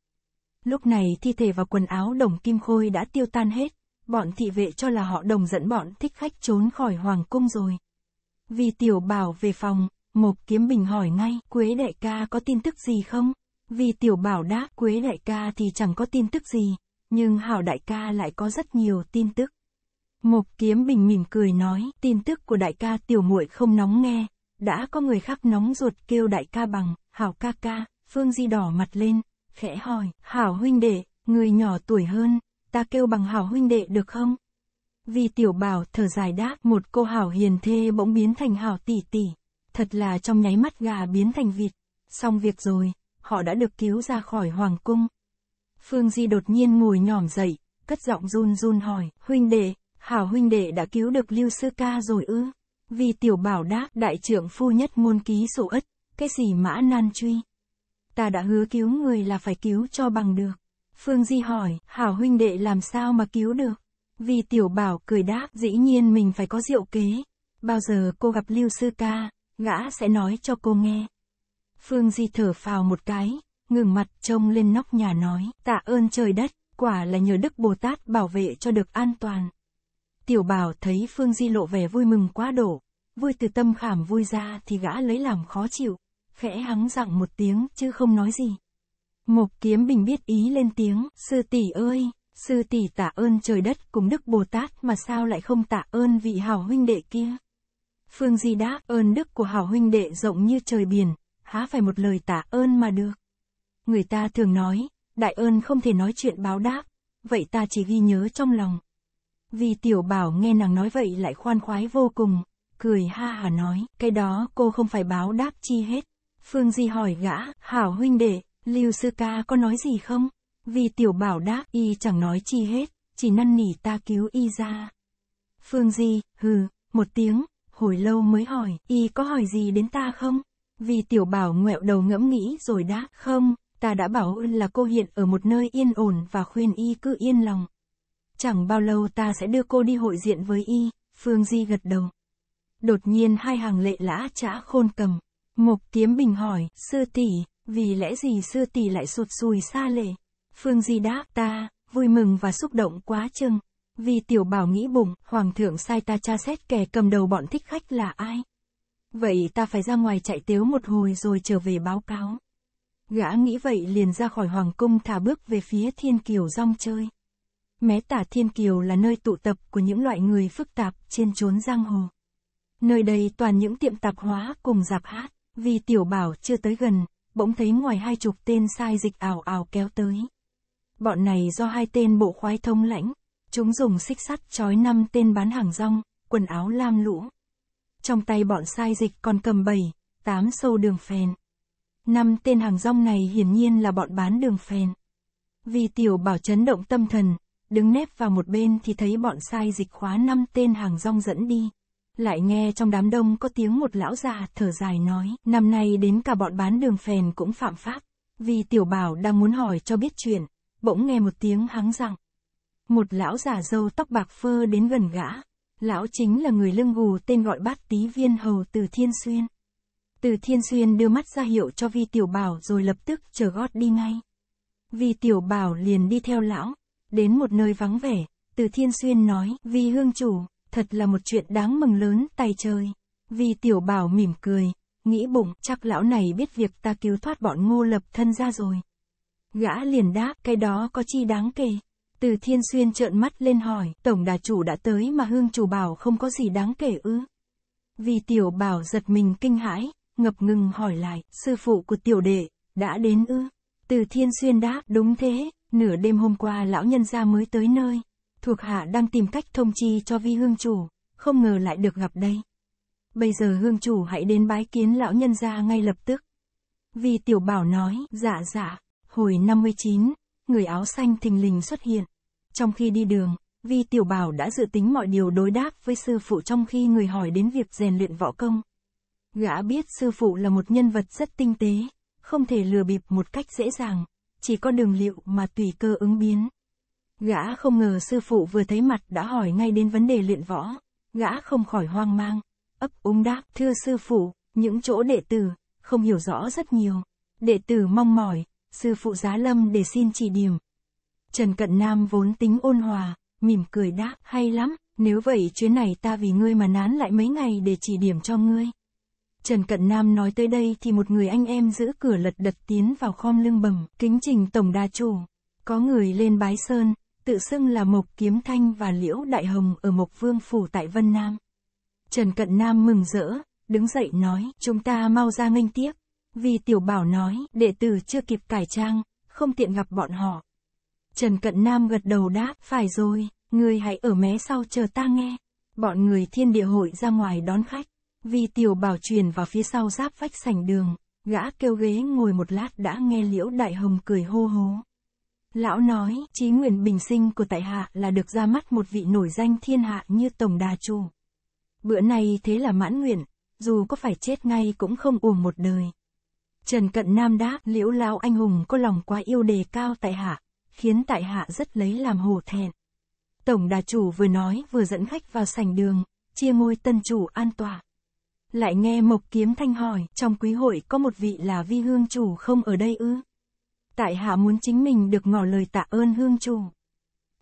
Lúc này thi thể và quần áo đồng kim khôi đã tiêu tan hết, bọn thị vệ cho là họ đồng dẫn bọn thích khách trốn khỏi hoàng cung rồi. Vì tiểu bảo về phòng, Mộc Kiếm Bình hỏi ngay, Quế đại ca có tin tức gì không? Vì tiểu bảo đáp, Quế đại ca thì chẳng có tin tức gì, nhưng Hảo đại ca lại có rất nhiều tin tức. Mộc Kiếm Bình mỉm cười nói, tin tức của đại ca tiểu muội không nóng nghe, đã có người khác nóng ruột kêu đại ca bằng, hảo ca ca, Phương Di đỏ mặt lên, khẽ hỏi, hảo huynh đệ, người nhỏ tuổi hơn, ta kêu bằng hảo huynh đệ được không? Vì tiểu bảo thở dài đáp một cô hảo hiền thê bỗng biến thành hảo tỷ tỷ, thật là trong nháy mắt gà biến thành vịt, xong việc rồi, họ đã được cứu ra khỏi hoàng cung. Phương Di đột nhiên ngồi nhỏm dậy, cất giọng run run hỏi, huynh đệ, hảo huynh đệ đã cứu được lưu sư ca rồi ư? Vì tiểu bảo đáp đại trưởng phu nhất môn ký sổ ất, cái gì mã nan truy. Ta đã hứa cứu người là phải cứu cho bằng được. Phương Di hỏi, hảo huynh đệ làm sao mà cứu được? Vì tiểu bảo cười đáp, dĩ nhiên mình phải có diệu kế. Bao giờ cô gặp Lưu Sư Ca, gã sẽ nói cho cô nghe. Phương Di thở phào một cái, ngừng mặt trông lên nóc nhà nói, tạ ơn trời đất, quả là nhờ Đức Bồ Tát bảo vệ cho được an toàn. Tiểu bảo thấy Phương Di lộ vẻ vui mừng quá độ, vui từ tâm khảm vui ra thì gã lấy làm khó chịu, khẽ hắng giọng một tiếng chứ không nói gì. Mộc kiếm bình biết ý lên tiếng, sư tỷ ơi, sư tỷ tạ ơn trời đất cùng Đức Bồ Tát mà sao lại không tạ ơn vị hảo huynh đệ kia. Phương Di đáp ơn đức của hảo huynh đệ rộng như trời biển, há phải một lời tạ ơn mà được. Người ta thường nói, đại ơn không thể nói chuyện báo đáp, vậy ta chỉ ghi nhớ trong lòng. Vì tiểu bảo nghe nàng nói vậy lại khoan khoái vô cùng, cười ha hà nói, cái đó cô không phải báo đáp chi hết. Phương Di hỏi gã, hảo huynh đệ, Lưu Sư Ca có nói gì không? Vì tiểu bảo đáp, y chẳng nói chi hết, chỉ năn nỉ ta cứu y ra. Phương Di, hừ, một tiếng, hồi lâu mới hỏi, y có hỏi gì đến ta không? Vì tiểu bảo ngẹo đầu ngẫm nghĩ rồi đáp không, ta đã bảo là cô hiện ở một nơi yên ổn và khuyên y cứ yên lòng. Chẳng bao lâu ta sẽ đưa cô đi hội diện với y, Phương Di gật đầu. Đột nhiên hai hàng lệ lã chã khôn cầm. Mộc Kiếm Bình hỏi, sư tỷ, vì lẽ gì sư tỷ lại sụt sùi xa lệ? Phương Di đáp, ta, vui mừng và xúc động quá chừng. Vì tiểu bảo nghĩ bụng, hoàng thượng sai ta tra xét kẻ cầm đầu bọn thích khách là ai. Vậy ta phải ra ngoài chạy tiếu một hồi rồi trở về báo cáo. Gã nghĩ vậy liền ra khỏi hoàng cung thả bước về phía thiên kiều rong chơi. Mé tả Thiên Kiều là nơi tụ tập của những loại người phức tạp trên chốn giang hồ. Nơi đây toàn những tiệm tạp hóa cùng dạp hát, vì tiểu bảo chưa tới gần, bỗng thấy ngoài hai chục tên sai dịch ảo ảo kéo tới. Bọn này do hai tên bộ khoái thông lãnh, chúng dùng xích sắt trói năm tên bán hàng rong, quần áo lam lũ. Trong tay bọn sai dịch còn cầm bảy, tám sâu đường phèn. Năm tên hàng rong này hiển nhiên là bọn bán đường phèn. Vì tiểu bảo chấn động tâm thần, đứng nép vào một bên thì thấy bọn sai dịch khóa năm tên hàng rong dẫn đi. Lại nghe trong đám đông có tiếng một lão già thở dài nói, năm nay đến cả bọn bán đường phèn cũng phạm pháp. Vì tiểu bảo đang muốn hỏi cho biết chuyện, bỗng nghe một tiếng hắng rằng. Một lão già râu tóc bạc phơ đến gần gã. Lão chính là người lưng gù tên gọi bát tí viên hầu từ Thiên Xuyên. Từ Thiên Xuyên đưa mắt ra hiệu cho Vi Tiểu Bảo rồi lập tức chờ gót đi ngay. vì Tiểu Bảo liền đi theo lão, Đến một nơi vắng vẻ, từ Thiên Xuyên nói, vì hương chủ, thật là một chuyện đáng mừng lớn, tay trời. Vì tiểu bảo mỉm cười, nghĩ bụng, chắc lão này biết việc ta cứu thoát bọn ngô lập thân ra rồi. Gã liền đáp, cái đó có chi đáng kể. Từ Thiên Xuyên trợn mắt lên hỏi, tổng đà chủ đã tới mà hương chủ bảo không có gì đáng kể ư. Vì tiểu bảo giật mình kinh hãi, ngập ngừng hỏi lại, sư phụ của tiểu đệ, đã đến ư? Từ Thiên Xuyên đáp, đúng thế, Nửa đêm hôm qua lão nhân gia mới tới nơi, thuộc hạ đang tìm cách thông chi cho vi hương chủ, không ngờ lại được gặp đây. Bây giờ hương chủ hãy đến bái kiến lão nhân gia ngay lập tức. Vi tiểu bảo nói, dạ dạ, hồi 59, người áo xanh thình lình xuất hiện. Trong khi đi đường, Vi tiểu bảo đã dự tính mọi điều đối đáp với sư phụ trong khi người hỏi đến việc rèn luyện võ công. Gã biết sư phụ là một nhân vật rất tinh tế, không thể lừa bịp một cách dễ dàng chỉ có đường liệu mà tùy cơ ứng biến. Gã không ngờ sư phụ vừa thấy mặt đã hỏi ngay đến vấn đề luyện võ, gã không khỏi hoang mang, ấp úng đáp, thưa sư phụ, những chỗ đệ tử, không hiểu rõ rất nhiều, đệ tử mong mỏi, sư phụ giá lâm để xin chỉ điểm. Trần Cận Nam vốn tính ôn hòa, mỉm cười đáp, hay lắm, nếu vậy chuyến này ta vì ngươi mà nán lại mấy ngày để chỉ điểm cho ngươi. Trần Cận Nam nói tới đây thì một người anh em giữ cửa lật đật tiến vào khom lưng bẩm, kính trình tổng đa chủ. Có người lên bái sơn, tự xưng là Mộc Kiếm Thanh và Liễu Đại Hồng ở Mộc Vương Phủ tại Vân Nam. Trần Cận Nam mừng rỡ, đứng dậy nói, chúng ta mau ra nghênh tiếp. Vì tiểu bảo nói, đệ tử chưa kịp cải trang, không tiện gặp bọn họ. Trần Cận Nam gật đầu đáp, phải rồi, người hãy ở mé sau chờ ta nghe. Bọn người thiên địa hội ra ngoài đón khách. Vi tiểu bảo truyền vào phía sau giáp vách sảnh đường, gã kêu ghế ngồi một lát đã nghe liễu đại hồng cười hô hố. Lão nói, chí nguyện bình sinh của tại hạ là được ra mắt một vị nổi danh thiên hạ như Tổng Đà Chủ. Bữa nay thế là mãn nguyện, dù có phải chết ngay cũng không uổng một đời. Trần Cận Nam đáp, liễu lão anh hùng có lòng quá yêu đề cao tại hạ, khiến tại hạ rất lấy làm hổ thẹn. Tổng đà chủ vừa nói vừa dẫn khách vào sảnh đường, chia ngôi tân chủ an tòa. Lại nghe Mộc Kiếm Thanh hỏi, trong quý hội có một vị là vi hương chủ không ở đây ư? Tại hạ muốn chính mình được ngỏ lời tạ ơn hương chủ.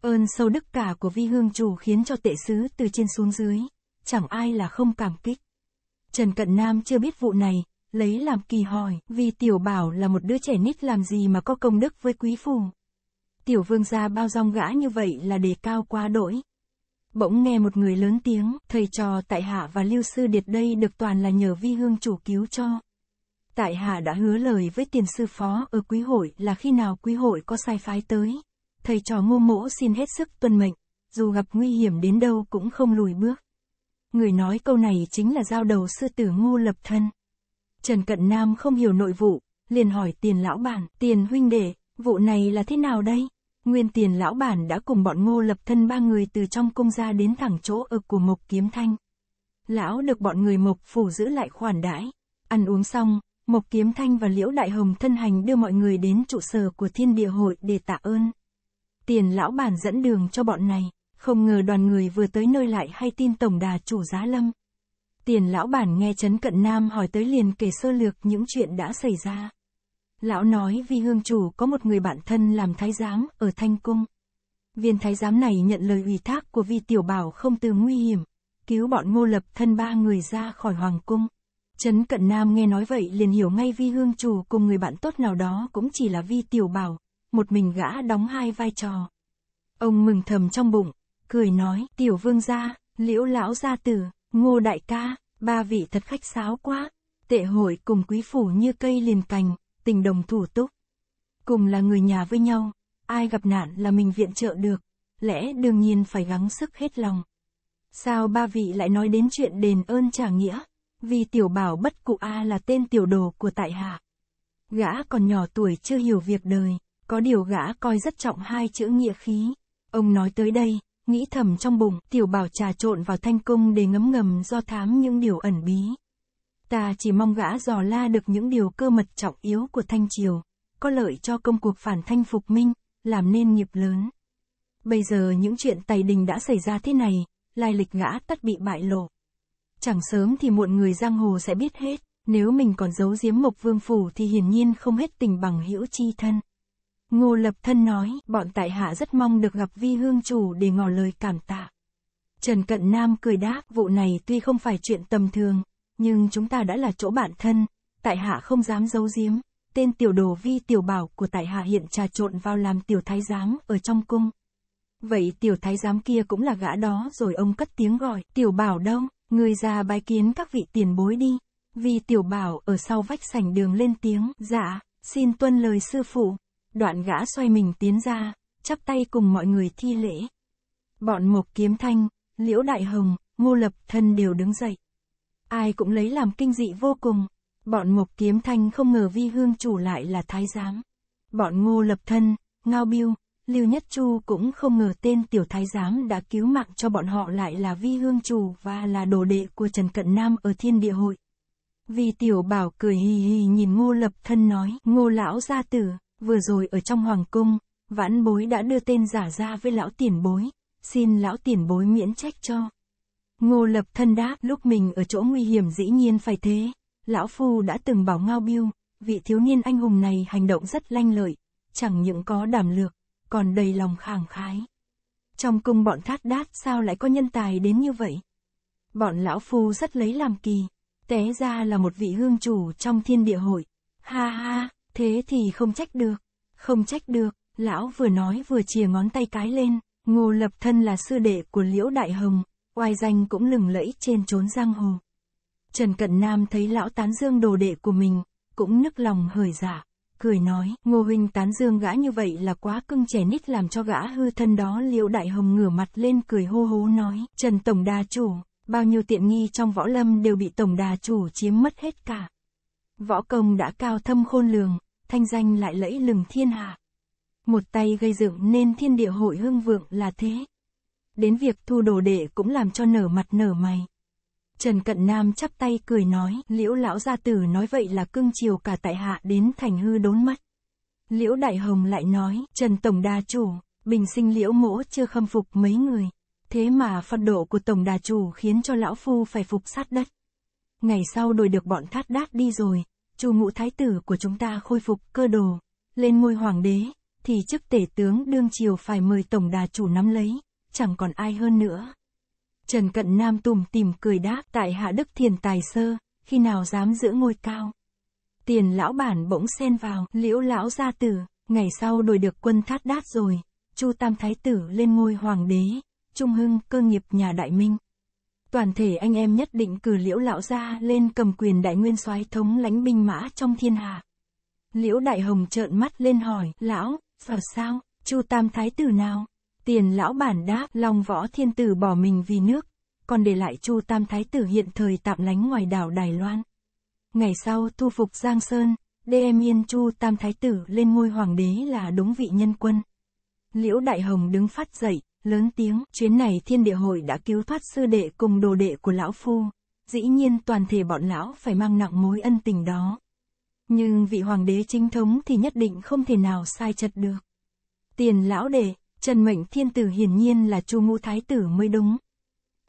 Ơn sâu đức cả của vi hương chủ khiến cho tệ sứ từ trên xuống dưới, chẳng ai là không cảm kích. Trần Cận Nam chưa biết vụ này, lấy làm kỳ hỏi, vì tiểu bảo là một đứa trẻ nít làm gì mà có công đức với quý phù. Tiểu vương gia bao rong gã như vậy là đề cao quá đỗi, Bỗng nghe một người lớn tiếng, thầy trò tại hạ và lưu sư điệt đây được toàn là nhờ vi hương chủ cứu cho. Tại hạ đã hứa lời với tiền sư phó ở quý hội là khi nào quý hội có sai phái tới. Thầy trò ngô mỗ xin hết sức tuân mệnh, dù gặp nguy hiểm đến đâu cũng không lùi bước. Người nói câu này chính là giao đầu sư tử ngu lập thân. Trần Cận Nam không hiểu nội vụ, liền hỏi tiền lão bản, tiền huynh đệ, vụ này là thế nào đây? Nguyên tiền lão bản đã cùng bọn ngô lập thân ba người từ trong cung ra đến thẳng chỗ ở của Mộc Kiếm Thanh. Lão được bọn người Mộc phủ giữ lại khoản đãi. Ăn uống xong, Mộc Kiếm Thanh và Liễu Đại Hồng thân hành đưa mọi người đến trụ sở của thiên địa hội để tạ ơn. Tiền lão bản dẫn đường cho bọn này, không ngờ đoàn người vừa tới nơi lại hay tin tổng đà chủ giá lâm. Tiền lão bản nghe Trấn Cận Nam hỏi tới liền kể sơ lược những chuyện đã xảy ra. Lão nói vi hương chủ có một người bạn thân làm thái giám ở Thanh Cung. Viên thái giám này nhận lời ủy thác của vi tiểu bảo không từ nguy hiểm, cứu bọn ngô lập thân ba người ra khỏi hoàng cung. Trấn Cận Nam nghe nói vậy liền hiểu ngay vi hương chủ cùng người bạn tốt nào đó cũng chỉ là vi tiểu bảo, một mình gã đóng hai vai trò. Ông mừng thầm trong bụng, cười nói, tiểu vương gia, liễu lão gia tử, ngô đại ca, ba vị thật khách sáo quá, tệ hội cùng quý phủ như cây liền cành tình đồng thủ túc. Cùng là người nhà với nhau, ai gặp nạn là mình viện trợ được, lẽ đương nhiên phải gắng sức hết lòng. Sao ba vị lại nói đến chuyện đền ơn trả nghĩa? Vì tiểu bảo bất cụ A là tên tiểu đồ của tại hạ. Gã còn nhỏ tuổi chưa hiểu việc đời, có điều gã coi rất trọng hai chữ nghĩa khí. Ông nói tới đây, nghĩ thầm trong bụng, tiểu bảo trà trộn vào thanh cung để ngấm ngầm do thám những điều ẩn bí. Ta chỉ mong gã dò la được những điều cơ mật trọng yếu của Thanh Triều, có lợi cho công cuộc phản thanh phục minh, làm nên nghiệp lớn. Bây giờ những chuyện tày đình đã xảy ra thế này, lai lịch gã tất bị bại lộ. Chẳng sớm thì muộn người giang hồ sẽ biết hết, nếu mình còn giấu giếm Mộc Vương Phủ thì hiển nhiên không hết tình bằng hữu chi thân. Ngô Lập Thân nói, bọn tại hạ rất mong được gặp Vi Hương Chủ để ngỏ lời cảm tạ. Trần Cận Nam cười đáp, vụ này tuy không phải chuyện tầm thường, nhưng chúng ta đã là chỗ bạn thân, tại hạ không dám giấu giếm, tên tiểu đồ vi tiểu bảo của tại hạ hiện trà trộn vào làm tiểu thái giám ở trong cung. Vậy tiểu thái giám kia cũng là gã đó rồi ông cất tiếng gọi, tiểu bảo đâu, người ra bái kiến các vị tiền bối đi. Vì tiểu bảo ở sau vách sảnh đường lên tiếng, dạ, xin tuân lời sư phụ. Đoạn gã xoay mình tiến ra, chắp tay cùng mọi người thi lễ. Bọn Mộc Kiếm Thanh, Liễu Đại Hồng, Ngô Lập Thân đều đứng dậy ai cũng lấy làm kinh dị vô cùng. Bọn Mục Kiếm Thanh không ngờ vi hương chủ lại là thái giám. Bọn Ngô Lập Thân, Ngao Biêu, Lưu Nhất Chu cũng không ngờ tên tiểu thái giám đã cứu mạng cho bọn họ lại là vi hương chủ và là đồ đệ của Trần Cận Nam ở thiên địa hội. Vì tiểu bảo cười hì hì nhìn Ngô Lập Thân nói, Ngô Lão gia tử, vừa rồi ở trong Hoàng Cung, vãn bối đã đưa tên giả ra với lão tiền bối, xin lão tiền bối miễn trách cho. Ngô lập thân đáp, lúc mình ở chỗ nguy hiểm dĩ nhiên phải thế. Lão Phu đã từng bảo Ngao Biêu, vị thiếu niên anh hùng này hành động rất lanh lợi, chẳng những có đảm lược, còn đầy lòng khẳng khái. Trong cung bọn thát đát sao lại có nhân tài đến như vậy? Bọn lão phu rất lấy làm kỳ, té ra là một vị hương chủ trong thiên địa hội. Ha ha, thế thì không trách được, không trách được, lão vừa nói vừa chìa ngón tay cái lên, ngô lập thân là sư đệ của liễu đại hồng, oai danh cũng lừng lẫy trên chốn giang hồ. Trần Cận Nam thấy lão tán dương đồ đệ của mình, cũng nức lòng hời giả, dạ, cười nói, ngô huynh tán dương gã như vậy là quá cưng trẻ nít làm cho gã hư thân đó Liệu đại hồng ngửa mặt lên cười hô hố nói, Trần Tổng Đà Chủ, bao nhiêu tiện nghi trong võ lâm đều bị Tổng Đà Chủ chiếm mất hết cả. Võ công đã cao thâm khôn lường, thanh danh lại lẫy lừng thiên hạ. Một tay gây dựng nên thiên địa hội hương vượng là thế đến việc thu đồ đệ cũng làm cho nở mặt nở mày. Trần Cận Nam chắp tay cười nói, liễu lão gia tử nói vậy là cưng chiều cả tại hạ đến thành hư đốn mất. Liễu Đại Hồng lại nói, Trần Tổng Đà Chủ, bình sinh liễu mỗ chưa khâm phục mấy người. Thế mà phật độ của Tổng Đà Chủ khiến cho lão phu phải phục sát đất. Ngày sau đổi được bọn thát đát đi rồi, chu ngũ thái tử của chúng ta khôi phục cơ đồ, lên ngôi hoàng đế, thì chức tể tướng đương triều phải mời Tổng Đà Chủ nắm lấy chẳng còn ai hơn nữa. Trần Cận Nam tùm tìm cười đáp tại hạ đức thiền tài sơ, khi nào dám giữ ngôi cao. Tiền lão bản bỗng xen vào, liễu lão gia tử, ngày sau đổi được quân thát đát rồi, chu tam thái tử lên ngôi hoàng đế, trung hưng cơ nghiệp nhà đại minh. Toàn thể anh em nhất định cử liễu lão gia lên cầm quyền đại nguyên soái thống lãnh binh mã trong thiên hạ. Liễu đại hồng trợn mắt lên hỏi, lão, vào sao, chu tam thái tử nào? Tiền lão bản đáp, Long Võ Thiên Tử bỏ mình vì nước, còn để lại Chu Tam Thái Tử hiện thời tạm lánh ngoài đảo Đài Loan. Ngày sau thu phục Giang Sơn, đem yên Chu Tam Thái Tử lên ngôi hoàng đế là đúng vị nhân quân. Liễu Đại Hồng đứng phát dậy, lớn tiếng, chuyến này thiên địa hội đã cứu thoát sư đệ cùng đồ đệ của lão phu, dĩ nhiên toàn thể bọn lão phải mang nặng mối ân tình đó. Nhưng vị hoàng đế chính thống thì nhất định không thể nào sai chật được. Tiền lão đệ, Trần Mệnh Thiên Tử hiển nhiên là Chu Ngũ Thái Tử mới đúng.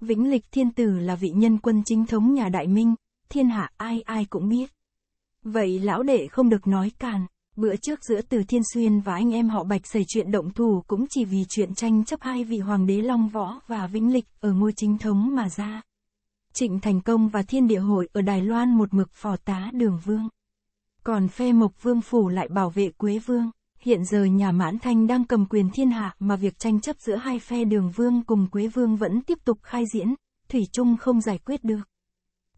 Vĩnh Lịch Thiên Tử là vị nhân quân chính thống nhà Đại Minh, thiên hạ ai ai cũng biết. Vậy lão đệ không được nói càn, bữa trước giữa Từ Thiên Xuyên và anh em họ Bạch xảy chuyện động thủ cũng chỉ vì chuyện tranh chấp hai vị hoàng đế Long Võ và Vĩnh Lịch ở ngôi chính thống mà ra. Trịnh Thành Công và Thiên Địa Hội ở Đài Loan một mực phò tá đường vương. Còn phê mộc vương phủ lại bảo vệ Quế Vương. Hiện giờ nhà Mãn Thanh đang cầm quyền thiên hạ mà việc tranh chấp giữa hai phe đường vương cùng quế vương vẫn tiếp tục khai diễn, Thủy chung không giải quyết được.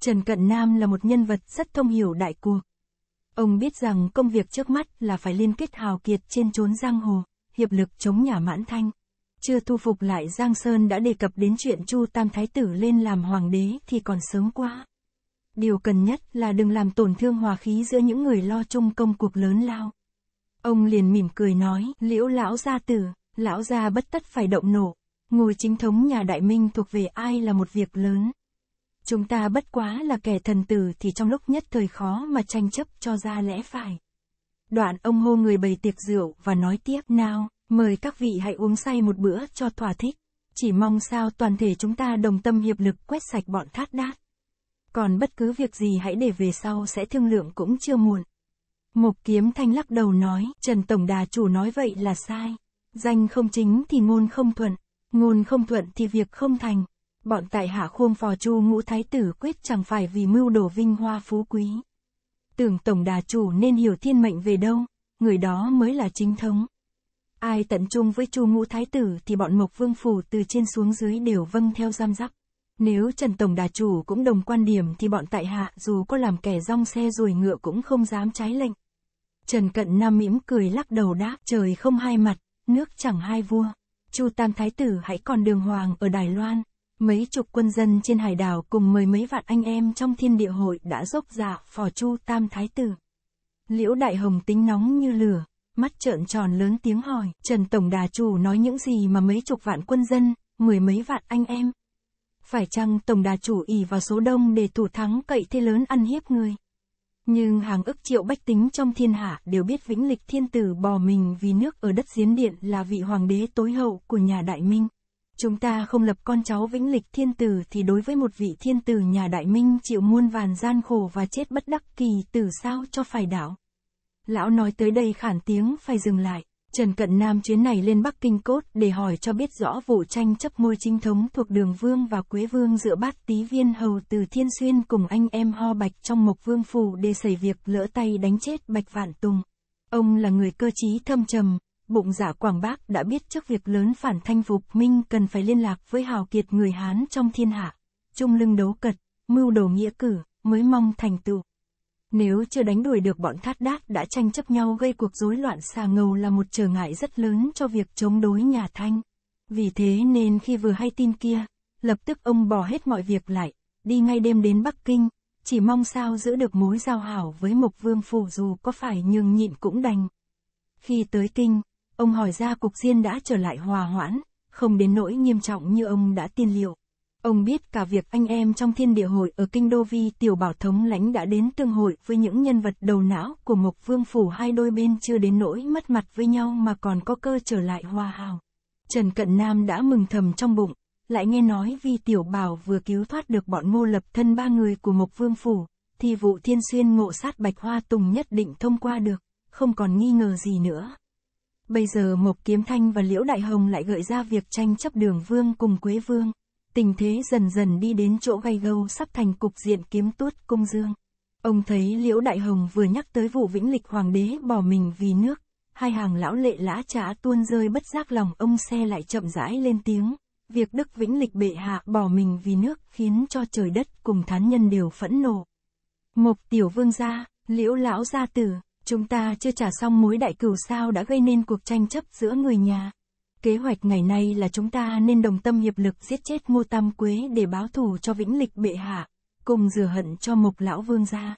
Trần Cận Nam là một nhân vật rất thông hiểu đại cuộc. Ông biết rằng công việc trước mắt là phải liên kết hào kiệt trên chốn giang hồ, hiệp lực chống nhà Mãn Thanh. Chưa thu phục lại Giang Sơn đã đề cập đến chuyện Chu Tam Thái Tử lên làm hoàng đế thì còn sớm quá. Điều cần nhất là đừng làm tổn thương hòa khí giữa những người lo chung công cuộc lớn lao. Ông liền mỉm cười nói, liễu lão gia tử, lão gia bất tất phải động nổ. Ngồi chính thống nhà đại minh thuộc về ai là một việc lớn. Chúng ta bất quá là kẻ thần tử thì trong lúc nhất thời khó mà tranh chấp cho ra lẽ phải. Đoạn ông hô người bày tiệc rượu và nói tiếp, nào, mời các vị hãy uống say một bữa cho thỏa thích. Chỉ mong sao toàn thể chúng ta đồng tâm hiệp lực quét sạch bọn thát đát. Còn bất cứ việc gì hãy để về sau sẽ thương lượng cũng chưa muộn. Mục Kiếm Thanh lắc đầu nói, Trần Tổng Đà Chủ nói vậy là sai. Danh không chính thì ngôn không thuận, ngôn không thuận thì việc không thành. Bọn tại hạ khuông phò chu ngũ thái tử quyết chẳng phải vì mưu đồ vinh hoa phú quý. Tưởng Tổng Đà Chủ nên hiểu thiên mệnh về đâu, người đó mới là chính thống. Ai tận trung với chu ngũ thái tử thì bọn Mộc Vương Phủ từ trên xuống dưới đều vâng theo giam giáp Nếu Trần Tổng Đà Chủ cũng đồng quan điểm thì bọn tại hạ dù có làm kẻ rong xe ruồi ngựa cũng không dám trái lệnh. Trần Cận Nam mỉm cười lắc đầu đáp, trời không hai mặt, nước chẳng hai vua. Chu Tam Thái Tử hãy còn đường hoàng ở Đài Loan. Mấy chục quân dân trên hải đảo cùng mười mấy vạn anh em trong thiên địa hội đã dốc dạ phò Chu Tam Thái Tử. Liễu Đại Hồng tính nóng như lửa, mắt trợn tròn lớn tiếng hỏi, Trần Tổng Đà Chủ nói những gì mà mấy chục vạn quân dân, mười mấy vạn anh em. Phải chăng Tổng Đà Chủ ỉ vào số đông để thủ thắng cậy thế lớn ăn hiếp người? Nhưng hàng ức triệu bách tính trong thiên hạ đều biết vĩnh lịch thiên tử bỏ mình vì nước ở đất giến điện là vị hoàng đế tối hậu của nhà đại minh. Chúng ta không lập con cháu vĩnh lịch thiên tử thì đối với một vị thiên tử nhà đại minh chịu muôn vàn gian khổ và chết bất đắc kỳ tử sao cho phải đảo. Lão nói tới đây khản tiếng phải dừng lại. Trần Cận Nam chuyến này lên Bắc Kinh Cốt để hỏi cho biết rõ vụ tranh chấp ngôi chính thống thuộc Đường Vương và Quế Vương giữa bát tí viên hầu từ Thiên Xuyên cùng anh em ho bạch trong Mộc Vương Phủ để xảy việc lỡ tay đánh chết Bạch Vạn Tùng. Ông là người cơ trí thâm trầm, bụng giả dạ Quảng Bác đã biết trước việc lớn phản thanh phục minh cần phải liên lạc với hào kiệt người Hán trong thiên hạ. Trung lưng đấu cật, mưu đồ nghĩa cử, mới mong thành tựu. Nếu chưa đánh đuổi được bọn thát đát đã tranh chấp nhau gây cuộc rối loạn xà ngầu là một trở ngại rất lớn cho việc chống đối nhà Thanh. Vì thế nên khi vừa hay tin kia, lập tức ông bỏ hết mọi việc lại, đi ngay đêm đến Bắc Kinh, chỉ mong sao giữ được mối giao hảo với Mộc Vương Phủ dù có phải nhường nhịn cũng đành. Khi tới Kinh, ông hỏi ra cục diên đã trở lại hòa hoãn, không đến nỗi nghiêm trọng như ông đã tiên liệu. Ông biết cả việc anh em trong thiên địa hội ở Kinh Đô Vi Tiểu Bảo Thống lãnh đã đến tương hội với những nhân vật đầu não của Mộc Vương Phủ hai đôi bên chưa đến nỗi mất mặt với nhau mà còn có cơ trở lại hoa hào. Trần Cận Nam đã mừng thầm trong bụng, lại nghe nói Vi Tiểu Bảo vừa cứu thoát được bọn ngô lập thân ba người của Mộc Vương Phủ, thì vụ thiên xuyên ngộ sát Bạch Hoa Tùng nhất định thông qua được, không còn nghi ngờ gì nữa. Bây giờ Mộc Kiếm Thanh và Liễu Đại Hồng lại gợi ra việc tranh chấp đường vương cùng Quế Vương, tình thế dần dần đi đến chỗ gay gâu sắp thành cục diện kiếm tuốt cung dương. Ông thấy Liễu Đại Hồng vừa nhắc tới vụ vĩnh lịch hoàng đế bỏ mình vì nước, hai hàng lão lệ lã trá tuôn rơi bất giác lòng ông xe lại chậm rãi lên tiếng. Việc Đức Vĩnh Lịch bệ hạ bỏ mình vì nước khiến cho trời đất cùng thán nhân đều phẫn nộ. Mộc tiểu vương gia, liễu lão gia tử, chúng ta chưa trả xong mối đại cửu sao đã gây nên cuộc tranh chấp giữa người nhà, Kế hoạch ngày nay là chúng ta nên đồng tâm hiệp lực giết chết Ngô Tam Quế để báo thù cho Vĩnh Lịch bệ hạ, cùng rửa hận cho Mục lão vương gia.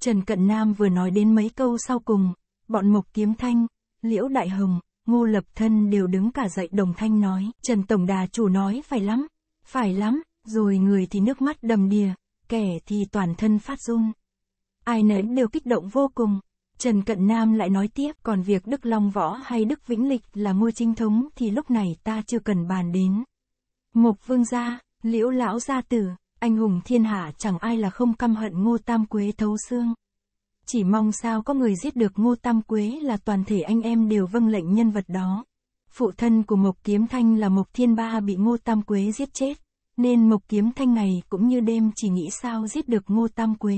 Trần Cận Nam vừa nói đến mấy câu sau cùng, bọn Mục Kiếm Thanh, Liễu Đại Hồng, Ngô Lập Thân đều đứng cả dậy đồng thanh nói, Trần Tổng Đà chủ nói phải lắm, phải lắm, rồi người thì nước mắt đầm đìa, kẻ thì toàn thân phát run. Ai nấy đều kích động vô cùng. Trần Cận Nam lại nói tiếp, còn việc Đức Long Võ hay Đức Vĩnh Lịch là mua chính thống thì lúc này ta chưa cần bàn đến. mục Vương gia, Liễu Lão gia tử, anh hùng thiên hạ chẳng ai là không căm hận Ngô Tam Quế thấu xương. Chỉ mong sao có người giết được Ngô Tam Quế là toàn thể anh em đều vâng lệnh nhân vật đó. Phụ thân của Mộc Kiếm Thanh là Mộc Thiên Ba bị Ngô Tam Quế giết chết, nên Mộc Kiếm Thanh ngày cũng như đêm chỉ nghĩ sao giết được Ngô Tam Quế.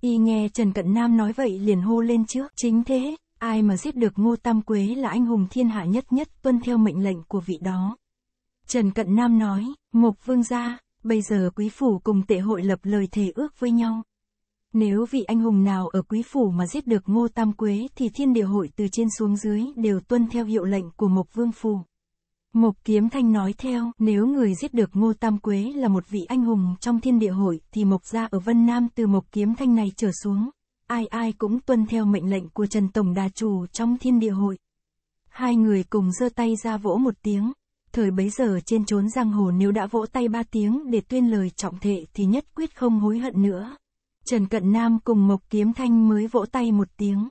Y nghe Trần Cận Nam nói vậy liền hô lên trước, chính thế, ai mà giết được Ngô Tam Quế là anh hùng thiên hạ nhất nhất tuân theo mệnh lệnh của vị đó. Trần Cận Nam nói, Ngục Vương gia, bây giờ quý phủ cùng tệ hội lập lời thề ước với nhau. Nếu vị anh hùng nào ở quý phủ mà giết được Ngô Tam Quế thì thiên địa hội từ trên xuống dưới đều tuân theo hiệu lệnh của Mộc Vương Phủ. Mục Kiếm Thanh nói theo, nếu người giết được Ngô Tam Quế là một vị anh hùng trong thiên địa hội, thì Mộc gia ở Vân Nam từ Mộc Kiếm Thanh này trở xuống, ai ai cũng tuân theo mệnh lệnh của Trần Tổng Đà Chủ trong thiên địa hội. Hai người cùng giơ tay ra vỗ một tiếng, thời bấy giờ trên trốn giang hồ nếu đã vỗ tay ba tiếng để tuyên lời trọng thệ thì nhất quyết không hối hận nữa. Trần Cận Nam cùng Mộc Kiếm Thanh mới vỗ tay một tiếng.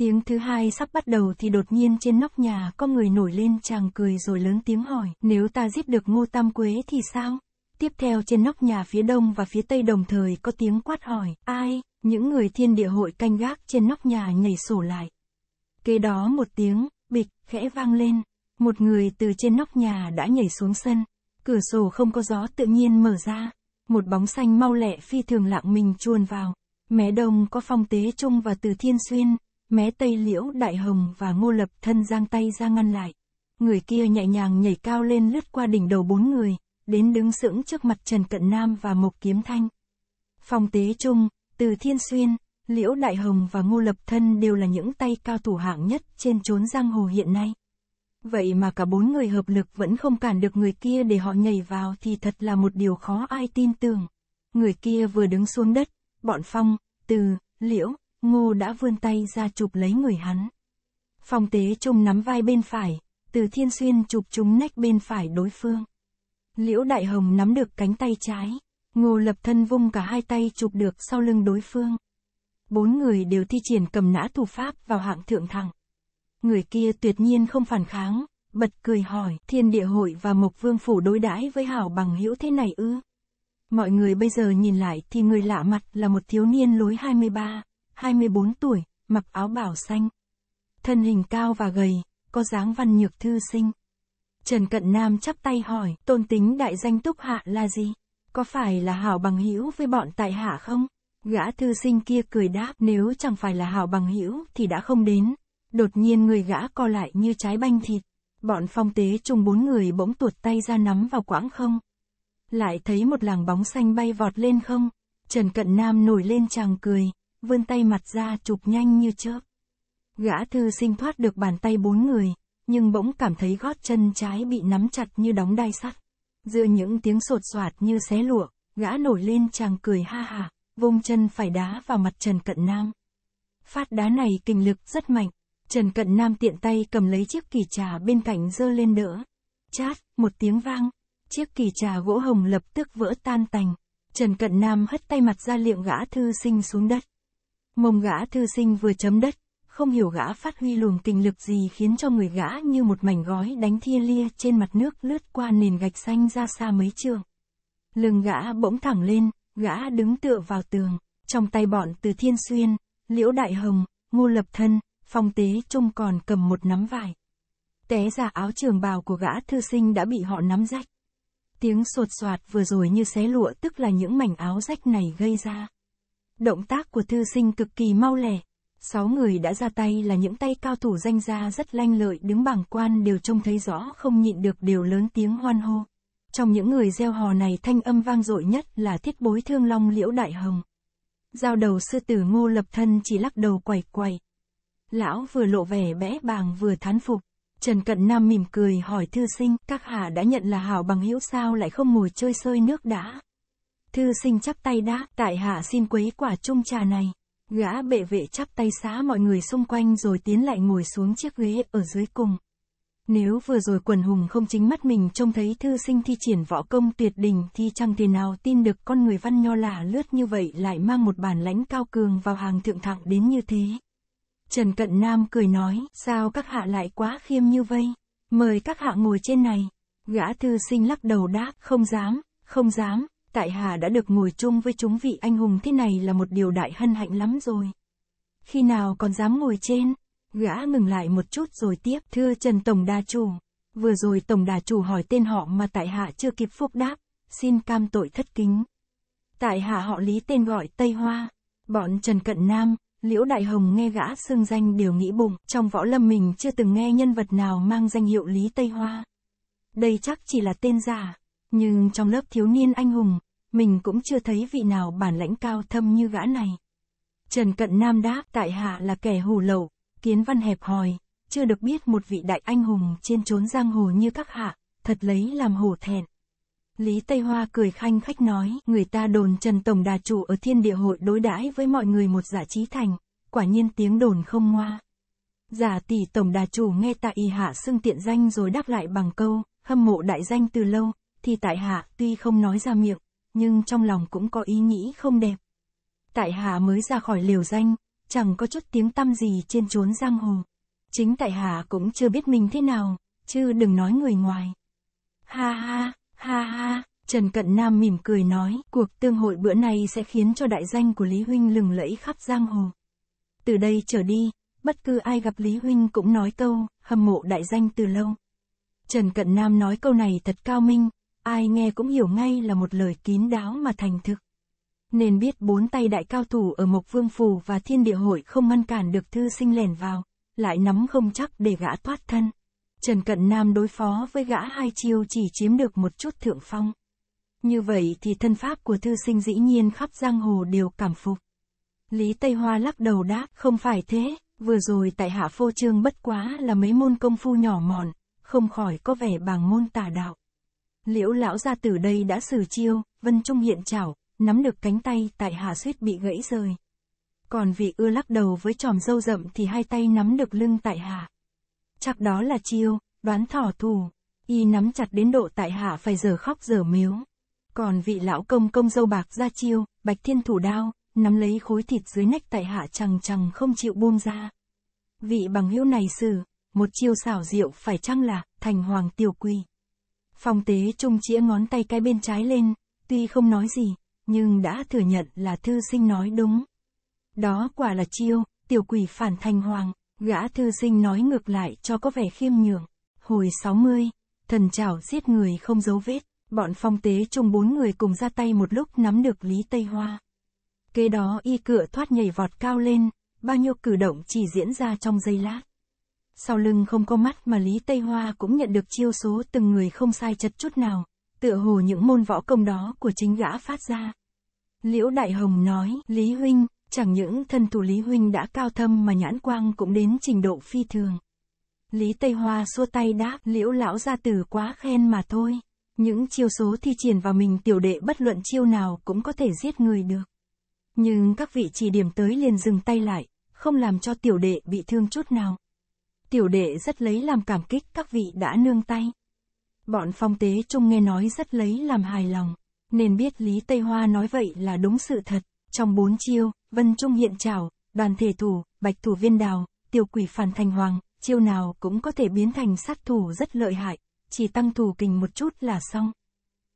Tiếng thứ hai sắp bắt đầu thì đột nhiên trên nóc nhà có người nổi lên chàng cười rồi lớn tiếng hỏi, nếu ta giết được ngô tam quế thì sao? Tiếp theo trên nóc nhà phía đông và phía tây đồng thời có tiếng quát hỏi, ai? Những người thiên địa hội canh gác trên nóc nhà nhảy sổ lại. Kế đó một tiếng, bịch, khẽ vang lên. Một người từ trên nóc nhà đã nhảy xuống sân. Cửa sổ không có gió tự nhiên mở ra. Một bóng xanh mau lẹ phi thường lạng mình chuồn vào. Mé đông có phong tế trung và từ thiên xuyên, Mé Tây Liễu Đại Hồng và Ngô Lập Thân giang tay ra ngăn lại. Người kia nhẹ nhàng nhảy cao lên lướt qua đỉnh đầu bốn người, đến đứng sững trước mặt Trần Cận Nam và Mộc Kiếm Thanh. Phong tế trung, từ Thiên Xuyên, Liễu Đại Hồng và Ngô Lập Thân đều là những tay cao thủ hạng nhất trên chốn giang hồ hiện nay. Vậy mà cả bốn người hợp lực vẫn không cản được người kia để họ nhảy vào thì thật là một điều khó ai tin tưởng. Người kia vừa đứng xuống đất, bọn Phong, Từ, Liễu, Ngô đã vươn tay ra chụp lấy người hắn. Phong tế Trung nắm vai bên phải, từ thiên xuyên chụp trúng nách bên phải đối phương. Liễu Đại Hồng nắm được cánh tay trái, Ngô lập thân vung cả hai tay chụp được sau lưng đối phương. Bốn người đều thi triển cầm nã thủ pháp vào hạng thượng thẳng. Người kia tuyệt nhiên không phản kháng, bật cười hỏi, thiên địa hội và mộc vương phủ đối đãi với hảo bằng hữu thế này ư? Mọi người bây giờ nhìn lại thì người lạ mặt là một thiếu niên lối 23. 24 tuổi, mặc áo bảo xanh. Thân hình cao và gầy, có dáng văn nhược thư sinh. Trần Cận Nam chắp tay hỏi, tôn tính đại danh túc hạ là gì? Có phải là hảo bằng hữu với bọn tại hạ không? Gã thư sinh kia cười đáp, nếu chẳng phải là hảo bằng hữu thì đã không đến. Đột nhiên người gã co lại như trái banh thịt. Bọn phong tế chung bốn người bỗng tuột tay ra nắm vào quãng không. Lại thấy một làng bóng xanh bay vọt lên không. Trần Cận Nam nổi lên chàng cười, vươn tay mặt ra chụp nhanh như chớp. Gã thư sinh thoát được bàn tay bốn người, nhưng bỗng cảm thấy gót chân trái bị nắm chặt như đóng đai sắt. Giữa những tiếng sột soạt như xé lụa, gã nổi lên chàng cười ha hà, vung chân phải đá vào mặt Trần Cận Nam. Phát đá này kinh lực rất mạnh, Trần Cận Nam tiện tay cầm lấy chiếc kỳ trà bên cạnh giơ lên đỡ. Chát, một tiếng vang, chiếc kỳ trà gỗ hồng lập tức vỡ tan tành. Trần Cận Nam hất tay mặt ra liệng gã thư sinh xuống đất. Mông gã thư sinh vừa chấm đất, không hiểu gã phát huy luồng tình lực gì khiến cho người gã như một mảnh gói đánh thia lia trên mặt nước lướt qua nền gạch xanh ra xa mấy trường. Lưng gã bỗng thẳng lên, gã đứng tựa vào tường, trong tay bọn từ thiên xuyên, liễu đại hồng, Ngô lập thân, phong tế trung còn cầm một nắm vải. Té ra áo trường bào của gã thư sinh đã bị họ nắm rách. Tiếng sột soạt vừa rồi như xé lụa tức là những mảnh áo rách này gây ra. Động tác của thư sinh cực kỳ mau lẻ. Sáu người đã ra tay là những tay cao thủ danh gia rất lanh lợi đứng bảng quan đều trông thấy rõ không nhịn được đều lớn tiếng hoan hô. Trong những người gieo hò này thanh âm vang dội nhất là thiết bối thương long liễu đại hồng. Giao đầu sư tử ngô lập thân chỉ lắc đầu quẩy quẩy. Lão vừa lộ vẻ bẽ bàng vừa thán phục. Trần Cận Nam mỉm cười hỏi thư sinh, các hạ đã nhận là hảo bằng hữu sao lại không mùi chơi sơi nước đã. Thư sinh chắp tay đã, tại hạ xin quấy quả chung trà này. Gã bệ vệ chắp tay xã mọi người xung quanh rồi tiến lại ngồi xuống chiếc ghế ở dưới cùng. Nếu vừa rồi quần hùng không chính mắt mình trông thấy thư sinh thi triển võ công tuyệt đỉnh thì chẳng thể nào tin được con người văn nho lả lướt như vậy lại mang một bản lãnh cao cường vào hàng thượng thẳng đến như thế. Trần Cận Nam cười nói, sao các hạ lại quá khiêm như vây? Mời các hạ ngồi trên này. Gã thư sinh lắc đầu đáp, không dám, không dám, Tại Hà đã được ngồi chung với chúng vị anh hùng thế này là một điều đại hân hạnh lắm rồi. Khi nào còn dám ngồi trên? Gã ngừng lại một chút rồi tiếp, thưa Trần Tổng Đa Chủ. Vừa rồi Tổng Đà Chủ hỏi tên họ mà tại Hạ chưa kịp phúc đáp, xin cam tội thất kính. Tại Hạ họ lý tên gọi Tây Hoa. Bọn Trần Cận Nam, Liễu Đại Hồng nghe gã xương danh đều nghĩ bụng, trong võ lâm mình chưa từng nghe nhân vật nào mang danh hiệu Lý Tây Hoa. Đây chắc chỉ là tên giả. Nhưng trong lớp thiếu niên anh hùng, mình cũng chưa thấy vị nào bản lãnh cao thâm như gã này. Trần Cận Nam đáp tại hạ là kẻ hù lậu, kiến văn hẹp hòi, chưa được biết một vị đại anh hùng trên chốn giang hồ như các hạ, thật lấy làm hổ thẹn. Lý Tây Hoa cười khanh khách nói, người ta đồn Trần Tổng Đà Chủ ở thiên địa hội đối đãi với mọi người một giả trí thành, quả nhiên tiếng đồn không ngoa. Giả tỷ Tổng Đà Chủ nghe tại y hạ xưng tiện danh rồi đáp lại bằng câu, hâm mộ đại danh từ lâu, thì tại hạ tuy không nói ra miệng, nhưng trong lòng cũng có ý nghĩ không đẹp. Tại hạ mới ra khỏi liều danh, chẳng có chút tiếng tăm gì trên chốn giang hồ. Chính tại hạ cũng chưa biết mình thế nào, chứ đừng nói người ngoài. Ha ha, ha ha, Trần Cận Nam mỉm cười nói, cuộc tương hội bữa nay sẽ khiến cho đại danh của Lý Huynh lừng lẫy khắp giang hồ. Từ đây trở đi, bất cứ ai gặp Lý Huynh cũng nói câu, hâm mộ đại danh từ lâu. Trần Cận Nam nói câu này thật cao minh, ai nghe cũng hiểu ngay là một lời kín đáo mà thành thực. Nên biết bốn tay đại cao thủ ở Mộc Vương Phù và Thiên Địa Hội không ngăn cản được thư sinh lẻn vào, lại nắm không chắc để gã thoát thân. Trần Cận Nam đối phó với gã hai chiêu chỉ chiếm được một chút thượng phong. Như vậy thì thân pháp của thư sinh dĩ nhiên khắp giang hồ đều cảm phục. Lý Tây Hoa lắc đầu đáp, không phải thế, vừa rồi tại hạ phô trương bất quá là mấy môn công phu nhỏ mọn, không khỏi có vẻ bằng môn tà đạo liễu lão gia từ đây đã xử chiêu, Vân Trung hiện chảo, nắm được cánh tay tại hạ suýt bị gãy rời. Còn vị ưa lắc đầu với tròm dâu rậm thì hai tay nắm được lưng tại hạ. Chắc đó là chiêu, đoán thỏ thù, y nắm chặt đến độ tại hạ phải giờ khóc giờ miếu. Còn vị lão công công dâu bạc ra chiêu, bạch thiên thủ đao, nắm lấy khối thịt dưới nách tại hạ chằng chằng không chịu buông ra. Vị bằng hữu này xử, một chiêu xảo diệu phải chăng là, thành hoàng tiểu quy. Phong tế trung chĩa ngón tay cái bên trái lên, tuy không nói gì, nhưng đã thừa nhận là thư sinh nói đúng. Đó quả là chiêu, tiểu quỷ phản thành hoàng, gã thư sinh nói ngược lại cho có vẻ khiêm nhường. Hồi 60, thần trảo giết người không dấu vết, bọn phong tế trung bốn người cùng ra tay một lúc nắm được Lý Tây Hoa. Kế đó y cựa thoát nhảy vọt cao lên, bao nhiêu cử động chỉ diễn ra trong giây lát. Sau lưng không có mắt mà Lý Tây Hoa cũng nhận được chiêu số từng người không sai chật chút nào, tựa hồ những môn võ công đó của chính gã phát ra. Liễu Đại Hồng nói, Lý Huynh, chẳng những thân thủ Lý Huynh đã cao thâm mà nhãn quang cũng đến trình độ phi thường. Lý Tây Hoa xua tay đáp, liễu lão gia tử quá khen mà thôi. Những chiêu số thi triển vào mình tiểu đệ bất luận chiêu nào cũng có thể giết người được. Nhưng các vị chỉ điểm tới liền dừng tay lại, không làm cho tiểu đệ bị thương chút nào tiểu đệ rất lấy làm cảm kích các vị đã nương tay. Bọn phong tế trung nghe nói rất lấy làm hài lòng, nên biết Lý Tây Hoa nói vậy là đúng sự thật. Trong bốn chiêu, Vân Trung hiện trảo, đoàn thể thủ, bạch thủ viên đào, tiểu quỷ phản thành hoàng, chiêu nào cũng có thể biến thành sát thủ rất lợi hại, chỉ tăng thủ kình một chút là xong.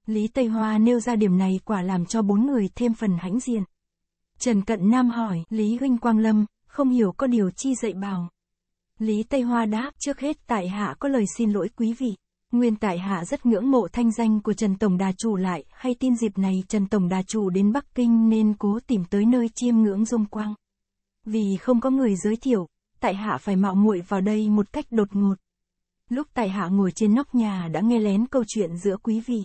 Lý Tây Hoa nêu ra điểm này quả làm cho bốn người thêm phần hãnh diện. Trần Cận Nam hỏi, Lý Huynh Quang Lâm, không hiểu có điều chi dạy bảo. Lý Tây Hoa đáp, trước hết tại hạ có lời xin lỗi quý vị. Nguyên tại hạ rất ngưỡng mộ thanh danh của Trần Tổng Đà Chủ lại, hay tin dịp này Trần Tổng Đà Chủ đến Bắc Kinh nên cố tìm tới nơi chiêm ngưỡng dung quang. Vì không có người giới thiệu, tại hạ phải mạo muội vào đây một cách đột ngột. Lúc tại hạ ngồi trên nóc nhà đã nghe lén câu chuyện giữa quý vị.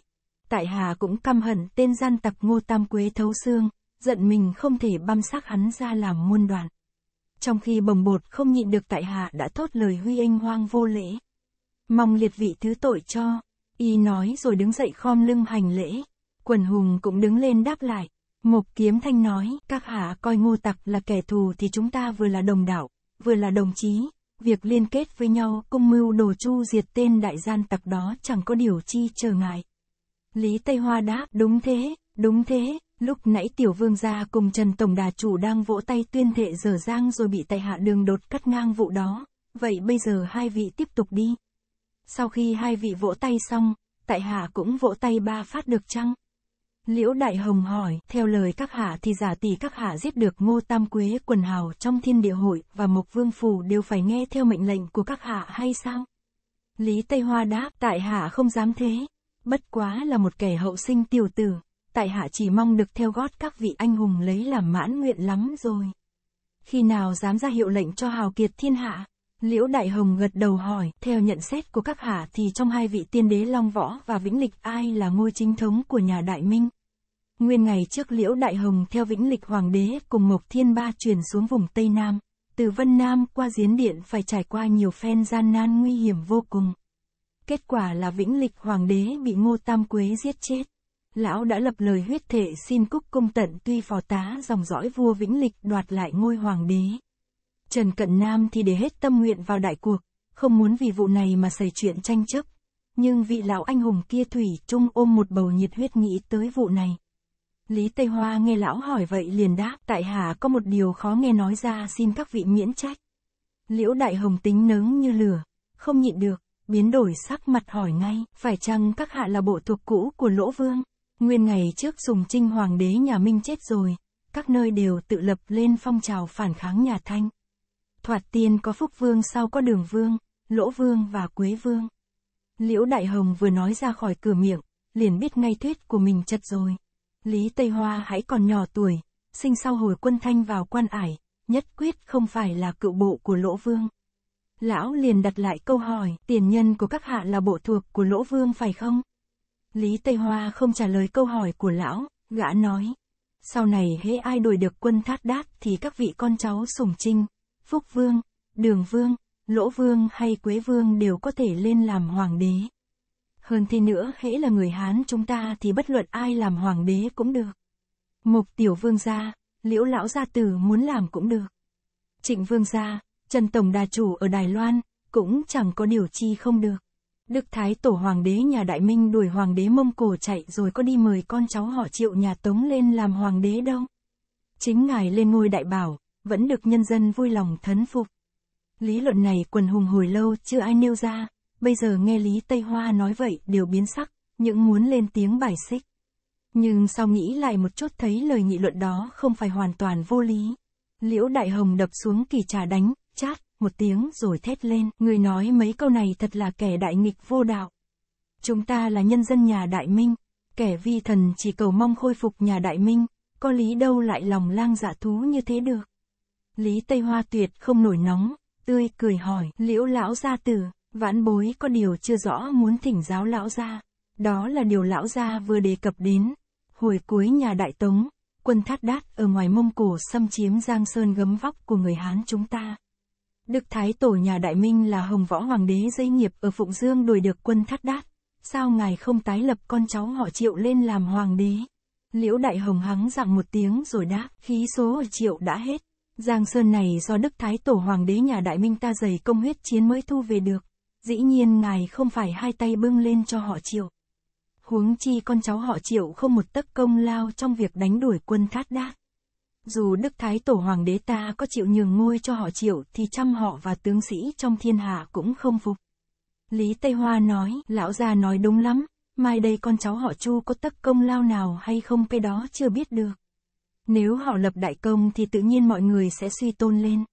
Tại hạ cũng căm hận tên gian tặc Ngô Tam Quế thấu xương, giận mình không thể băm xác hắn ra làm muôn đoạn trong khi bồng bột không nhịn được tại hạ đã thốt lời huy anh hoang vô lễ. Mong liệt vị thứ tội cho, y nói rồi đứng dậy khom lưng hành lễ, quần hùng cũng đứng lên đáp lại. Mục Kiếm Thanh nói, các hạ coi ngô tặc là kẻ thù thì chúng ta vừa là đồng đạo, vừa là đồng chí, việc liên kết với nhau cung mưu đồ chu diệt tên đại gian tặc đó chẳng có điều chi trở ngại. Lý Tây Hoa đáp, đúng thế, đúng thế, Lúc nãy tiểu vương gia cùng Trần Tổng Đà Chủ đang vỗ tay tuyên thệ dở dang rồi bị tại hạ đường đột cắt ngang vụ đó, vậy bây giờ hai vị tiếp tục đi. Sau khi hai vị vỗ tay xong, tại hạ cũng vỗ tay ba phát được chăng? Liễu Đại Hồng hỏi, theo lời các hạ thì giả tỷ các hạ giết được Ngô Tam Quế quần hào trong thiên địa hội và Mộc Vương Phù đều phải nghe theo mệnh lệnh của các hạ hay sao? Lý Tây Hoa đáp, tại hạ không dám thế, bất quá là một kẻ hậu sinh tiểu tử, tại hạ chỉ mong được theo gót các vị anh hùng lấy làm mãn nguyện lắm rồi. Khi nào dám ra hiệu lệnh cho hào kiệt thiên hạ? Liễu Đại Hồng gật đầu hỏi, theo nhận xét của các hạ thì trong hai vị tiên đế Long Võ và Vĩnh Lịch ai là ngôi chính thống của nhà Đại Minh? Nguyên ngày trước Liễu Đại Hồng theo Vĩnh Lịch Hoàng đế cùng Mộc Thiên Ba chuyển xuống vùng Tây Nam, từ Vân Nam qua Diến Điện phải trải qua nhiều phen gian nan nguy hiểm vô cùng. Kết quả là Vĩnh Lịch Hoàng đế bị Ngô Tam Quế giết chết lão đã lập lời huyết thệ xin Cúc Công Tận tuy phò tá dòng dõi vua Vĩnh Lịch đoạt lại ngôi hoàng đế. Trần Cận Nam thì để hết tâm nguyện vào đại cuộc, không muốn vì vụ này mà xảy chuyện tranh chấp. Nhưng vị lão anh hùng kia Thủy Trung ôm một bầu nhiệt huyết nghĩ tới vụ này. Lý Tây Hoa nghe lão hỏi vậy liền đáp, tại hạ có một điều khó nghe nói ra xin các vị miễn trách. Liễu Đại Hồng tính nướng như lửa, không nhịn được, biến đổi sắc mặt hỏi ngay, phải chăng các hạ là bộ thuộc cũ của Lỗ Vương? Nguyên ngày trước Sùng Trinh Hoàng đế nhà Minh chết rồi, các nơi đều tự lập lên phong trào phản kháng nhà Thanh. Thoạt tiên có Phúc Vương sau có Đường Vương, Lỗ Vương và Quế Vương. Liễu Đại Hồng vừa nói ra khỏi cửa miệng, liền biết ngay thuyết của mình chật rồi. Lý Tây Hoa hãy còn nhỏ tuổi, sinh sau hồi quân Thanh vào quan ải, nhất quyết không phải là cựu bộ của Lỗ Vương. Lão liền đặt lại câu hỏi, tiền nhân của các hạ là bộ thuộc của Lỗ Vương phải không? Lý Tây Hoa không trả lời câu hỏi của lão, gã nói. Sau này hễ ai đuổi được quân thát đát thì các vị con cháu Sùng Trinh, Phúc Vương, Đường Vương, Lỗ Vương hay Quế Vương đều có thể lên làm hoàng đế. Hơn thế nữa hễ là người Hán chúng ta thì bất luận ai làm hoàng đế cũng được. Mục Tiểu Vương gia, Liễu Lão Gia Tử muốn làm cũng được. Trịnh Vương gia, Trần Tổng Đà Chủ ở Đài Loan, cũng chẳng có điều chi không được. Đức Thái Tổ Hoàng đế nhà Đại Minh đuổi Hoàng đế Mông Cổ chạy rồi có đi mời con cháu họ triệu nhà Tống lên làm Hoàng đế đâu. Chính ngài lên ngôi đại bảo, vẫn được nhân dân vui lòng thấn phục. Lý luận này quần hùng hồi lâu chưa ai nêu ra, bây giờ nghe Lý Tây Hoa nói vậy đều biến sắc, những muốn lên tiếng bài xích. Nhưng sau nghĩ lại một chút thấy lời nghị luận đó không phải hoàn toàn vô lý. Liễu Đại Hồng đập xuống kỳ trà đánh, chát, một tiếng rồi thét lên, người nói mấy câu này thật là kẻ đại nghịch vô đạo. Chúng ta là nhân dân nhà Đại Minh, kẻ vi thần chỉ cầu mong khôi phục nhà Đại Minh, có lý đâu lại lòng lang dạ thú như thế được. Lý Tây Hoa tuyệt không nổi nóng, tươi cười hỏi, liễu lão gia tử, vãn bối có điều chưa rõ muốn thỉnh giáo lão gia. Đó là điều lão gia vừa đề cập đến. Hồi cuối nhà Đại Tống, quân Thát Đát ở ngoài Mông Cổ xâm chiếm Giang Sơn gấm vóc của người Hán chúng ta. Đức Thái Tổ nhà Đại Minh là Hồng Võ Hoàng đế dây nghiệp ở Phụng Dương đuổi được quân thắt đát. Sao ngài không tái lập con cháu họ Triệu lên làm Hoàng đế? Liễu Đại Hồng hắng dặng một tiếng rồi đáp, khí số ở Triệu đã hết. Giang Sơn này do Đức Thái Tổ Hoàng đế nhà Đại Minh ta dày công huyết chiến mới thu về được. Dĩ nhiên ngài không phải hai tay bưng lên cho họ Triệu. Huống chi con cháu họ Triệu không một tấc công lao trong việc đánh đuổi quân thát đát. Dù Đức Thái Tổ Hoàng đế ta có chịu nhường ngôi cho họ triệu thì trăm họ và tướng sĩ trong thiên hạ cũng không phục. Lý Tây Hoa nói, lão gia nói đúng lắm, mai đây con cháu họ Chu có tất công lao nào hay không cái đó chưa biết được. Nếu họ lập đại công thì tự nhiên mọi người sẽ suy tôn lên.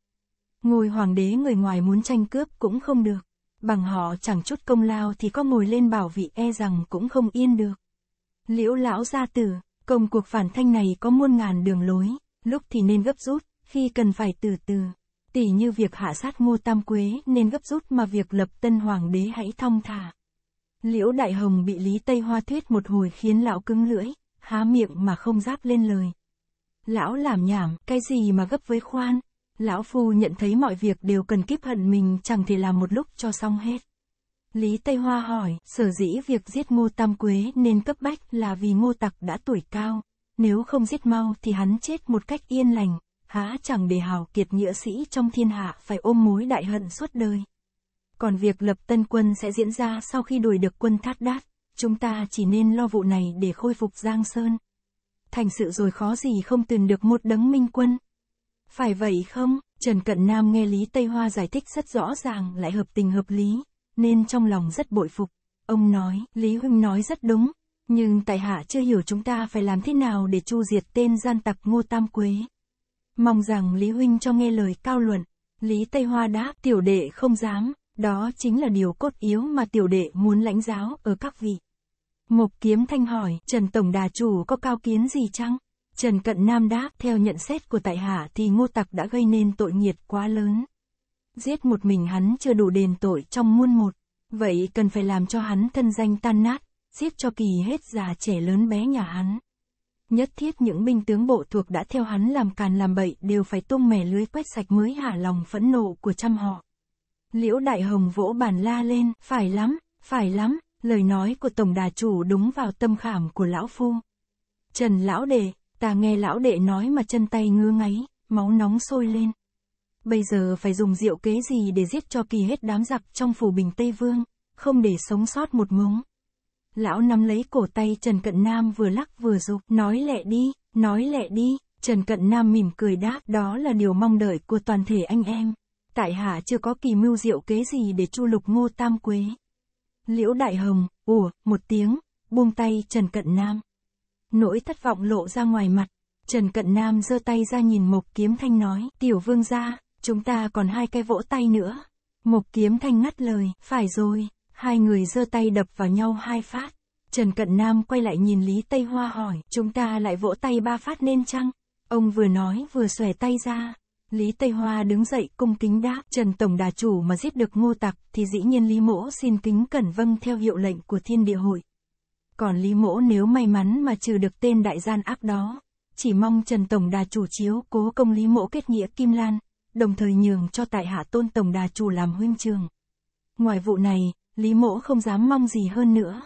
Ngồi hoàng đế người ngoài muốn tranh cướp cũng không được. Bằng họ chẳng chút công lao thì có ngồi lên bảo vị e rằng cũng không yên được. Liễu lão gia tử, công cuộc phản thanh này có muôn ngàn đường lối, lúc thì nên gấp rút, khi cần phải từ từ. Tỷ như việc hạ sát Ngô Tam Quế nên gấp rút mà việc lập tân hoàng đế hãy thong thả. Liễu Đại Hồng bị Lý Tây Hoa thuyết một hồi khiến lão cứng lưỡi, há miệng mà không giáp lên lời. Lão làm nhảm, cái gì mà gấp với khoan? Lão Phu nhận thấy mọi việc đều cần kiếp hận mình chẳng thể làm một lúc cho xong hết. Lý Tây Hoa hỏi, sở dĩ việc giết Ngô Tam Quế nên cấp bách là vì Ngô Tặc đã tuổi cao, nếu không giết mau thì hắn chết một cách yên lành, há chẳng để hào kiệt nghĩa sĩ trong thiên hạ phải ôm mối đại hận suốt đời. Còn việc lập tân quân sẽ diễn ra sau khi đuổi được quân thát đát, chúng ta chỉ nên lo vụ này để khôi phục Giang Sơn. Thành sự rồi khó gì không tìm được một đấng minh quân. Phải vậy không? Trần Cận Nam nghe Lý Tây Hoa giải thích rất rõ ràng lại hợp tình hợp lý, nên trong lòng rất bội phục. Ông nói, Lý Huynh nói rất đúng, nhưng tại hạ chưa hiểu chúng ta phải làm thế nào để chu diệt tên gian tặc Ngô Tam Quế. Mong rằng Lý Huynh cho nghe lời cao luận. Lý Tây Hoa đáp tiểu đệ không dám, đó chính là điều cốt yếu mà tiểu đệ muốn lãnh giáo ở các vị. Mộc Kiếm Thanh hỏi, Trần Tổng Đà Chủ có cao kiến gì chăng? Trần Cận Nam đáp, theo nhận xét của tại hạ thì ngô tặc đã gây nên tội nghiệt quá lớn. Giết một mình hắn chưa đủ đền tội trong muôn một, vậy cần phải làm cho hắn thân danh tan nát giết cho kỳ hết già trẻ lớn bé nhà hắn. Nhất thiết những binh tướng bộ thuộc đã theo hắn làm càn làm bậy đều phải tung mẻ lưới quét sạch mới hả lòng phẫn nộ của trăm họ. Liễu Đại Hồng vỗ bàn la lên, phải lắm, phải lắm, lời nói của Tổng Đà Chủ đúng vào tâm khảm của Lão Phu. Trần Lão Đệ, ta nghe Lão Đệ nói mà chân tay ngứa ngáy, máu nóng sôi lên. Bây giờ phải dùng rượu kế gì để giết cho kỳ hết đám giặc trong phủ bình Tây Vương, không để sống sót một ngống lão nắm lấy cổ tay Trần Cận Nam vừa lắc vừa dục, nói lẹ đi, nói lẹ đi, Trần Cận Nam mỉm cười đáp, đó là điều mong đợi của toàn thể anh em. Tại hạ chưa có kỳ mưu diệu kế gì để chu lục ngô tam quế. Liễu Đại Hồng, ủa, một tiếng, buông tay Trần Cận Nam. Nỗi thất vọng lộ ra ngoài mặt, Trần Cận Nam giơ tay ra nhìn Mộc Kiếm Thanh nói, tiểu vương gia, chúng ta còn hai cái vỗ tay nữa. Mộc Kiếm Thanh ngắt lời, phải rồi, Hai người giơ tay đập vào nhau hai phát. Trần Cận Nam quay lại nhìn Lý Tây Hoa hỏi, chúng ta lại vỗ tay ba phát nên chăng? Ông vừa nói vừa xòe tay ra. Lý Tây Hoa đứng dậy cung kính đáp, Trần Tổng Đà Chủ mà giết được ngô tặc thì dĩ nhiên Lý Mỗ xin kính cẩn vâng theo hiệu lệnh của thiên địa hội. Còn Lý Mỗ nếu may mắn mà trừ được tên đại gian ác đó, chỉ mong Trần Tổng Đà Chủ chiếu cố công Lý Mỗ kết nghĩa Kim Lan, đồng thời nhường cho tại hạ tôn Tổng Đà Chủ làm huynh trường. Ngoài vụ này, Lý mỗ không dám mong gì hơn nữa.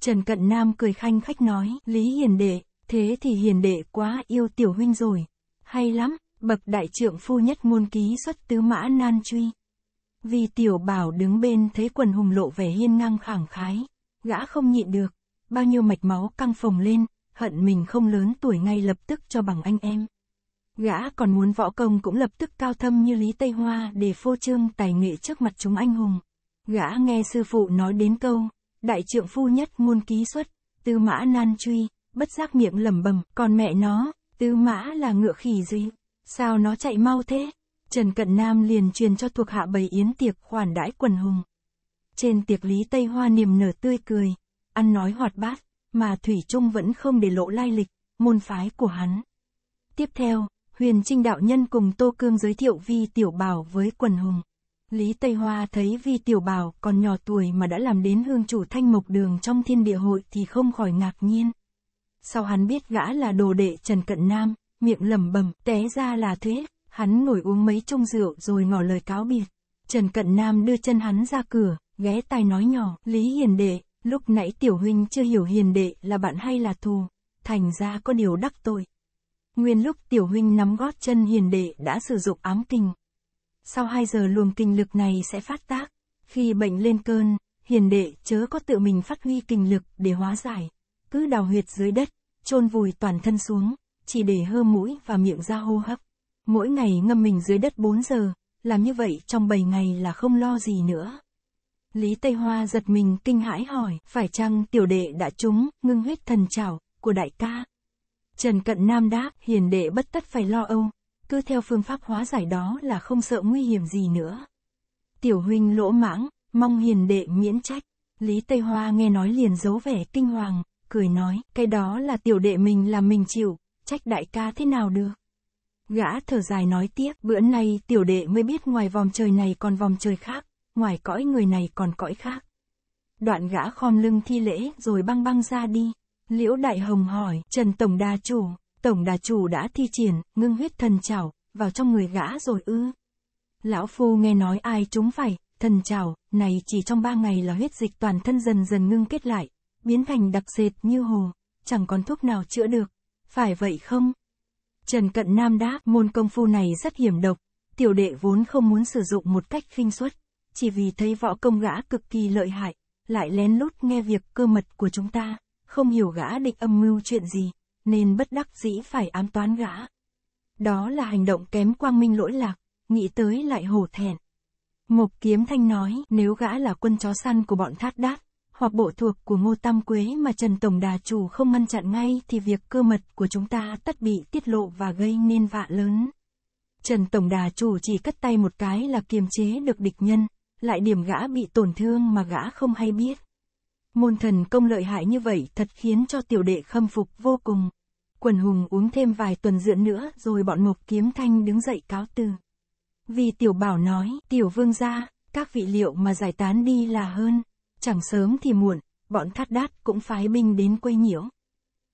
Trần Cận Nam cười khanh khách nói, Lý hiền đệ, thế thì hiền đệ quá yêu tiểu huynh rồi. Hay lắm, bậc đại trượng phu nhất môn ký xuất tứ mã nan truy. Vì tiểu bảo đứng bên thấy quần hùng lộ vẻ hiên ngang khẳng khái, gã không nhịn được, bao nhiêu mạch máu căng phồng lên, hận mình không lớn tuổi ngay lập tức cho bằng anh em. Gã còn muốn võ công cũng lập tức cao thâm như Lý Tây Hoa để phô trương tài nghệ trước mặt chúng anh hùng gã nghe sư phụ nói đến câu, đại trượng phu nhất muôn ký xuất, tư mã nan truy, bất giác miệng lẩm bẩm, còn mẹ nó, tư mã là ngựa khỉ gì, sao nó chạy mau thế? Trần Cận Nam liền truyền cho thuộc hạ bày yến tiệc khoản đãi quần hùng. Trên tiệc Lý Tây Hoa niềm nở tươi cười, ăn nói hoạt bát, mà Thủy Trung vẫn không để lộ lai lịch, môn phái của hắn. Tiếp theo, Huyền Trinh đạo nhân cùng Tô Cương giới thiệu vi tiểu bảo với quần hùng. Lý Tây Hoa thấy Vi Tiểu Bảo còn nhỏ tuổi mà đã làm đến hương chủ thanh mộc đường trong thiên địa hội thì không khỏi ngạc nhiên. Sau hắn biết gã là đồ đệ Trần Cận Nam, miệng lẩm bẩm té ra là thế, hắn ngồi uống mấy chung rượu rồi ngỏ lời cáo biệt. Trần Cận Nam đưa chân hắn ra cửa, ghé tai nói nhỏ, Lý Hiền Đệ, lúc nãy Tiểu Huynh chưa hiểu Hiền Đệ là bạn hay là thù, thành ra có điều đắc tội. Nguyên lúc Tiểu Huynh nắm gót chân Hiền Đệ đã sử dụng ám kinh, sau 2 giờ luồng kinh lực này sẽ phát tác. Khi bệnh lên cơn, hiền đệ chớ có tự mình phát huy kinh lực để hóa giải. Cứ đào huyệt dưới đất, chôn vùi toàn thân xuống, chỉ để hơ mũi và miệng ra hô hấp. Mỗi ngày ngâm mình dưới đất 4 giờ, làm như vậy trong 7 ngày là không lo gì nữa. Lý Tây Hoa giật mình kinh hãi hỏi, phải chăng tiểu đệ đã trúng, ngưng huyết thần trảo, của đại ca? Trần Cận Nam đáp, hiền đệ bất tất phải lo âu, cứ theo phương pháp hóa giải đó là không sợ nguy hiểm gì nữa. Tiểu huynh lỗ mãng, mong hiền đệ miễn trách. Lý Tây Hoa nghe nói liền giấu vẻ kinh hoàng, cười nói, cái đó là tiểu đệ mình làm mình chịu, trách đại ca thế nào được. Gã thở dài nói tiếp, bữa nay tiểu đệ mới biết ngoài vòng trời này còn vòng trời khác, ngoài cõi người này còn cõi khác. Đoạn gã khom lưng thi lễ rồi băng băng ra đi. Liễu Đại Hồng hỏi, Trần Tổng Đa Chủ, Tổng đà chủ đã thi triển, ngưng huyết thần chảo, vào trong người gã rồi ư. Lão Phu nghe nói ai chúng phải, thần chảo, này chỉ trong ba ngày là huyết dịch toàn thân dần dần ngưng kết lại, biến thành đặc sệt như hồ, chẳng còn thuốc nào chữa được, phải vậy không? Trần Cận Nam đáp, môn công phu này rất hiểm độc, tiểu đệ vốn không muốn sử dụng một cách khinh suất, chỉ vì thấy võ công gã cực kỳ lợi hại, lại lén lút nghe việc cơ mật của chúng ta, không hiểu gã định âm mưu chuyện gì, nên bất đắc dĩ phải ám toán gã. Đó là hành động kém quang minh lỗi lạc, nghĩ tới lại hổ thẹn. Mộc Kiếm Thanh nói nếu gã là quân chó săn của bọn thát đát, hoặc bộ thuộc của Ngô Tam Quế mà Trần Tổng Đà Chủ không ngăn chặn ngay thì việc cơ mật của chúng ta tất bị tiết lộ và gây nên vạ lớn. Trần Tổng Đà Chủ chỉ cất tay một cái là kiềm chế được địch nhân, lại điểm gã bị tổn thương mà gã không hay biết. Môn thần công lợi hại như vậy thật khiến cho tiểu đệ khâm phục vô cùng. Quần hùng uống thêm vài tuần rượu nữa rồi bọn mục kiếm thanh đứng dậy cáo từ. Vì tiểu bảo nói, tiểu vương gia, các vị liệu mà giải tán đi là hơn, chẳng sớm thì muộn, bọn thắt đát cũng phái binh đến quây nhiễu.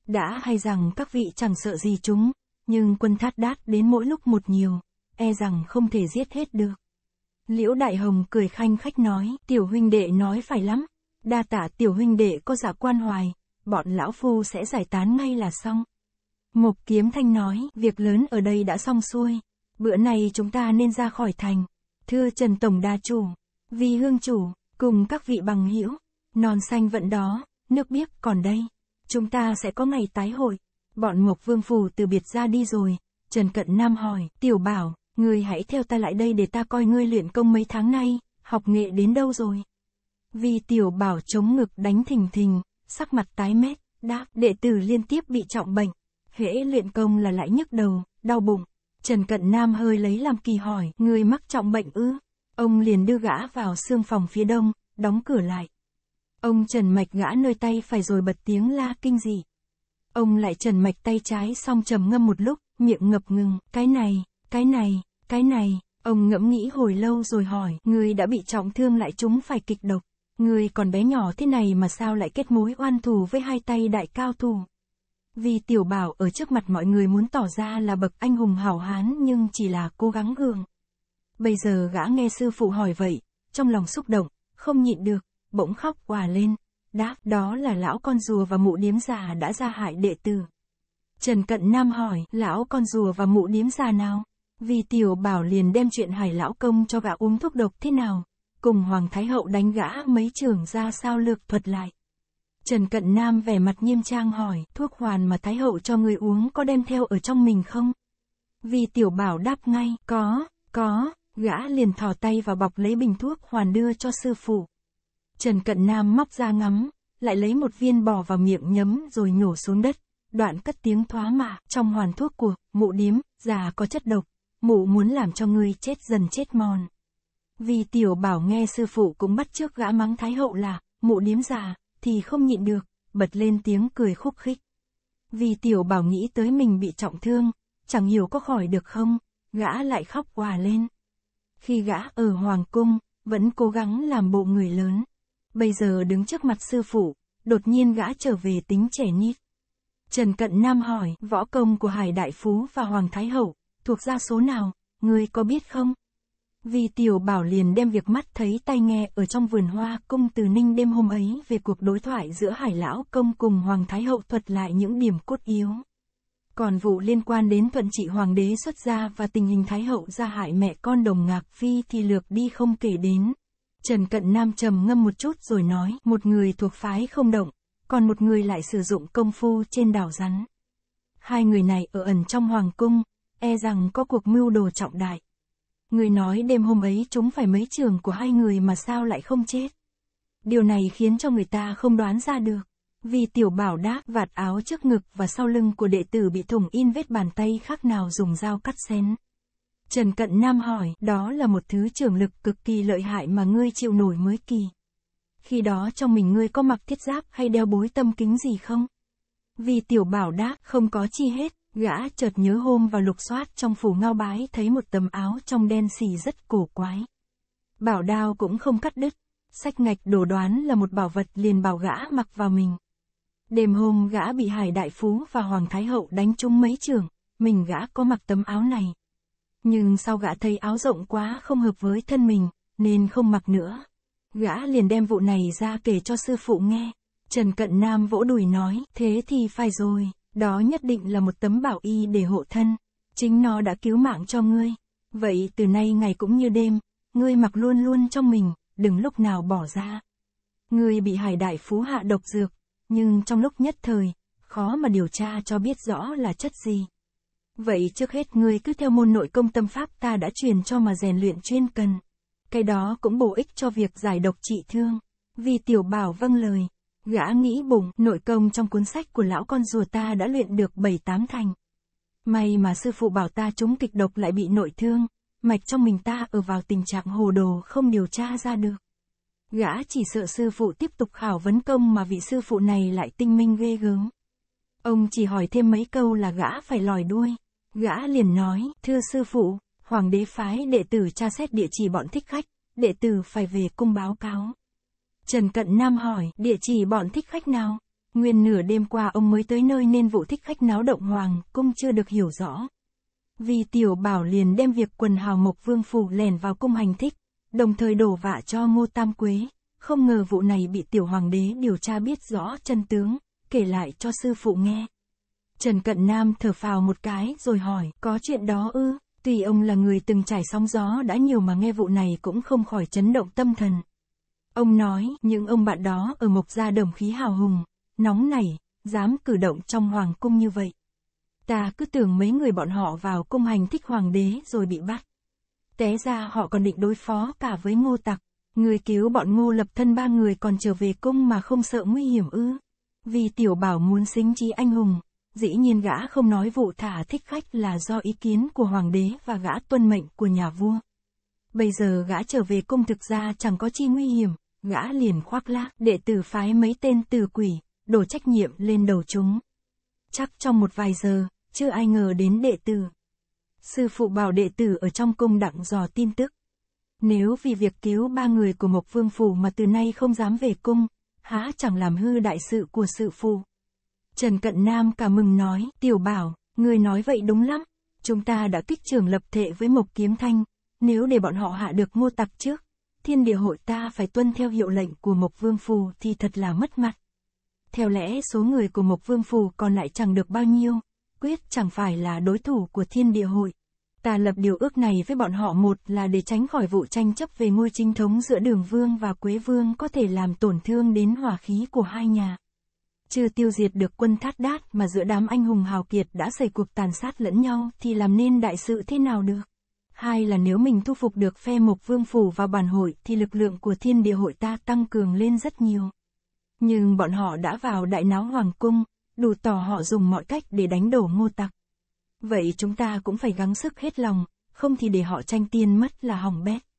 Đã hay rằng các vị chẳng sợ gì chúng, nhưng quân thắt đát đến mỗi lúc một nhiều, e rằng không thể giết hết được. Liễu Đại Hồng cười khanh khách nói, tiểu huynh đệ nói phải lắm, đa tả tiểu huynh đệ có giả dạ quan hoài, bọn lão phu sẽ giải tán ngay là xong. Mục Kiếm Thanh nói, việc lớn ở đây đã xong xuôi. Bữa nay chúng ta nên ra khỏi thành. Thưa Trần Tổng Đa Chủ, vì hương chủ, cùng các vị bằng hữu non xanh vẫn đó, nước biếc còn đây. Chúng ta sẽ có ngày tái hội. Bọn Mộc Vương Phù từ biệt ra đi rồi. Trần Cận Nam hỏi, tiểu bảo, ngươi hãy theo ta lại đây để ta coi ngươi luyện công mấy tháng nay, học nghệ đến đâu rồi. Vì tiểu bảo chống ngực đánh thình thình, sắc mặt tái mét, đáp, đệ tử liên tiếp bị trọng bệnh hễ luyện công là lại nhức đầu, đau bụng. Trần Cận Nam hơi lấy làm kỳ hỏi, người mắc trọng bệnh ư? Ông liền đưa gã vào xương phòng phía đông, đóng cửa lại. Ông trần mạch gã nơi tay phải rồi bật tiếng la kinh dị. Ông lại trần mạch tay trái xong trầm ngâm một lúc, miệng ngập ngừng, cái này, cái này, cái này. Ông ngẫm nghĩ hồi lâu rồi hỏi, người đã bị trọng thương lại chúng phải kịch độc. Người còn bé nhỏ thế này mà sao lại kết mối oan thù với hai tay đại cao thủ. Vì tiểu bảo ở trước mặt mọi người muốn tỏ ra là bậc anh hùng hảo hán nhưng chỉ là cố gắng gượng. Bây giờ gã nghe sư phụ hỏi vậy, trong lòng xúc động, không nhịn được, bỗng khóc hòa lên. Đáp đó là lão con rùa và mụ điếm già đã ra hại đệ tử. Trần Cận Nam hỏi, lão con rùa và mụ điếm già nào? Vì tiểu bảo liền đem chuyện hải lão công cho gã uống thuốc độc thế nào? Cùng Hoàng Thái Hậu đánh gã mấy trường ra sao lược thuật lại. Trần Cận Nam vẻ mặt nghiêm trang hỏi, thuốc hoàn mà Thái Hậu cho người uống có đem theo ở trong mình không? Vì tiểu bảo đáp ngay, có, có, gã liền thò tay vào bọc lấy bình thuốc hoàn đưa cho sư phụ. Trần Cận Nam móc ra ngắm, lại lấy một viên bỏ vào miệng nhấm rồi nhổ xuống đất, đoạn cất tiếng thoá mạ, trong hoàn thuốc của, mụ điếm, già có chất độc, mụ muốn làm cho ngươi chết dần chết mòn. Vì tiểu bảo nghe sư phụ cũng bắt trước gã mắng Thái Hậu là, mụ điếm già, thì không nhịn được, bật lên tiếng cười khúc khích. Vì tiểu bảo nghĩ tới mình bị trọng thương, chẳng hiểu có khỏi được không, gã lại khóc hòa lên. Khi gã ở hoàng cung, vẫn cố gắng làm bộ người lớn. Bây giờ đứng trước mặt sư phụ, đột nhiên gã trở về tính trẻ nít. Trần Cận Nam hỏi, võ công của Hải Đại Phú và Hoàng Thái Hậu, thuộc ra số nào, người có biết không? Vì tiểu bảo liền đem việc mắt thấy tay nghe ở trong vườn hoa cung từ ninh đêm hôm ấy về cuộc đối thoại giữa hải lão công cùng Hoàng Thái Hậu thuật lại những điểm cốt yếu. Còn vụ liên quan đến thuận trị hoàng đế xuất gia và tình hình thái hậu gia hại mẹ con đồng ngạc phi thì lược đi không kể đến. Trần Cận Nam trầm ngâm một chút rồi nói, một người thuộc phái không động, còn một người lại sử dụng công phu trên đảo rắn. Hai người này ở ẩn trong hoàng cung, e rằng có cuộc mưu đồ trọng đại. Người nói đêm hôm ấy chúng phải mấy trường của hai người mà sao lại không chết. Điều này khiến cho người ta không đoán ra được. Vì tiểu bảo đáp vạt áo trước ngực và sau lưng của đệ tử bị thủng in vết bàn tay khác nào dùng dao cắt xén. Trần Cận Nam hỏi, đó là một thứ trường lực cực kỳ lợi hại mà ngươi chịu nổi mới kỳ. Khi đó trong mình ngươi có mặc thiết giáp hay đeo bối tâm kính gì không? Vì tiểu bảo đáp, không có chi hết. Gã chợt nhớ hôm vào lục soát trong phủ ngao bái thấy một tấm áo trong đen xì rất cổ quái. Bảo đao cũng không cắt đứt, sách ngạch đổ đoán là một bảo vật liền bảo gã mặc vào mình. Đêm hôm gã bị Hải Đại Phú và Hoàng Thái Hậu đánh trúng mấy trường, mình gã có mặc tấm áo này. Nhưng sau gã thấy áo rộng quá không hợp với thân mình, nên không mặc nữa. Gã liền đem vụ này ra kể cho sư phụ nghe. Trần Cận Nam vỗ đùi nói, thế thì phải rồi. Đó nhất định là một tấm bảo y để hộ thân. Chính nó đã cứu mạng cho ngươi. Vậy từ nay ngày cũng như đêm, ngươi mặc luôn luôn trong mình, đừng lúc nào bỏ ra. Ngươi bị hải đại phú hạ độc dược, nhưng trong lúc nhất thời, khó mà điều tra cho biết rõ là chất gì. Vậy trước hết ngươi cứ theo môn nội công tâm pháp ta đã truyền cho mà rèn luyện chuyên cần. Cái đó cũng bổ ích cho việc giải độc trị thương. Vì tiểu bảo vâng lời, gã nghĩ bụng, nội công trong cuốn sách của lão con rùa ta đã luyện được bảy tám thành. May mà sư phụ bảo ta chúng kịch độc lại bị nội thương, mạch trong mình ta ở vào tình trạng hồ đồ không điều tra ra được. Gã chỉ sợ sư phụ tiếp tục khảo vấn công mà vị sư phụ này lại tinh minh ghê gớm. Ông chỉ hỏi thêm mấy câu là gã phải lòi đuôi. Gã liền nói, thưa sư phụ, hoàng đế phái đệ tử tra xét địa chỉ bọn thích khách, đệ tử phải về cung báo cáo. Trần Cận Nam hỏi, địa chỉ bọn thích khách nào? Nguyên nửa đêm qua ông mới tới nơi nên vụ thích khách náo động hoàng, cung chưa được hiểu rõ. Vì tiểu bảo liền đem việc quần hào mộc vương phủ lèn vào cung hành thích, đồng thời đổ vạ cho ngô tam quế. Không ngờ vụ này bị tiểu hoàng đế điều tra biết rõ chân tướng, kể lại cho sư phụ nghe. Trần Cận Nam thở phào một cái rồi hỏi, có chuyện đó ư? Tuy ông là người từng trải sóng gió đã nhiều mà nghe vụ này cũng không khỏi chấn động tâm thần. Ông nói, những ông bạn đó ở Mộc Gia đồng khí hào hùng, nóng nảy, dám cử động trong hoàng cung như vậy. Ta cứ tưởng mấy người bọn họ vào cung hành thích hoàng đế rồi bị bắt. Té ra họ còn định đối phó cả với ngô tặc. Người cứu bọn ngô lập thân ba người còn trở về cung mà không sợ nguy hiểm ư. Vì tiểu bảo muốn xính chi anh hùng, dĩ nhiên gã không nói vụ thả thích khách là do ý kiến của hoàng đế và gã tuân mệnh của nhà vua. Bây giờ gã trở về cung thực ra chẳng có chi nguy hiểm, gã liền khoác lác, đệ tử phái mấy tên tử quỷ, đổ trách nhiệm lên đầu chúng. Chắc trong một vài giờ, chưa ai ngờ đến đệ tử. Sư phụ bảo đệ tử ở trong cung đặng dò tin tức. Nếu vì việc cứu ba người của Mộc Vương Phủ mà từ nay không dám về cung, há chẳng làm hư đại sự của sư phụ. Trần Cận Nam cả mừng nói, tiểu bảo, người nói vậy đúng lắm. Chúng ta đã kích trưởng lập thệ với Mộc Kiếm Thanh, nếu để bọn họ hạ được ngô tặc trước, thiên địa hội ta phải tuân theo hiệu lệnh của Mộc Vương Phù thì thật là mất mặt. Theo lẽ số người của Mộc Vương Phù còn lại chẳng được bao nhiêu, quyết chẳng phải là đối thủ của thiên địa hội. Ta lập điều ước này với bọn họ một là để tránh khỏi vụ tranh chấp về ngôi chính thống giữa đường vương và quế vương có thể làm tổn thương đến hỏa khí của hai nhà. Chưa tiêu diệt được quân thát đát mà giữa đám anh hùng hào kiệt đã xảy cuộc tàn sát lẫn nhau thì làm nên đại sự thế nào được? hai là nếu mình thu phục được phe mục vương phủ và bản hội thì lực lượng của thiên địa hội ta tăng cường lên rất nhiều. Nhưng bọn họ đã vào đại náo hoàng cung, đủ tỏ họ dùng mọi cách để đánh đổ ngô tặc. Vậy chúng ta cũng phải gắng sức hết lòng, không thì để họ tranh tiên mất là hỏng bét.